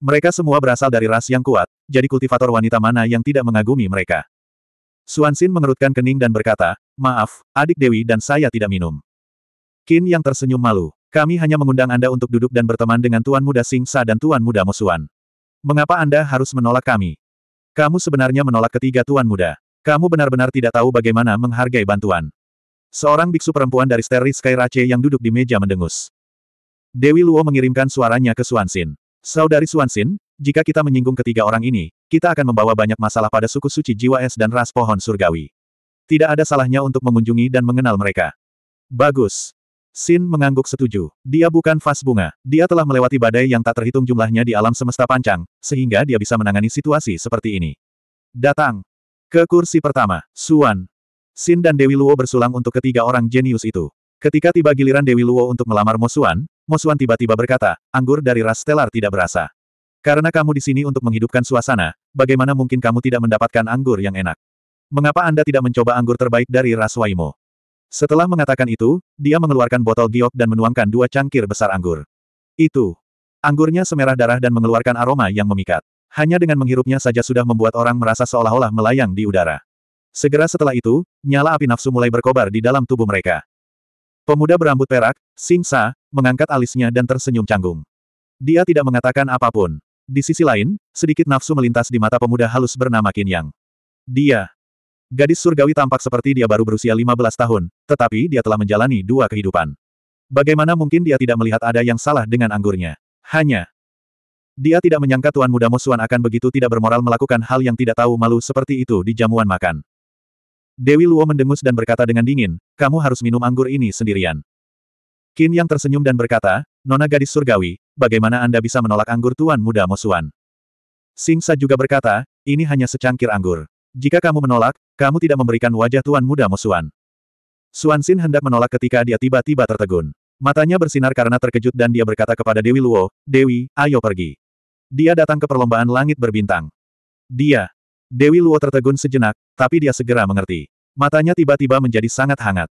Mereka semua berasal dari ras yang kuat, jadi kultivator wanita mana yang tidak mengagumi mereka. Suan Xin mengerutkan kening dan berkata, Maaf, adik Dewi dan saya tidak minum. Qin yang tersenyum malu. Kami hanya mengundang Anda untuk duduk dan berteman dengan Tuan Muda Sa dan Tuan Muda Mosuan. Mengapa Anda harus menolak kami? Kamu sebenarnya menolak ketiga tuan muda. Kamu benar-benar tidak tahu bagaimana menghargai bantuan. Seorang biksu perempuan dari Steri Sky yang duduk di meja mendengus. Dewi Luo mengirimkan suaranya ke Suansin. Saudari Suansin, jika kita menyinggung ketiga orang ini, kita akan membawa banyak masalah pada suku suci jiwa es dan ras pohon surgawi. Tidak ada salahnya untuk mengunjungi dan mengenal mereka. Bagus. Sin mengangguk setuju. Dia bukan fas bunga. Dia telah melewati badai yang tak terhitung jumlahnya di alam semesta pancang, sehingga dia bisa menangani situasi seperti ini. Datang. Ke kursi pertama, Suan. Sin dan Dewi Luo bersulang untuk ketiga orang jenius itu. Ketika tiba giliran Dewi Luo untuk melamar Mosuan, Mosuan tiba-tiba berkata, anggur dari ras Stellar tidak berasa. Karena kamu di sini untuk menghidupkan suasana, bagaimana mungkin kamu tidak mendapatkan anggur yang enak? Mengapa Anda tidak mencoba anggur terbaik dari ras Waimo? Setelah mengatakan itu, dia mengeluarkan botol giok dan menuangkan dua cangkir besar anggur. Itu. Anggurnya semerah darah dan mengeluarkan aroma yang memikat. Hanya dengan menghirupnya saja sudah membuat orang merasa seolah-olah melayang di udara. Segera setelah itu, nyala api nafsu mulai berkobar di dalam tubuh mereka. Pemuda berambut perak, Sing mengangkat alisnya dan tersenyum canggung. Dia tidak mengatakan apapun. Di sisi lain, sedikit nafsu melintas di mata pemuda halus bernama Qin Yang. Dia Gadis surgawi tampak seperti dia baru berusia 15 tahun, tetapi dia telah menjalani dua kehidupan. Bagaimana mungkin dia tidak melihat ada yang salah dengan anggurnya? Hanya. Dia tidak menyangka Tuan Muda Mosuan akan begitu tidak bermoral melakukan hal yang tidak tahu malu seperti itu di jamuan makan. Dewi Luo mendengus dan berkata dengan dingin, kamu harus minum anggur ini sendirian. Qin yang tersenyum dan berkata, Nona gadis surgawi, bagaimana Anda bisa menolak anggur Tuan Muda Mosuan? Singsa juga berkata, ini hanya secangkir anggur. Jika kamu menolak, kamu tidak memberikan wajah Tuan Muda musuhan. Suan Xin hendak menolak ketika dia tiba-tiba tertegun. Matanya bersinar karena terkejut dan dia berkata kepada Dewi Luo, Dewi, ayo pergi. Dia datang ke perlombaan langit berbintang. Dia. Dewi Luo tertegun sejenak, tapi dia segera mengerti. Matanya tiba-tiba menjadi sangat hangat.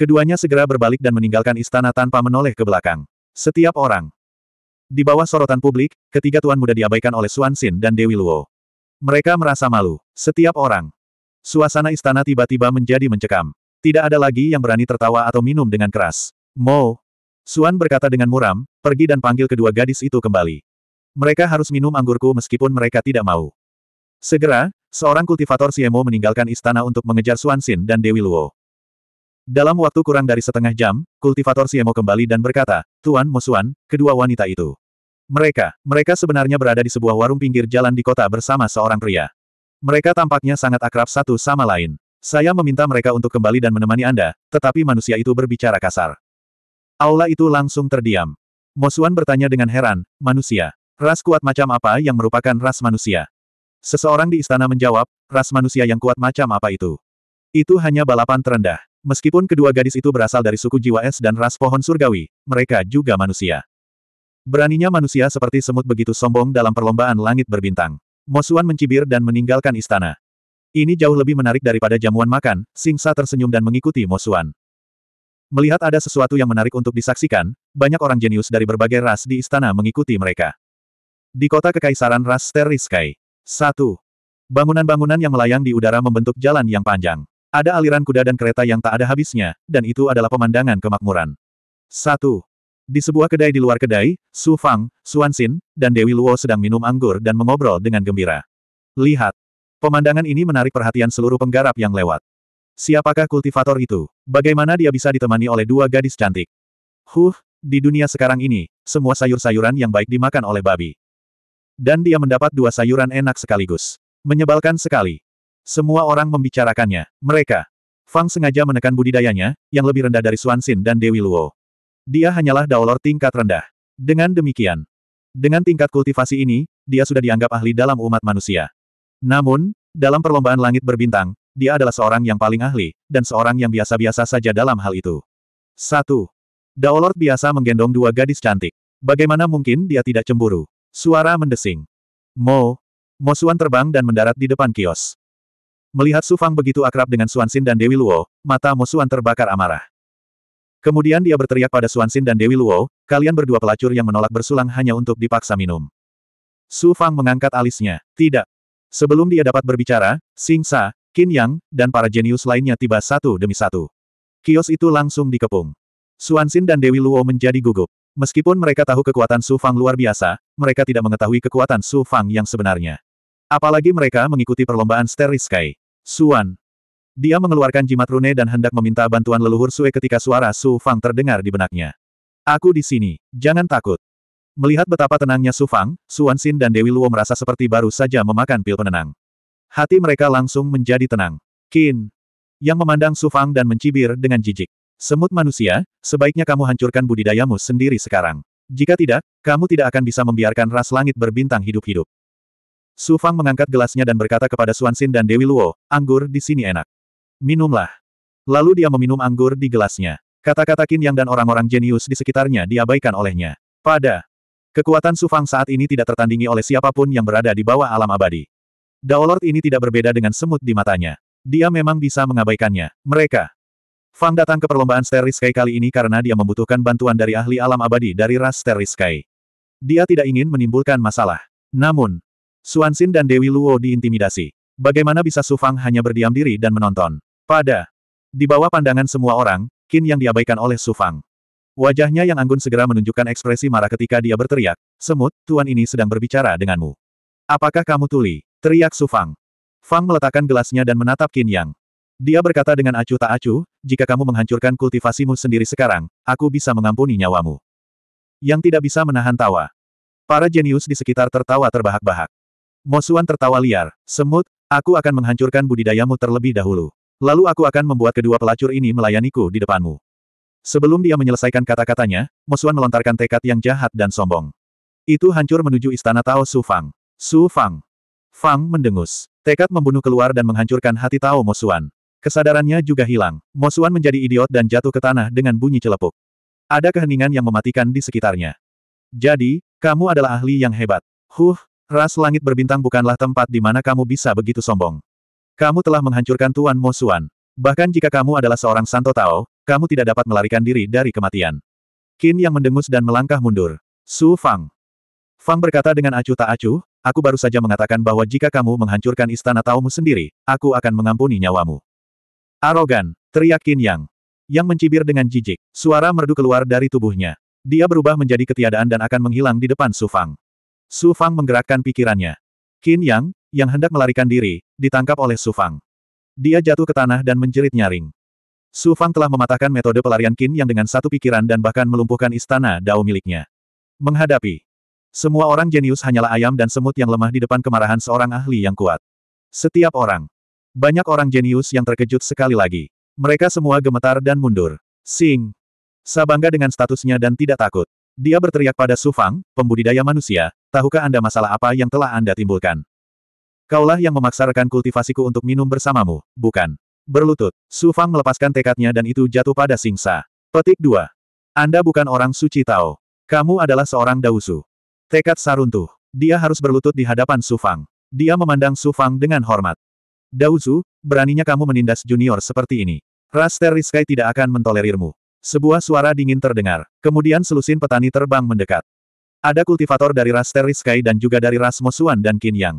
Keduanya segera berbalik dan meninggalkan istana tanpa menoleh ke belakang. Setiap orang. Di bawah sorotan publik, ketiga tuan muda diabaikan oleh Suan Xin dan Dewi Luo. Mereka merasa malu. Setiap orang. Suasana istana tiba-tiba menjadi mencekam. Tidak ada lagi yang berani tertawa atau minum dengan keras. Mo. Suan berkata dengan muram, pergi dan panggil kedua gadis itu kembali. Mereka harus minum anggurku meskipun mereka tidak mau. Segera, seorang kultivator Siemo meninggalkan istana untuk mengejar Suan Xin dan Dewi Luo. Dalam waktu kurang dari setengah jam, kultivator Siemo kembali dan berkata, Tuan Mo Suan, kedua wanita itu. Mereka, mereka sebenarnya berada di sebuah warung pinggir jalan di kota bersama seorang pria. Mereka tampaknya sangat akrab satu sama lain. Saya meminta mereka untuk kembali dan menemani Anda, tetapi manusia itu berbicara kasar. Aula itu langsung terdiam. Mosuan bertanya dengan heran, manusia, ras kuat macam apa yang merupakan ras manusia? Seseorang di istana menjawab, ras manusia yang kuat macam apa itu? Itu hanya balapan terendah. Meskipun kedua gadis itu berasal dari suku jiwa es dan ras pohon surgawi, mereka juga manusia. Beraninya manusia seperti semut begitu sombong dalam perlombaan langit berbintang. Mosuan mencibir dan meninggalkan istana. Ini jauh lebih menarik daripada jamuan makan, Singsa tersenyum dan mengikuti Mosuan. Melihat ada sesuatu yang menarik untuk disaksikan, banyak orang jenius dari berbagai ras di istana mengikuti mereka. Di kota kekaisaran ras Teriskai, 1. Bangunan-bangunan yang melayang di udara membentuk jalan yang panjang. Ada aliran kuda dan kereta yang tak ada habisnya, dan itu adalah pemandangan kemakmuran. 1. Di sebuah kedai di luar kedai, Su Fang, Xuan Xin, dan Dewi Luo sedang minum anggur dan mengobrol dengan gembira. Lihat. Pemandangan ini menarik perhatian seluruh penggarap yang lewat. Siapakah kultivator itu? Bagaimana dia bisa ditemani oleh dua gadis cantik? Huh, di dunia sekarang ini, semua sayur-sayuran yang baik dimakan oleh babi. Dan dia mendapat dua sayuran enak sekaligus. Menyebalkan sekali. Semua orang membicarakannya, mereka. Fang sengaja menekan budidayanya, yang lebih rendah dari Xuan Xin dan Dewi Luo. Dia hanyalah daulor tingkat rendah. Dengan demikian, dengan tingkat kultivasi ini, dia sudah dianggap ahli dalam umat manusia. Namun, dalam perlombaan langit berbintang, dia adalah seorang yang paling ahli, dan seorang yang biasa-biasa saja dalam hal itu. 1. Daolord biasa menggendong dua gadis cantik. Bagaimana mungkin dia tidak cemburu? Suara mendesing. Mo. Mo Suan terbang dan mendarat di depan kios. Melihat Sufang begitu akrab dengan Suan Sin dan Dewi Luo, mata Mo Suan terbakar amarah. Kemudian dia berteriak pada Suansin dan Dewi Luo, kalian berdua pelacur yang menolak bersulang hanya untuk dipaksa minum. Su Fang mengangkat alisnya. Tidak. Sebelum dia dapat berbicara, Sing Sa, Qin Yang, dan para jenius lainnya tiba satu demi satu. Kios itu langsung dikepung. Suansin dan Dewi Luo menjadi gugup. Meskipun mereka tahu kekuatan Su Fang luar biasa, mereka tidak mengetahui kekuatan Su Fang yang sebenarnya. Apalagi mereka mengikuti perlombaan Steris Kai. Suan, dia mengeluarkan jimat rune dan hendak meminta bantuan leluhur Sue ketika suara Su Fang terdengar di benaknya. Aku di sini, jangan takut. Melihat betapa tenangnya Su Fang, Suan Xin dan Dewi Luo merasa seperti baru saja memakan pil penenang. Hati mereka langsung menjadi tenang. Qin, yang memandang Su Fang dan mencibir dengan jijik. Semut manusia, sebaiknya kamu hancurkan budidayamu sendiri sekarang. Jika tidak, kamu tidak akan bisa membiarkan ras langit berbintang hidup-hidup. Su Fang mengangkat gelasnya dan berkata kepada Suan Xin dan Dewi Luo, anggur di sini enak. Minumlah. Lalu dia meminum anggur di gelasnya. Kata-kata Qin Yang dan orang-orang jenius di sekitarnya diabaikan olehnya. Pada kekuatan Sufang saat ini tidak tertandingi oleh siapapun yang berada di bawah alam abadi. Daolord ini tidak berbeda dengan semut di matanya. Dia memang bisa mengabaikannya. Mereka. Fang datang ke perlombaan Steriskai Sky kali ini karena dia membutuhkan bantuan dari ahli alam abadi dari ras Steriskai. Sky. Dia tidak ingin menimbulkan masalah. Namun, Suansin dan Dewi Luo diintimidasi. Bagaimana bisa Sufang hanya berdiam diri dan menonton? Pada. Di bawah pandangan semua orang, Qin yang diabaikan oleh Su Fang. Wajahnya yang anggun segera menunjukkan ekspresi marah ketika dia berteriak, Semut, tuan ini sedang berbicara denganmu. Apakah kamu tuli? Teriak Su Fang. Fang meletakkan gelasnya dan menatap Qin Yang. Dia berkata dengan acuh tak acuh, jika kamu menghancurkan kultivasimu sendiri sekarang, aku bisa mengampuni nyawamu. Yang tidak bisa menahan tawa. Para jenius di sekitar tertawa terbahak-bahak. Mosuan tertawa liar, semut, aku akan menghancurkan budidayamu terlebih dahulu. Lalu aku akan membuat kedua pelacur ini melayaniku di depanmu. Sebelum dia menyelesaikan kata-katanya, Mosuan melontarkan tekad yang jahat dan sombong. Itu hancur menuju istana Tao Su Fang. Su Fang. Fang mendengus. Tekad membunuh keluar dan menghancurkan hati Tao Mosuan. Kesadarannya juga hilang. Mosuan menjadi idiot dan jatuh ke tanah dengan bunyi celepuk. Ada keheningan yang mematikan di sekitarnya. Jadi, kamu adalah ahli yang hebat. Huh, ras langit berbintang bukanlah tempat di mana kamu bisa begitu sombong. Kamu telah menghancurkan Tuan Mo Xuan. Bahkan jika kamu adalah seorang Santo Tao, kamu tidak dapat melarikan diri dari kematian. Qin yang mendengus dan melangkah mundur. Su Fang. Fang berkata dengan acuh tak acuh, aku baru saja mengatakan bahwa jika kamu menghancurkan istana Taomu sendiri, aku akan mengampuni nyawamu. Arogan, teriak Qin Yang. Yang mencibir dengan jijik, suara merdu keluar dari tubuhnya. Dia berubah menjadi ketiadaan dan akan menghilang di depan Su Fang. Su Fang menggerakkan pikirannya. Qin Yang, yang hendak melarikan diri, ditangkap oleh Sufang. Dia jatuh ke tanah dan menjerit nyaring. Sufang telah mematahkan metode pelarian Qin yang dengan satu pikiran dan bahkan melumpuhkan istana Dao miliknya. Menghadapi. Semua orang jenius hanyalah ayam dan semut yang lemah di depan kemarahan seorang ahli yang kuat. Setiap orang. Banyak orang jenius yang terkejut sekali lagi. Mereka semua gemetar dan mundur. Sing. Sabangga dengan statusnya dan tidak takut. Dia berteriak pada Sufang, pembudidaya manusia, tahukah Anda masalah apa yang telah Anda timbulkan? Kaulah yang memaksa rekan kultivasiku untuk minum bersamamu, bukan? Berlutut, Su Fang melepaskan tekadnya dan itu jatuh pada Singsa. Petik 2. Anda bukan orang suci Tao. Kamu adalah seorang Dausu. Tekad saruntuh. Dia harus berlutut di hadapan Su Fang. Dia memandang Su Fang dengan hormat. Dausu, beraninya kamu menindas junior seperti ini. Raster Rizkai tidak akan mentolerirmu. Sebuah suara dingin terdengar. Kemudian selusin petani terbang mendekat. Ada kultivator dari Raster Rizkai dan juga dari Ras Mosuan dan Qin Yang.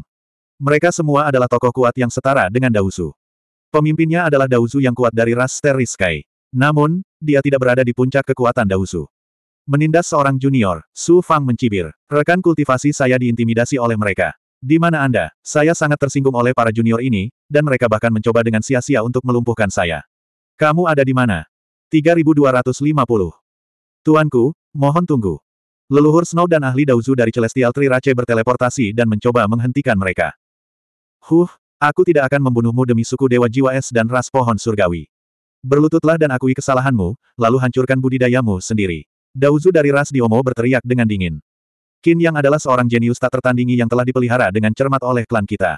Mereka semua adalah tokoh kuat yang setara dengan Dausu. Pemimpinnya adalah Dausu yang kuat dari ras Teriskai. Namun, dia tidak berada di puncak kekuatan Dausu. Menindas seorang junior, Su Fang mencibir. Rekan kultivasi saya diintimidasi oleh mereka. Di mana Anda? Saya sangat tersinggung oleh para junior ini, dan mereka bahkan mencoba dengan sia-sia untuk melumpuhkan saya. Kamu ada di mana? 3250. Tuanku, mohon tunggu. Leluhur Snow dan ahli Dauzu dari Celestial Trirace berteleportasi dan mencoba menghentikan mereka. Huh, aku tidak akan membunuhmu demi suku Dewa Jiwa Es dan ras pohon surgawi. Berlututlah dan akui kesalahanmu, lalu hancurkan budidayamu sendiri. Dauzu dari ras Diomo berteriak dengan dingin. Qin yang adalah seorang jenius tak tertandingi yang telah dipelihara dengan cermat oleh klan kita.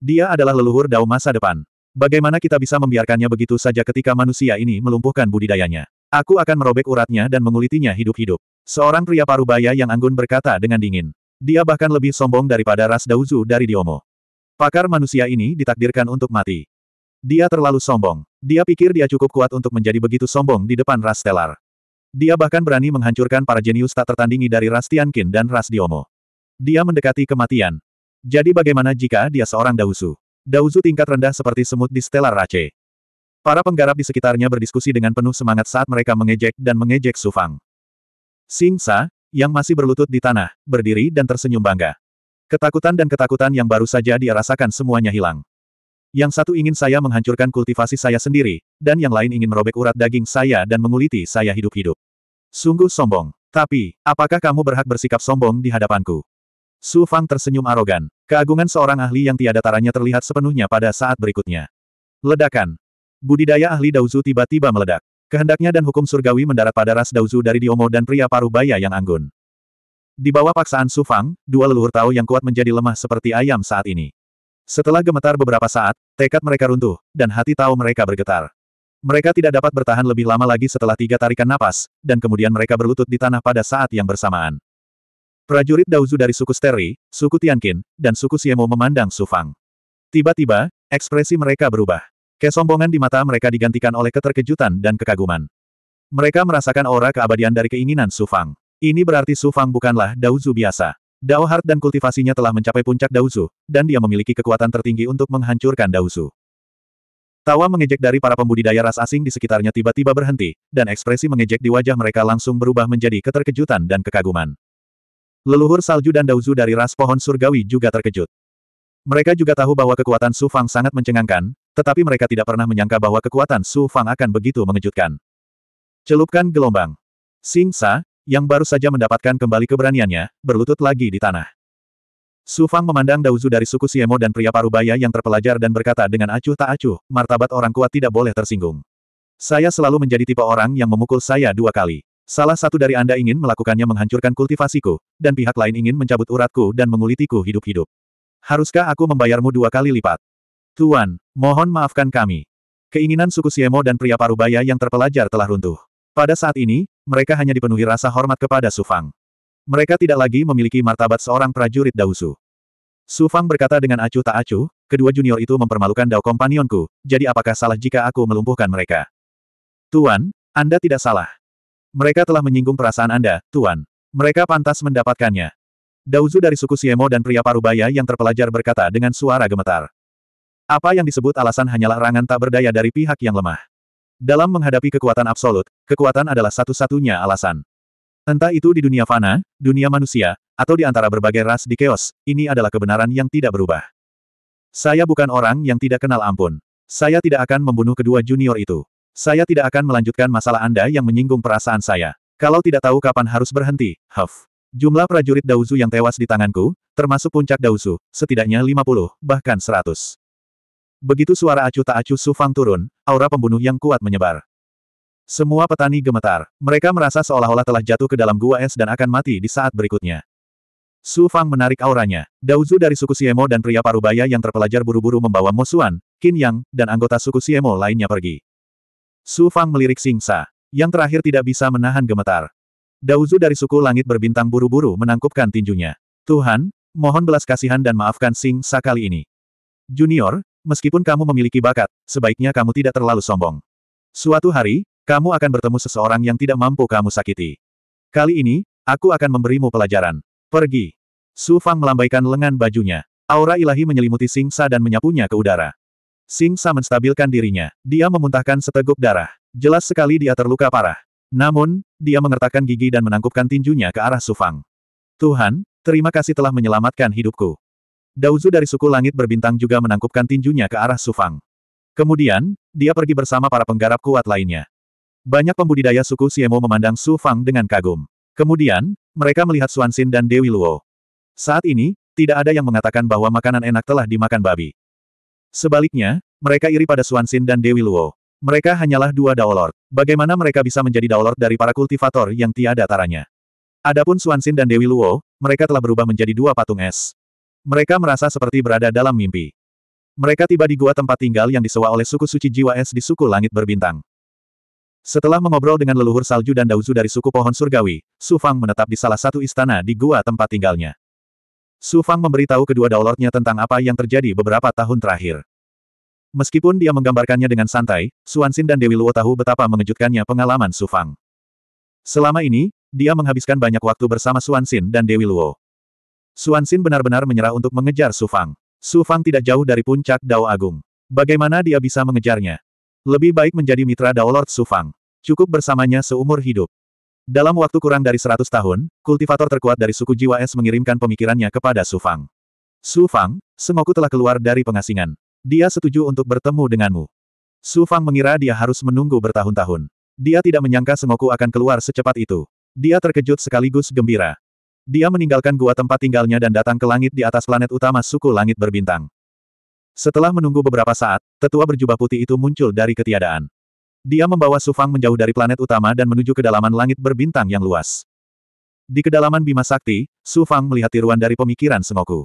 Dia adalah leluhur dao masa depan. Bagaimana kita bisa membiarkannya begitu saja ketika manusia ini melumpuhkan budidayanya? Aku akan merobek uratnya dan mengulitinya hidup-hidup. Seorang pria parubaya yang anggun berkata dengan dingin. Dia bahkan lebih sombong daripada ras Dauzu dari Diomo. Pakar manusia ini ditakdirkan untuk mati. Dia terlalu sombong. Dia pikir dia cukup kuat untuk menjadi begitu sombong di depan ras Stellar. Dia bahkan berani menghancurkan para jenius tak tertandingi dari ras Tiankin dan ras Diomo. Dia mendekati kematian. Jadi bagaimana jika dia seorang Dausu? Dausu tingkat rendah seperti semut di Stellar Rache. Para penggarap di sekitarnya berdiskusi dengan penuh semangat saat mereka mengejek dan mengejek Sufang. Singsa, yang masih berlutut di tanah, berdiri dan tersenyum bangga. Ketakutan dan ketakutan yang baru saja dia rasakan semuanya hilang. Yang satu ingin saya menghancurkan kultivasi saya sendiri, dan yang lain ingin merobek urat daging saya dan menguliti saya hidup-hidup. Sungguh sombong. Tapi, apakah kamu berhak bersikap sombong di hadapanku? Su Fang tersenyum arogan. Keagungan seorang ahli yang tiada taranya terlihat sepenuhnya pada saat berikutnya. Ledakan. Budidaya ahli Dauzu tiba-tiba meledak. Kehendaknya dan hukum surgawi mendarat pada ras Dauzu dari Diomo dan pria paruh baya yang anggun. Di bawah paksaan Sufang, dua leluhur Tao yang kuat menjadi lemah seperti ayam saat ini. Setelah gemetar beberapa saat, tekad mereka runtuh, dan hati Tao mereka bergetar. Mereka tidak dapat bertahan lebih lama lagi setelah tiga tarikan napas, dan kemudian mereka berlutut di tanah pada saat yang bersamaan. Prajurit Dauzu dari suku Steri, suku Tianqin, dan suku Siemo memandang Sufang. Tiba-tiba, ekspresi mereka berubah. Kesombongan di mata mereka digantikan oleh keterkejutan dan kekaguman. Mereka merasakan aura keabadian dari keinginan Sufang. Ini berarti Su Fang bukanlah Daozu biasa. Dao Heart dan kultivasinya telah mencapai puncak Daozu, dan dia memiliki kekuatan tertinggi untuk menghancurkan Daozu. Tawa mengejek dari para pembudidaya ras asing di sekitarnya tiba-tiba berhenti, dan ekspresi mengejek di wajah mereka langsung berubah menjadi keterkejutan dan kekaguman. Leluhur salju dan dauzu dari ras pohon surgawi juga terkejut. Mereka juga tahu bahwa kekuatan Su Fang sangat mencengangkan, tetapi mereka tidak pernah menyangka bahwa kekuatan Su Fang akan begitu mengejutkan. Celupkan gelombang. Sing Sa, yang baru saja mendapatkan kembali keberaniannya, berlutut lagi di tanah. Su Fang memandang Dauzu dari suku Siemo dan pria parubaya yang terpelajar dan berkata dengan acuh tak acuh, martabat orang kuat tidak boleh tersinggung. Saya selalu menjadi tipe orang yang memukul saya dua kali. Salah satu dari Anda ingin melakukannya menghancurkan kultivasiku, dan pihak lain ingin mencabut uratku dan mengulitiku hidup-hidup. Haruskah aku membayarmu dua kali lipat? Tuan, mohon maafkan kami. Keinginan suku Siemo dan pria parubaya yang terpelajar telah runtuh. Pada saat ini, mereka hanya dipenuhi rasa hormat kepada Sufang. Mereka tidak lagi memiliki martabat seorang prajurit Dausu. Sufang berkata dengan acuh tak acuh, kedua junior itu mempermalukan Dao kompanionku, jadi apakah salah jika aku melumpuhkan mereka? Tuan, Anda tidak salah. Mereka telah menyinggung perasaan Anda, Tuan. Mereka pantas mendapatkannya. Dauzu dari suku Siemo dan pria parubaya yang terpelajar berkata dengan suara gemetar. Apa yang disebut alasan hanyalah rangan tak berdaya dari pihak yang lemah. Dalam menghadapi kekuatan absolut, kekuatan adalah satu-satunya alasan. Entah itu di dunia fana, dunia manusia, atau di antara berbagai ras di keos, ini adalah kebenaran yang tidak berubah. Saya bukan orang yang tidak kenal ampun. Saya tidak akan membunuh kedua junior itu. Saya tidak akan melanjutkan masalah Anda yang menyinggung perasaan saya. Kalau tidak tahu kapan harus berhenti, huff. Jumlah prajurit Dauzu yang tewas di tanganku, termasuk puncak Dauzu, setidaknya 50, bahkan 100. Begitu suara acuh tak acuh Fang turun, aura pembunuh yang kuat menyebar. Semua petani gemetar. Mereka merasa seolah-olah telah jatuh ke dalam gua es dan akan mati di saat berikutnya. Su Fang menarik auranya. Dauzu dari suku Siemo dan pria parubaya yang terpelajar buru-buru membawa Mo Suan, Qin Yang, dan anggota suku Siemo lainnya pergi. Su Fang melirik Sa, yang terakhir tidak bisa menahan gemetar. Dauzu dari suku langit berbintang buru-buru menangkupkan tinjunya. Tuhan, mohon belas kasihan dan maafkan Sing Sa kali ini. Junior, Meskipun kamu memiliki bakat, sebaiknya kamu tidak terlalu sombong. Suatu hari, kamu akan bertemu seseorang yang tidak mampu kamu sakiti. Kali ini, aku akan memberimu pelajaran. Pergi. Su Fang melambaikan lengan bajunya. Aura ilahi menyelimuti Sing Sa dan menyapunya ke udara. Sing Sa menstabilkan dirinya. Dia memuntahkan seteguk darah. Jelas sekali dia terluka parah. Namun, dia mengertakkan gigi dan menangkupkan tinjunya ke arah Su Fang. Tuhan, terima kasih telah menyelamatkan hidupku. Dauzu dari suku langit berbintang juga menangkupkan tinjunya ke arah Sufang. Kemudian, dia pergi bersama para penggarap kuat lainnya. Banyak pembudidaya suku Siemo memandang Sufang dengan kagum. Kemudian, mereka melihat Suansin dan Dewi Luo. Saat ini, tidak ada yang mengatakan bahwa makanan enak telah dimakan babi. Sebaliknya, mereka iri pada Suansin dan Dewi Luo. Mereka hanyalah dua Daolord. Bagaimana mereka bisa menjadi Daolord dari para kultivator yang tiada taranya? Adapun Suansin dan Dewi Luo, mereka telah berubah menjadi dua patung es. Mereka merasa seperti berada dalam mimpi. Mereka tiba di gua tempat tinggal yang disewa oleh suku suci jiwa es di suku langit berbintang. Setelah mengobrol dengan leluhur salju dan dauzu dari suku pohon surgawi, Su Fang menetap di salah satu istana di gua tempat tinggalnya. Su Fang memberitahu kedua daulotnya tentang apa yang terjadi beberapa tahun terakhir. Meskipun dia menggambarkannya dengan santai, Suansin dan Dewi Luo tahu betapa mengejutkannya pengalaman Su Fang. Selama ini, dia menghabiskan banyak waktu bersama Suansin dan Dewi Luo. Suansin benar-benar menyerah untuk mengejar Su Fang. Su Fang tidak jauh dari puncak Dao Agung. Bagaimana dia bisa mengejarnya? Lebih baik menjadi mitra Dao Lord Su Fang. Cukup bersamanya seumur hidup. Dalam waktu kurang dari 100 tahun, kultivator terkuat dari suku Jiwa Es mengirimkan pemikirannya kepada Su Fang. Su Fang, Sengoku telah keluar dari pengasingan. Dia setuju untuk bertemu denganmu. Su Fang mengira dia harus menunggu bertahun-tahun. Dia tidak menyangka Sengoku akan keluar secepat itu. Dia terkejut sekaligus gembira. Dia meninggalkan gua tempat tinggalnya dan datang ke langit di atas planet utama suku langit berbintang. Setelah menunggu beberapa saat, tetua berjubah putih itu muncul dari ketiadaan. Dia membawa Sufang menjauh dari planet utama dan menuju kedalaman langit berbintang yang luas. Di kedalaman Bima Sakti, Sufang melihat tiruan dari pemikiran Sengoku.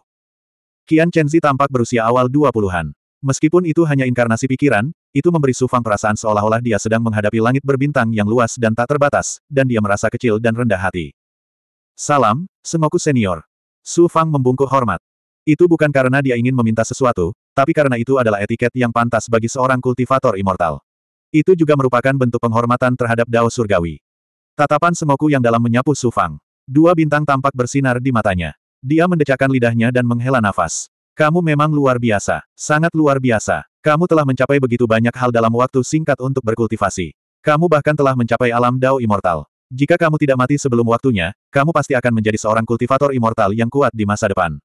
Qian Chenzi tampak berusia awal 20-an. Meskipun itu hanya inkarnasi pikiran, itu memberi Sufang perasaan seolah-olah dia sedang menghadapi langit berbintang yang luas dan tak terbatas, dan dia merasa kecil dan rendah hati. Salam, Semoku Senior. Su Fang membungkuk hormat. Itu bukan karena dia ingin meminta sesuatu, tapi karena itu adalah etiket yang pantas bagi seorang kultivator immortal. Itu juga merupakan bentuk penghormatan terhadap Dao Surgawi. Tatapan Semoku yang dalam menyapu Su Fang. Dua bintang tampak bersinar di matanya. Dia mendecakkan lidahnya dan menghela nafas. Kamu memang luar biasa, sangat luar biasa. Kamu telah mencapai begitu banyak hal dalam waktu singkat untuk berkultivasi. Kamu bahkan telah mencapai alam Dao Immortal. Jika kamu tidak mati sebelum waktunya, kamu pasti akan menjadi seorang kultivator immortal yang kuat di masa depan.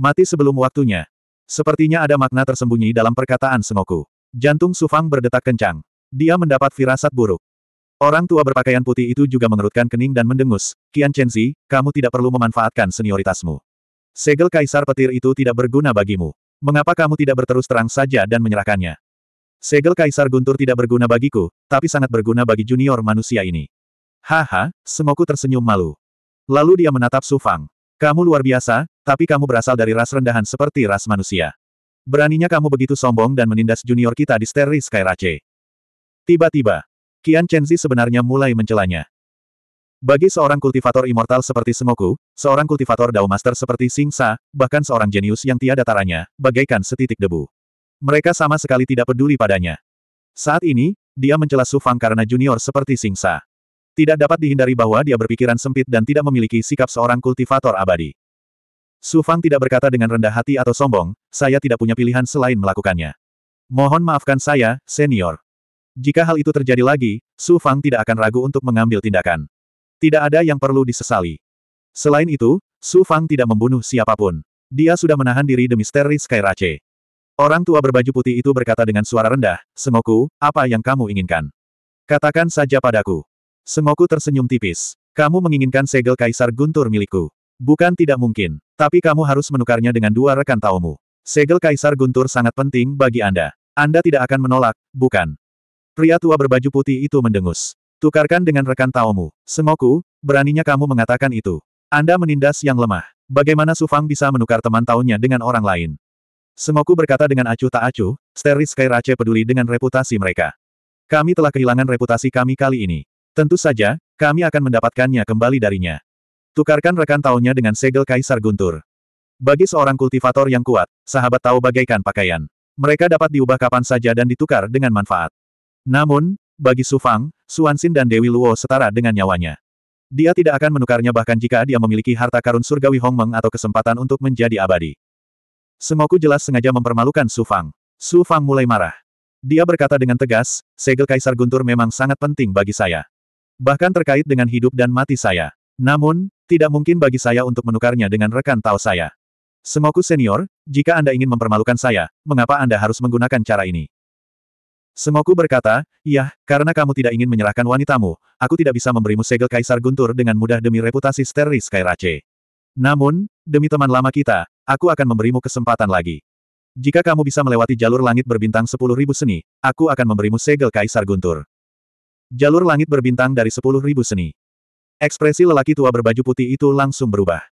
Mati sebelum waktunya. Sepertinya ada makna tersembunyi dalam perkataan Sengoku. Jantung Sufang berdetak kencang. Dia mendapat firasat buruk. Orang tua berpakaian putih itu juga mengerutkan kening dan mendengus, Qian Chenzi, kamu tidak perlu memanfaatkan senioritasmu. Segel kaisar petir itu tidak berguna bagimu. Mengapa kamu tidak berterus terang saja dan menyerahkannya? Segel kaisar guntur tidak berguna bagiku, tapi sangat berguna bagi junior manusia ini. Haha, Semoku tersenyum malu. Lalu dia menatap Sufang. Kamu luar biasa, tapi kamu berasal dari ras rendahan seperti ras manusia. Beraninya kamu begitu sombong dan menindas junior kita di Steri Skyrace. Tiba-tiba, Qian Chenzi sebenarnya mulai mencelanya. Bagi seorang kultivator immortal seperti Semoku, seorang kultivator Dao Master seperti Sing Sa, bahkan seorang jenius yang tiada taranya, bagaikan setitik debu. Mereka sama sekali tidak peduli padanya. Saat ini, dia mencela Sufang karena junior seperti Sing Sa. Tidak dapat dihindari bahwa dia berpikiran sempit dan tidak memiliki sikap seorang kultivator abadi. Su Fang tidak berkata dengan rendah hati atau sombong, saya tidak punya pilihan selain melakukannya. Mohon maafkan saya, senior. Jika hal itu terjadi lagi, Su Fang tidak akan ragu untuk mengambil tindakan. Tidak ada yang perlu disesali. Selain itu, Su Fang tidak membunuh siapapun. Dia sudah menahan diri demi misteri Sky Orang tua berbaju putih itu berkata dengan suara rendah, Sengoku, apa yang kamu inginkan? Katakan saja padaku. Sengoku tersenyum tipis. Kamu menginginkan segel kaisar guntur milikku. Bukan tidak mungkin, tapi kamu harus menukarnya dengan dua rekan taomu. Segel kaisar guntur sangat penting bagi Anda. Anda tidak akan menolak, bukan? Pria tua berbaju putih itu mendengus. Tukarkan dengan rekan taomu. Sengoku, beraninya kamu mengatakan itu. Anda menindas yang lemah. Bagaimana Sufang bisa menukar teman taunya dengan orang lain? Sengoku berkata dengan acuh tak acuh, Steris Kairace peduli dengan reputasi mereka. Kami telah kehilangan reputasi kami kali ini. Tentu saja, kami akan mendapatkannya kembali darinya. Tukarkan rekan taunya dengan segel Kaisar Guntur. Bagi seorang kultivator yang kuat, sahabat tahu bagaikan pakaian. Mereka dapat diubah kapan saja dan ditukar dengan manfaat. Namun, bagi Su Fang, Xin dan Dewi Luo setara dengan nyawanya. Dia tidak akan menukarnya bahkan jika dia memiliki harta karun surgawi Hong Meng atau kesempatan untuk menjadi abadi. Semoku jelas sengaja mempermalukan Su Fang. Su Fang mulai marah. Dia berkata dengan tegas, segel Kaisar Guntur memang sangat penting bagi saya. Bahkan terkait dengan hidup dan mati saya. Namun, tidak mungkin bagi saya untuk menukarnya dengan rekan Tao saya. Semoku senior, jika Anda ingin mempermalukan saya, mengapa Anda harus menggunakan cara ini? Semoku berkata, iya, karena kamu tidak ingin menyerahkan wanitamu, aku tidak bisa memberimu segel Kaisar Guntur dengan mudah demi reputasi steri Skyrace. Namun, demi teman lama kita, aku akan memberimu kesempatan lagi. Jika kamu bisa melewati jalur langit berbintang 10.000 seni, aku akan memberimu segel Kaisar Guntur. Jalur langit berbintang dari sepuluh ribu seni. Ekspresi lelaki tua berbaju putih itu langsung berubah.